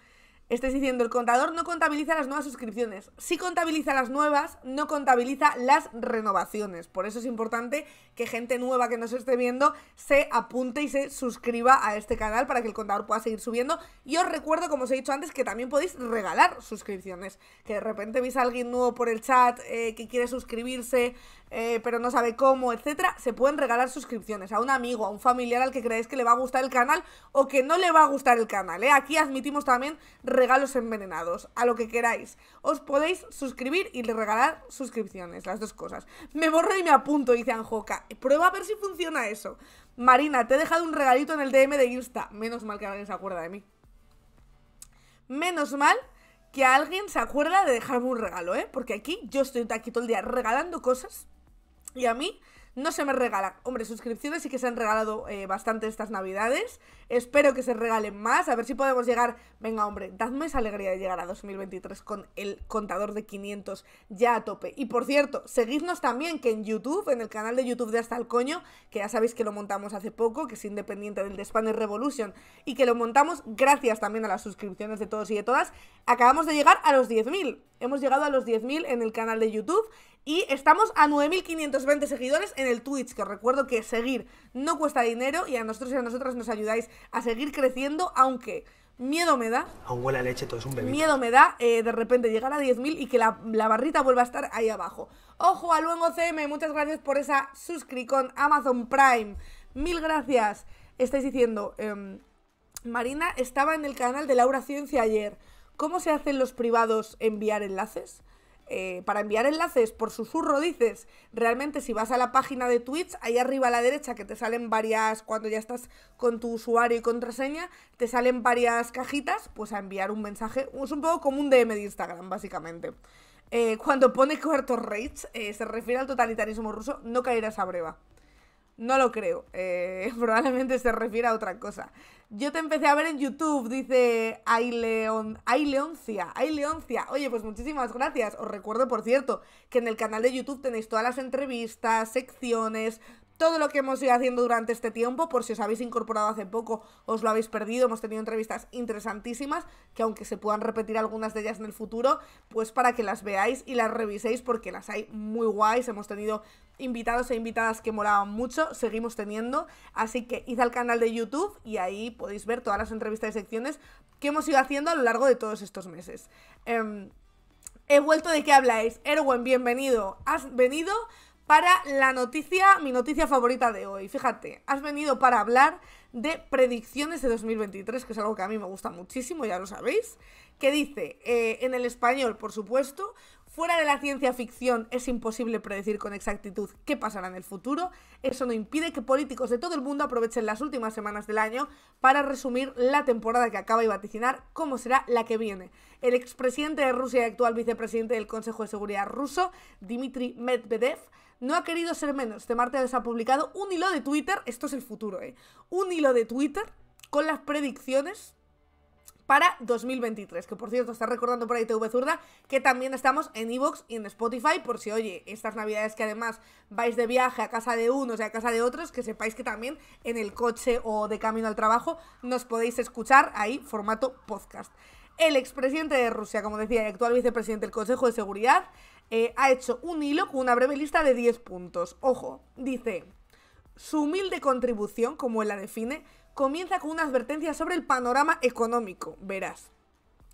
Estáis diciendo, el contador no contabiliza las nuevas suscripciones. Si contabiliza las nuevas, no contabiliza las renovaciones. Por eso es importante que gente nueva que nos esté viendo se apunte y se suscriba a este canal para que el contador pueda seguir subiendo. Y os recuerdo, como os he dicho antes, que también podéis regalar suscripciones. Que de repente veis a alguien nuevo por el chat eh, que quiere suscribirse, eh, pero no sabe cómo, etcétera, se pueden regalar suscripciones a un amigo, a un familiar al que creéis que le va a gustar el canal o que no le va a gustar el canal. Eh. Aquí admitimos también regalos envenenados, a lo que queráis. Os podéis suscribir y regalar suscripciones, las dos cosas. Me borro y me apunto, dice Anjoca. Prueba a ver si funciona eso. Marina, te he dejado un regalito en el DM de Insta. Menos mal que alguien se acuerda de mí. Menos mal que alguien se acuerda de dejarme un regalo, ¿eh? Porque aquí yo estoy aquí todo el día regalando cosas y a mí no se me regalan. Hombre, suscripciones sí que se han regalado eh, bastante estas navidades. Espero que se regalen más. A ver si podemos llegar. Venga, hombre, dadme esa alegría de llegar a 2023 con el contador de 500 ya a tope. Y por cierto, seguidnos también que en YouTube, en el canal de YouTube de Hasta el Coño, que ya sabéis que lo montamos hace poco, que es independiente del de Spanner Revolution, y que lo montamos gracias también a las suscripciones de todos y de todas. Acabamos de llegar a los 10.000. Hemos llegado a los 10.000 en el canal de YouTube. Y estamos a 9.520 seguidores en el Twitch, que os recuerdo que seguir no cuesta dinero y a nosotros y a nosotras nos ayudáis a seguir creciendo, aunque miedo me da. Aún huele a leche, todo es un bebé. Miedo me da eh, de repente llegar a 10.000 y que la, barrita vuelva a estar ahí abajo. Ojo a Luengo CM, muchas gracias por esa suscripción Amazon Prime. Mil gracias. Estáis diciendo, em, Marina estaba en el canal de Laura Ciencia ayer. ¿Cómo se hacen los privados enviar enlaces? Eh, para enviar enlaces por susurro dices, realmente si vas a la página de Twitch, ahí arriba a la derecha que te salen varias, cuando ya estás con tu usuario y contraseña, te salen varias cajitas, pues a enviar un mensaje, es un poco como un DM de Instagram, básicamente. Eh, cuando pone cuarto rates, eh, se refiere al totalitarismo ruso, no caerás a breva. No lo creo. Eh, probablemente se refiere a otra cosa. Yo te empecé a ver en YouTube, dice Leoncia. Aileoncia. Aileoncia. Oye, pues muchísimas gracias. Os recuerdo, por cierto, que en el canal de YouTube tenéis todas las entrevistas, secciones, todo lo que hemos ido haciendo durante este tiempo, por si os habéis incorporado hace poco, os lo habéis perdido, hemos tenido entrevistas interesantísimas, que aunque se puedan repetir algunas de ellas en el futuro, pues para que las veáis y las reviséis, porque las hay muy guays, hemos tenido invitados e invitadas que molaban mucho, seguimos teniendo, así que id al canal de YouTube y ahí podéis ver todas las entrevistas y secciones que hemos ido haciendo a lo largo de todos estos meses. Em, he vuelto de qué habláis. Erwin, bienvenido. Has venido para la noticia, mi noticia favorita de hoy. Fíjate, has venido para hablar de predicciones de 2023, que es algo que a mí me gusta muchísimo, ya lo sabéis, que dice, eh, en el español, por supuesto, fuera de la ciencia ficción es imposible predecir con exactitud qué pasará en el futuro, eso no impide que políticos de todo el mundo aprovechen las últimas semanas del año para resumir la temporada que acaba y vaticinar cómo será la que viene. El expresidente de Rusia y actual vicepresidente del Consejo de Seguridad ruso, Dmitry Medvedev, no ha querido ser menos. Este martes ha publicado un hilo de Twitter, esto es el futuro, ¿eh? Un hilo de Twitter con las predicciones para 2023. Que por cierto, está recordando por ahí TV Zurda que también estamos en Evox y en Spotify. Por si, oye, estas navidades que además vais de viaje a casa de unos y a casa de otros, que sepáis que también en el coche o de camino al trabajo nos podéis escuchar ahí formato podcast. El expresidente de Rusia, como decía, y actual vicepresidente del Consejo de Seguridad, eh, ha hecho un hilo con una breve lista de 10 puntos. Ojo, dice, su humilde contribución, como él la define, comienza con una advertencia sobre el panorama económico. Verás,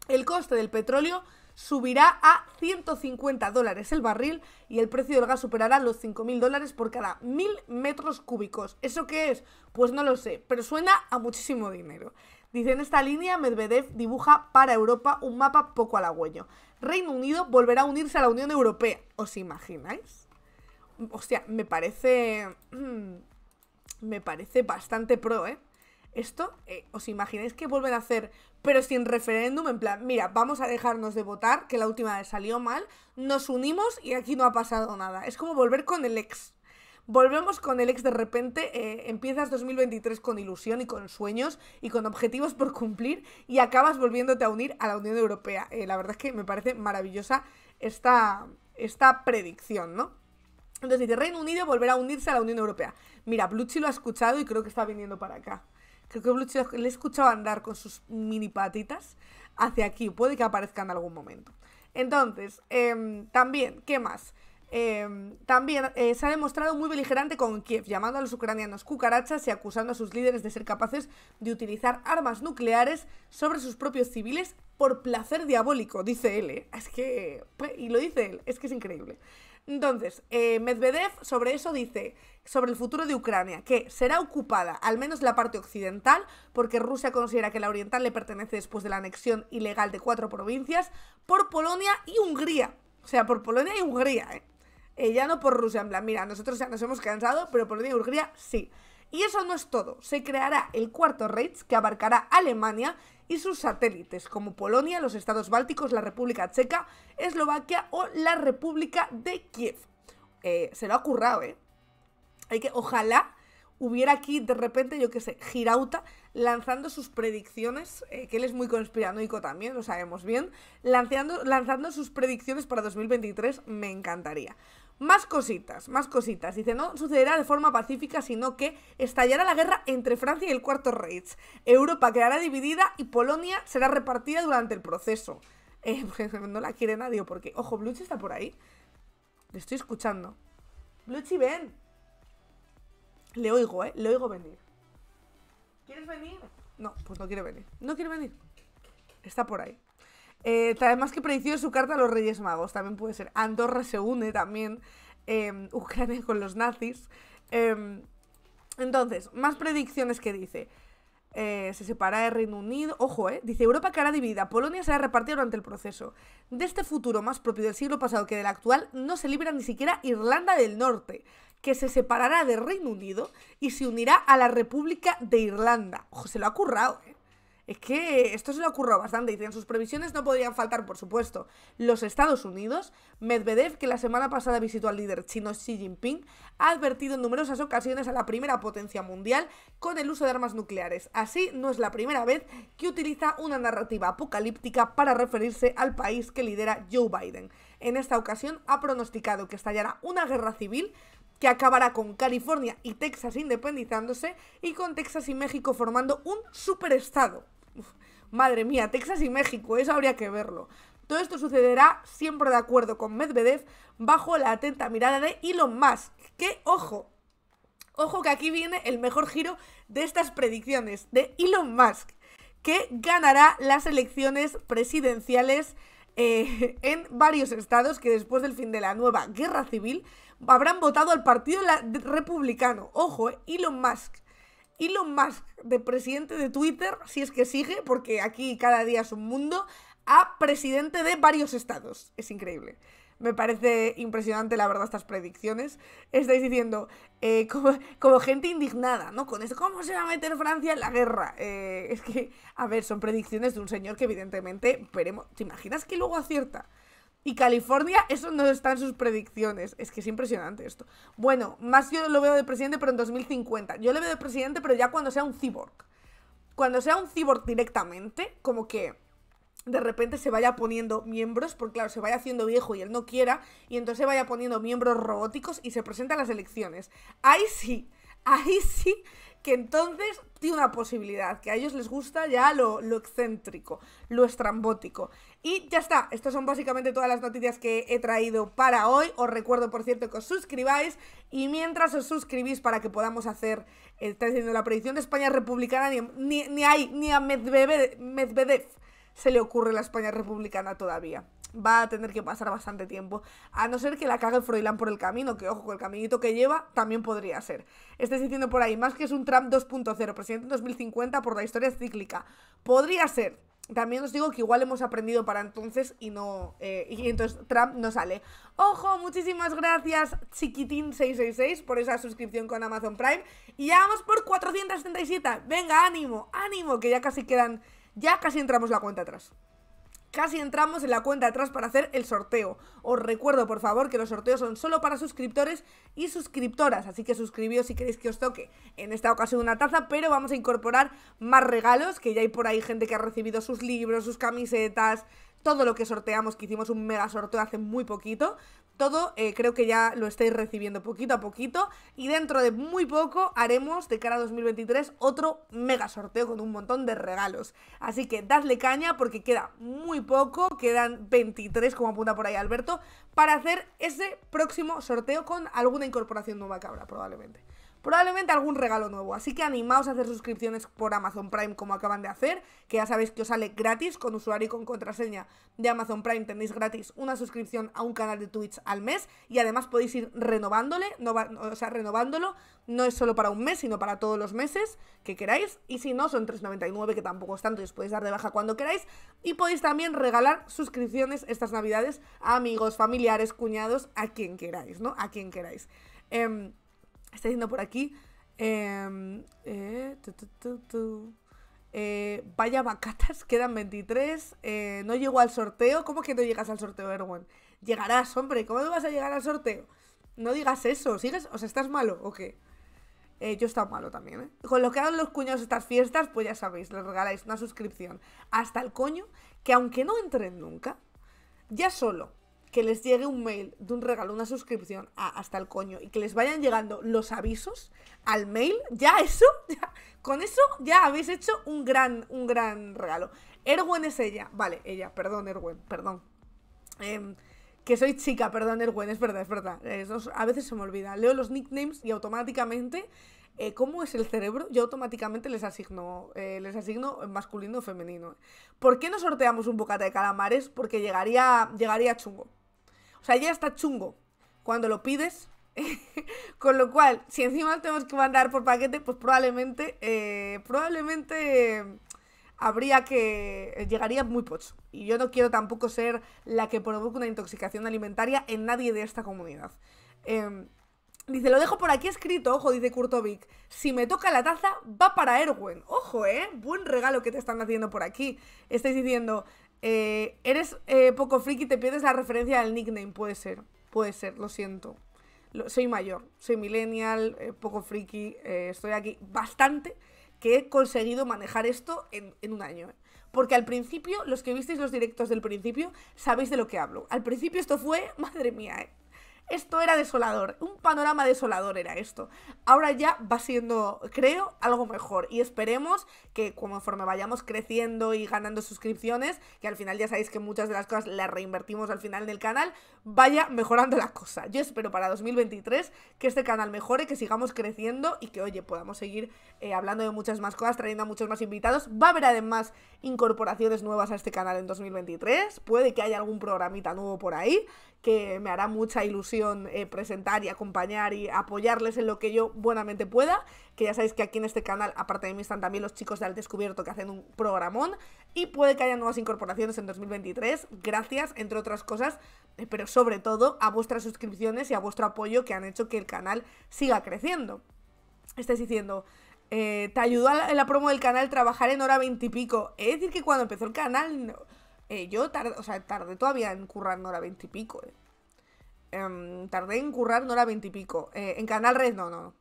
el coste del petróleo subirá a 150 dólares el barril y el precio del gas superará los 5.000 dólares por cada 1.000 metros cúbicos. ¿Eso qué es? Pues no lo sé, pero suena a muchísimo dinero. Dice, en esta línea Medvedev dibuja para Europa un mapa poco halagüeño. Reino Unido volverá a unirse a la Unión Europea. ¿Os imagináis? O sea, me parece... Mm, me parece bastante pro, ¿eh? Esto, eh, ¿os imagináis que vuelven a hacer, pero sin referéndum? En plan, mira, vamos a dejarnos de votar, que la última vez salió mal, nos unimos y aquí no ha pasado nada. Es como volver con el ex. Volvemos con el ex de repente. Eh, empiezas 2023 con ilusión y con sueños y con objetivos por cumplir y acabas volviéndote a unir a la Unión Europea. Eh, la verdad es que me parece maravillosa esta, esta predicción, ¿no? Entonces dice, Reino Unido volver a unirse a la Unión Europea. Mira, Blucci lo ha escuchado y creo que está viniendo para acá. Creo que Blucci le he escuchado andar con sus mini patitas hacia aquí. Puede que aparezca en algún momento. Entonces, em, también, ¿qué más? Em, también eh, se ha demostrado muy beligerante con Kiev, llamando a los ucranianos cucarachas y acusando a sus líderes de ser capaces de utilizar armas nucleares sobre sus propios civiles por placer diabólico, dice él. ¿eh? Es que. Pues, y lo dice él, es que es increíble. Entonces, eh, Medvedev sobre eso dice, sobre el futuro de Ucrania, que será ocupada, al menos la parte occidental, porque Rusia considera que la oriental le pertenece después de la anexión ilegal de cuatro provincias, por Polonia y Hungría. O sea, por Polonia y Hungría, ¿eh? Eh, ya no por Rusia, en plan, mira, nosotros ya nos hemos cansado, pero por Hungría sí. Y eso no es todo, se creará el cuarto Reich que abarcará Alemania y sus satélites, como Polonia, los estados bálticos, la República Checa, Eslovaquia o la República de Kiev. Eh, se lo ha currado, ¿eh? Hay que, ojalá hubiera aquí de repente, yo qué sé, Girauta lanzando sus predicciones, eh, que él es muy conspiranoico también, lo sabemos bien, lanzando, lanzando sus predicciones para 2023, me encantaría. Más cositas, más cositas. Dice, no sucederá de forma pacífica, sino que estallará la guerra entre Francia y el Cuarto Reich. Europa quedará dividida y Polonia será repartida durante el proceso. Eh, pues, no la quiere nadie, porque... Ojo, Bluchi está por ahí. Le estoy escuchando. Bluchi, ven. Le oigo, ¿eh? Le oigo venir. ¿Quieres venir? No, pues no quiere venir. No quiere venir. Está por ahí. Eh, además que predició su carta a los Reyes Magos, también puede ser. Andorra se une también, eh, Ucrania con los nazis. Em, entonces, más predicciones que dice. Eh, se separará el Reino Unido. Ojo, eh. Dice, Europa quedará dividida. Polonia será repartida durante el proceso. De este futuro más propio del siglo pasado que del actual, no se libera ni siquiera Irlanda del Norte, que se separará del Reino Unido y se unirá a la República de Irlanda. Ojo, se lo ha currado, eh. Es que esto se le ocurrió bastante y sus previsiones no podrían faltar, por supuesto, los Estados Unidos. Medvedev, que la semana pasada visitó al líder chino Xi Jinping, ha advertido en numerosas ocasiones a la primera potencia mundial con el uso de armas nucleares. Así, no es la primera vez que utiliza una narrativa apocalíptica para referirse al país que lidera Joe Biden. En esta ocasión ha pronosticado que estallará una guerra civil que acabará con California y Texas independizándose y con Texas y México formando un superestado. Madre mía, Texas y México, eso habría que verlo. Todo esto sucederá siempre de acuerdo con Medvedev bajo la atenta mirada de Elon Musk, ¡Qué ojo, ojo que aquí viene el mejor giro de estas predicciones, de Elon Musk, que ganará las elecciones presidenciales eh, en varios estados que después del fin de la nueva guerra civil habrán votado al Partido Republicano. Ojo, eh, Elon Musk. Elon Musk, de presidente de Twitter, si es que sigue, porque aquí cada día es un mundo, a presidente de varios estados. Es increíble. Me parece impresionante, la verdad, estas predicciones. Estáis diciendo, eh, como, gente indignada, ¿no? Con esto, ¿cómo se va a meter Francia en la guerra? Eh, es que, a ver, son predicciones de un señor que evidentemente veremos. ¿Te imaginas que luego acierta? Y California, eso no está en sus predicciones. Es que es impresionante esto. Bueno, más yo lo veo de presidente, pero en 2050. Yo lo veo de presidente, pero ya cuando sea un cyborg. Cuando sea un cyborg directamente, como que de repente se vaya poniendo miembros, porque claro, se vaya haciendo viejo y él no quiera, y entonces se vaya poniendo miembros robóticos y se presenta a las elecciones. Ahí sí, ahí sí que entonces tiene una posibilidad, que a ellos les gusta ya lo, lo excéntrico, lo estrambótico. Y ya está, estas son básicamente todas las noticias que he traído para hoy. Os recuerdo, por cierto, que os suscribáis y mientras os suscribís para que podamos hacer, está la predicción de España republicana, ni, hay, ni a Medvedev, se le ocurre la España republicana todavía va a tener que pasar bastante tiempo. A no ser que la cague Froilán por el camino, que ojo, con el caminito que lleva también podría ser. Estáis diciendo por ahí, más que es un Trump 2.0, presidente en 2050 por la historia cíclica. Podría ser, también os digo que igual hemos aprendido para entonces y no. Eh, y entonces Trump no sale. Ojo, muchísimas gracias, Chiquitín666, por esa suscripción con Amazon Prime. Y ya vamos por 477. Venga, ánimo, ánimo, que ya casi quedan. Ya casi entramos la cuenta atrás. Casi entramos en la cuenta atrás para hacer el sorteo. Os recuerdo, por favor, que los sorteos son solo para suscriptores y suscriptoras, así que suscribíos si queréis que os toque en esta ocasión una taza, pero vamos a incorporar más regalos, que ya hay por ahí gente que ha recibido sus libros, sus camisetas, todo lo que sorteamos, que hicimos un mega sorteo hace muy poquito todo eh, creo que ya lo estáis recibiendo poquito a poquito y dentro de muy poco haremos de cara a 2023 otro mega sorteo con un montón de regalos. Así que dadle caña porque queda muy poco, quedan 23 como apunta por ahí Alberto, para hacer ese próximo sorteo con alguna incorporación nueva cabra probablemente probablemente algún regalo nuevo. Así que animaos a hacer suscripciones por Amazon Prime como acaban de hacer, que ya sabéis que os sale gratis con usuario y con contraseña de Amazon Prime. Tenéis gratis una suscripción a un canal de Twitch al mes y además podéis ir renovándole, no va, o sea, renovándolo. No es solo para un mes, sino para todos los meses que queráis. Y si no, son 3,99, que tampoco es tanto, y os podéis dar de baja cuando queráis. Y podéis también regalar suscripciones estas navidades a amigos, familiares, cuñados, a quien queráis, ¿no? A quien queráis. Em, está diciendo por aquí. Em, eh, eh, vaya vacatas, quedan 23. Eh, no llego al sorteo. ¿Cómo que no llegas al sorteo, Erwin? Llegarás, hombre. ¿Cómo no vas a llegar al sorteo? No digas eso. ¿Sigues? O ¿estás malo o qué? yo he estado malo también, ¿eh? Con lo que hagan los cuñados estas fiestas, pues ya sabéis, les regaláis una suscripción hasta el coño, que aunque no entren nunca, ya solo que les llegue un mail de un regalo, una suscripción hasta el coño y que les vayan llegando los avisos al mail, ya eso, con eso ya habéis hecho un gran, un gran regalo. Erwen es ella, vale, ella, perdón, Erwen, perdón. Em, que soy chica, perdón, Erwen, es verdad, es verdad. a veces se me olvida. Leo los nicknames y automáticamente eh, cómo es el cerebro, yo automáticamente eh, les asigno, masculino o femenino. ¿Por qué no sorteamos un bocata de calamares? Porque llegaría, llegaría chungo. O sea, ya está chungo cuando lo pides. Con lo cual, si encima lo tenemos que mandar por paquete, pues probablemente, eh, probablemente habría que... llegaría muy pocho. Y yo no quiero tampoco ser la que provoque una intoxicación alimentaria en nadie de esta comunidad. Em, dice, lo dejo por aquí escrito, ojo, dice Kurtovic. Si me toca la taza, va para Erwin. Ojo, ¿eh? Buen regalo que te están haciendo por aquí. Estáis diciendo, eh, eres eh, poco friki te pierdes la referencia del nickname, puede ser, puede ser, lo siento. soy mayor, soy millennial, eh, poco friki, estoy aquí bastante que he conseguido manejar esto en, en un año. Porque al principio, los que visteis los directos del principio, sabéis de lo que hablo. Al principio esto fue, madre mía, esto era desolador, un panorama desolador era esto. Ahora ya va siendo, creo, algo mejor y esperemos que conforme vayamos creciendo y ganando suscripciones, que al final ya sabéis que muchas de las cosas las reinvertimos al final del canal, vaya mejorando la cosa. Yo espero para 2023 que este canal mejore, que sigamos creciendo y que, oye, podamos seguir eh, hablando de muchas más cosas, trayendo a muchos más invitados. Va a haber además incorporaciones nuevas a este canal en 2023, puede que haya algún programita nuevo por ahí que me hará mucha ilusión eh, presentar y acompañar y apoyarles en lo que yo buenamente pueda, que ya sabéis que aquí en este canal, aparte de mí, están también los chicos de Al Descubierto que hacen un programón y puede que haya nuevas incorporaciones en 2023, gracias, entre otras cosas, eh, pero sobre todo a vuestras suscripciones y a vuestro apoyo que han hecho que el canal siga creciendo. Estáis diciendo, eh, te ayudó en la promo del canal trabajar en hora 20 y pico. Es decir, que cuando empezó el canal... Eh, yo tardé, o sea, tardé todavía en currar no era veintipico, eh. em, tardé en currar no era veintipico. Eh, en Canal Red, no, no, no.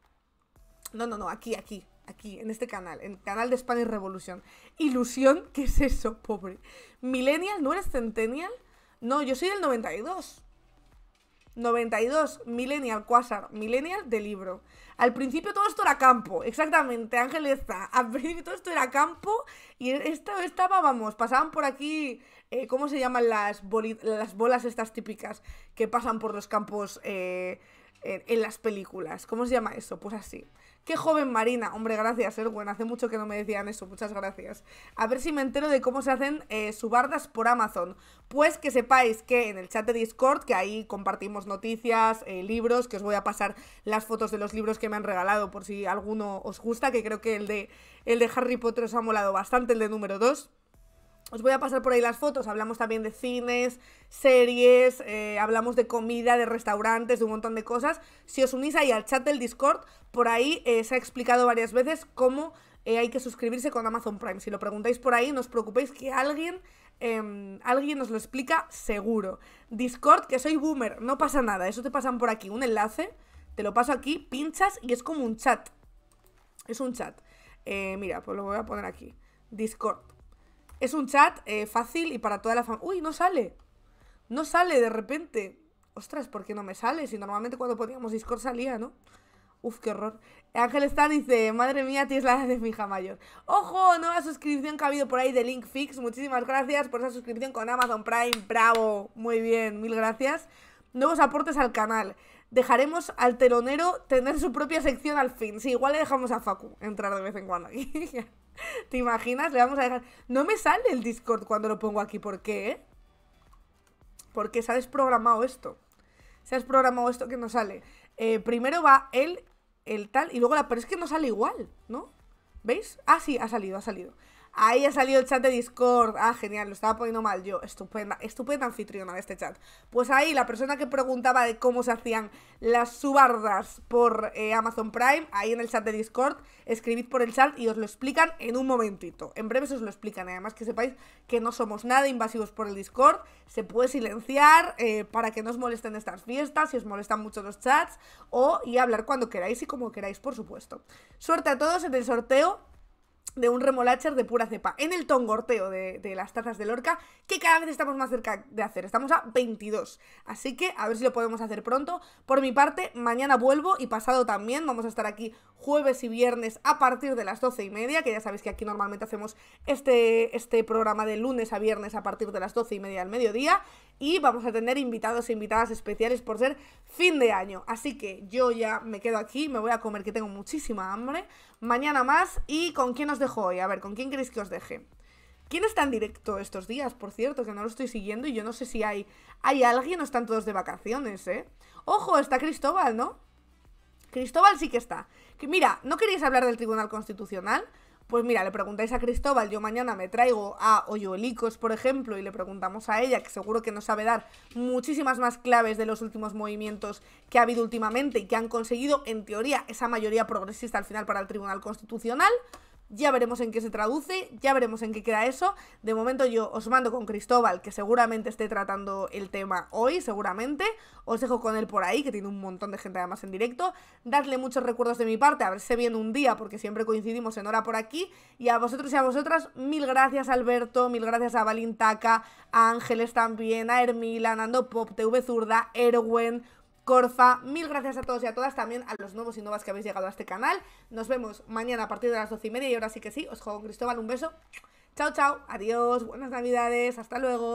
No, no, aquí, aquí, aquí, en este canal, en el canal de Spanish Revolución. Ilusión, ¿qué es eso, pobre? ¿Millennial? ¿No eres Centennial? No, yo soy del 92. 92, Millennial, Quasar, Millennial de libro. Al principio todo esto era campo, exactamente, Ángel está. Al principio todo esto era campo y esto estaba, vamos, pasaban por aquí eh, ¿cómo se llaman las, las bolas estas típicas que pasan por los campos eh, en, las películas? ¿Cómo se llama eso? Pues así. Qué joven Marina, hombre, gracias, Erwin. Hace mucho que no me decían eso, muchas gracias. A ver si me entero de cómo se hacen eh, subardas por Amazon. Pues que sepáis que en el chat de Discord, que ahí compartimos noticias, libros, que os voy a pasar las fotos de los libros que me han regalado por si alguno os gusta, que creo que el de, el de Harry Potter os ha molado bastante, el de número 2. Os voy a pasar por ahí las fotos, hablamos también de cines, series, eh, hablamos de comida, de restaurantes, de un montón de cosas. Si os unís ahí al chat del Discord, por ahí eh, se ha explicado varias veces cómo eh, hay que suscribirse con Amazon Prime. Si lo preguntáis por ahí, no os preocupéis que alguien, em, alguien os lo explica seguro. Discord, que soy boomer, no pasa nada, eso te pasan por aquí, un enlace, te lo paso aquí, pinchas y es como un chat. Es un chat. mira, pues lo voy a poner aquí. Discord. Es un chat eh, fácil y para toda la familia. ¡Uy, no sale! No sale de repente. Ostras, ¿por qué no me sale? Si normalmente cuando poníamos Discord salía, ¿no? Uf, qué horror. Ángel está, dice, madre mía, tienes la de mi hija mayor. ¡Ojo! Nueva suscripción que ha habido por ahí de LinkFix. Muchísimas gracias por esa suscripción con Amazon Prime. ¡Bravo! Muy bien, mil gracias. Nuevos aportes al canal. Dejaremos al telonero tener su propia sección al fin. Sí, igual le dejamos a Facu entrar de vez en cuando aquí. ¿Te imaginas? Le vamos a dejar. No me sale el Discord cuando lo pongo aquí. ¿Por qué? Eh? Porque se ha desprogramado esto. Se ha desprogramado esto que no sale. Eh, primero va el, el tal y luego la. Pero es que no sale igual, ¿no? ¿Veis? Ah, sí, ha salido, ha salido. Ahí ha salido el chat de Discord. Ah, genial, lo estaba poniendo mal yo. Estupenda, estupenda anfitriona de este chat. Pues ahí la persona que preguntaba de cómo se hacían las subardas por eh, Amazon Prime, ahí en el chat de Discord, escribid por el chat y os lo explican en un momentito. En breve os lo explican. ¿eh? Además que sepáis que no somos nada invasivos por el Discord. Se puede silenciar eh, para que no os molesten estas fiestas, si os molestan mucho los chats, o y hablar cuando queráis y como queráis, por supuesto. Suerte a todos en el sorteo de un remolacher de pura cepa, en el tongorteo de, de, las tazas de Lorca, que cada vez estamos más cerca de hacer. Estamos a 22. Así que a ver si lo podemos hacer pronto. Por mi parte, mañana vuelvo y pasado también. Vamos a estar aquí jueves y viernes a partir de las 12 y media, que ya sabéis que aquí normalmente hacemos este, este programa de lunes a viernes a partir de las 12 y media al mediodía y vamos a tener invitados e invitadas especiales por ser fin de año. Así que yo ya me quedo aquí, me voy a comer que tengo muchísima hambre. Mañana más y ¿con quién os dejo hoy? A ver, ¿con quién queréis que os deje? ¿Quién está en directo estos días, por cierto? Que no lo estoy siguiendo y yo no sé si hay, hay alguien o están todos de vacaciones, ¿eh? Ojo, está Cristóbal, ¿no? Cristóbal sí que está. Que, mira, ¿no queréis hablar del Tribunal Constitucional? Pues mira, le preguntáis a Cristóbal, yo mañana me traigo a Oyolicos, por ejemplo, y le preguntamos a ella, que seguro que nos sabe dar muchísimas más claves de los últimos movimientos que ha habido últimamente y que han conseguido, en teoría, esa mayoría progresista al final para el Tribunal Constitucional. Ya veremos en qué se traduce, ya veremos en qué queda eso. De momento yo os mando con Cristóbal, que seguramente esté tratando el tema hoy, seguramente. Os dejo con él por ahí, que tiene un montón de gente además en directo. Dadle muchos recuerdos de mi parte, a ver si viene un día, porque siempre coincidimos en hora por aquí. Y a vosotros y a vosotras, mil gracias Alberto, mil gracias a Valintaca, a Ángeles también, a Hermila, a Nando Pop, TV Zurda, Erwen, Corfa. Mil gracias a todos y a todas, también a los nuevos y nuevas que habéis llegado a este canal. Nos vemos mañana a partir de las doce y media y ahora sí que sí, os juego Cristóbal, un beso. Chao, chao, adiós, buenas navidades, hasta luego.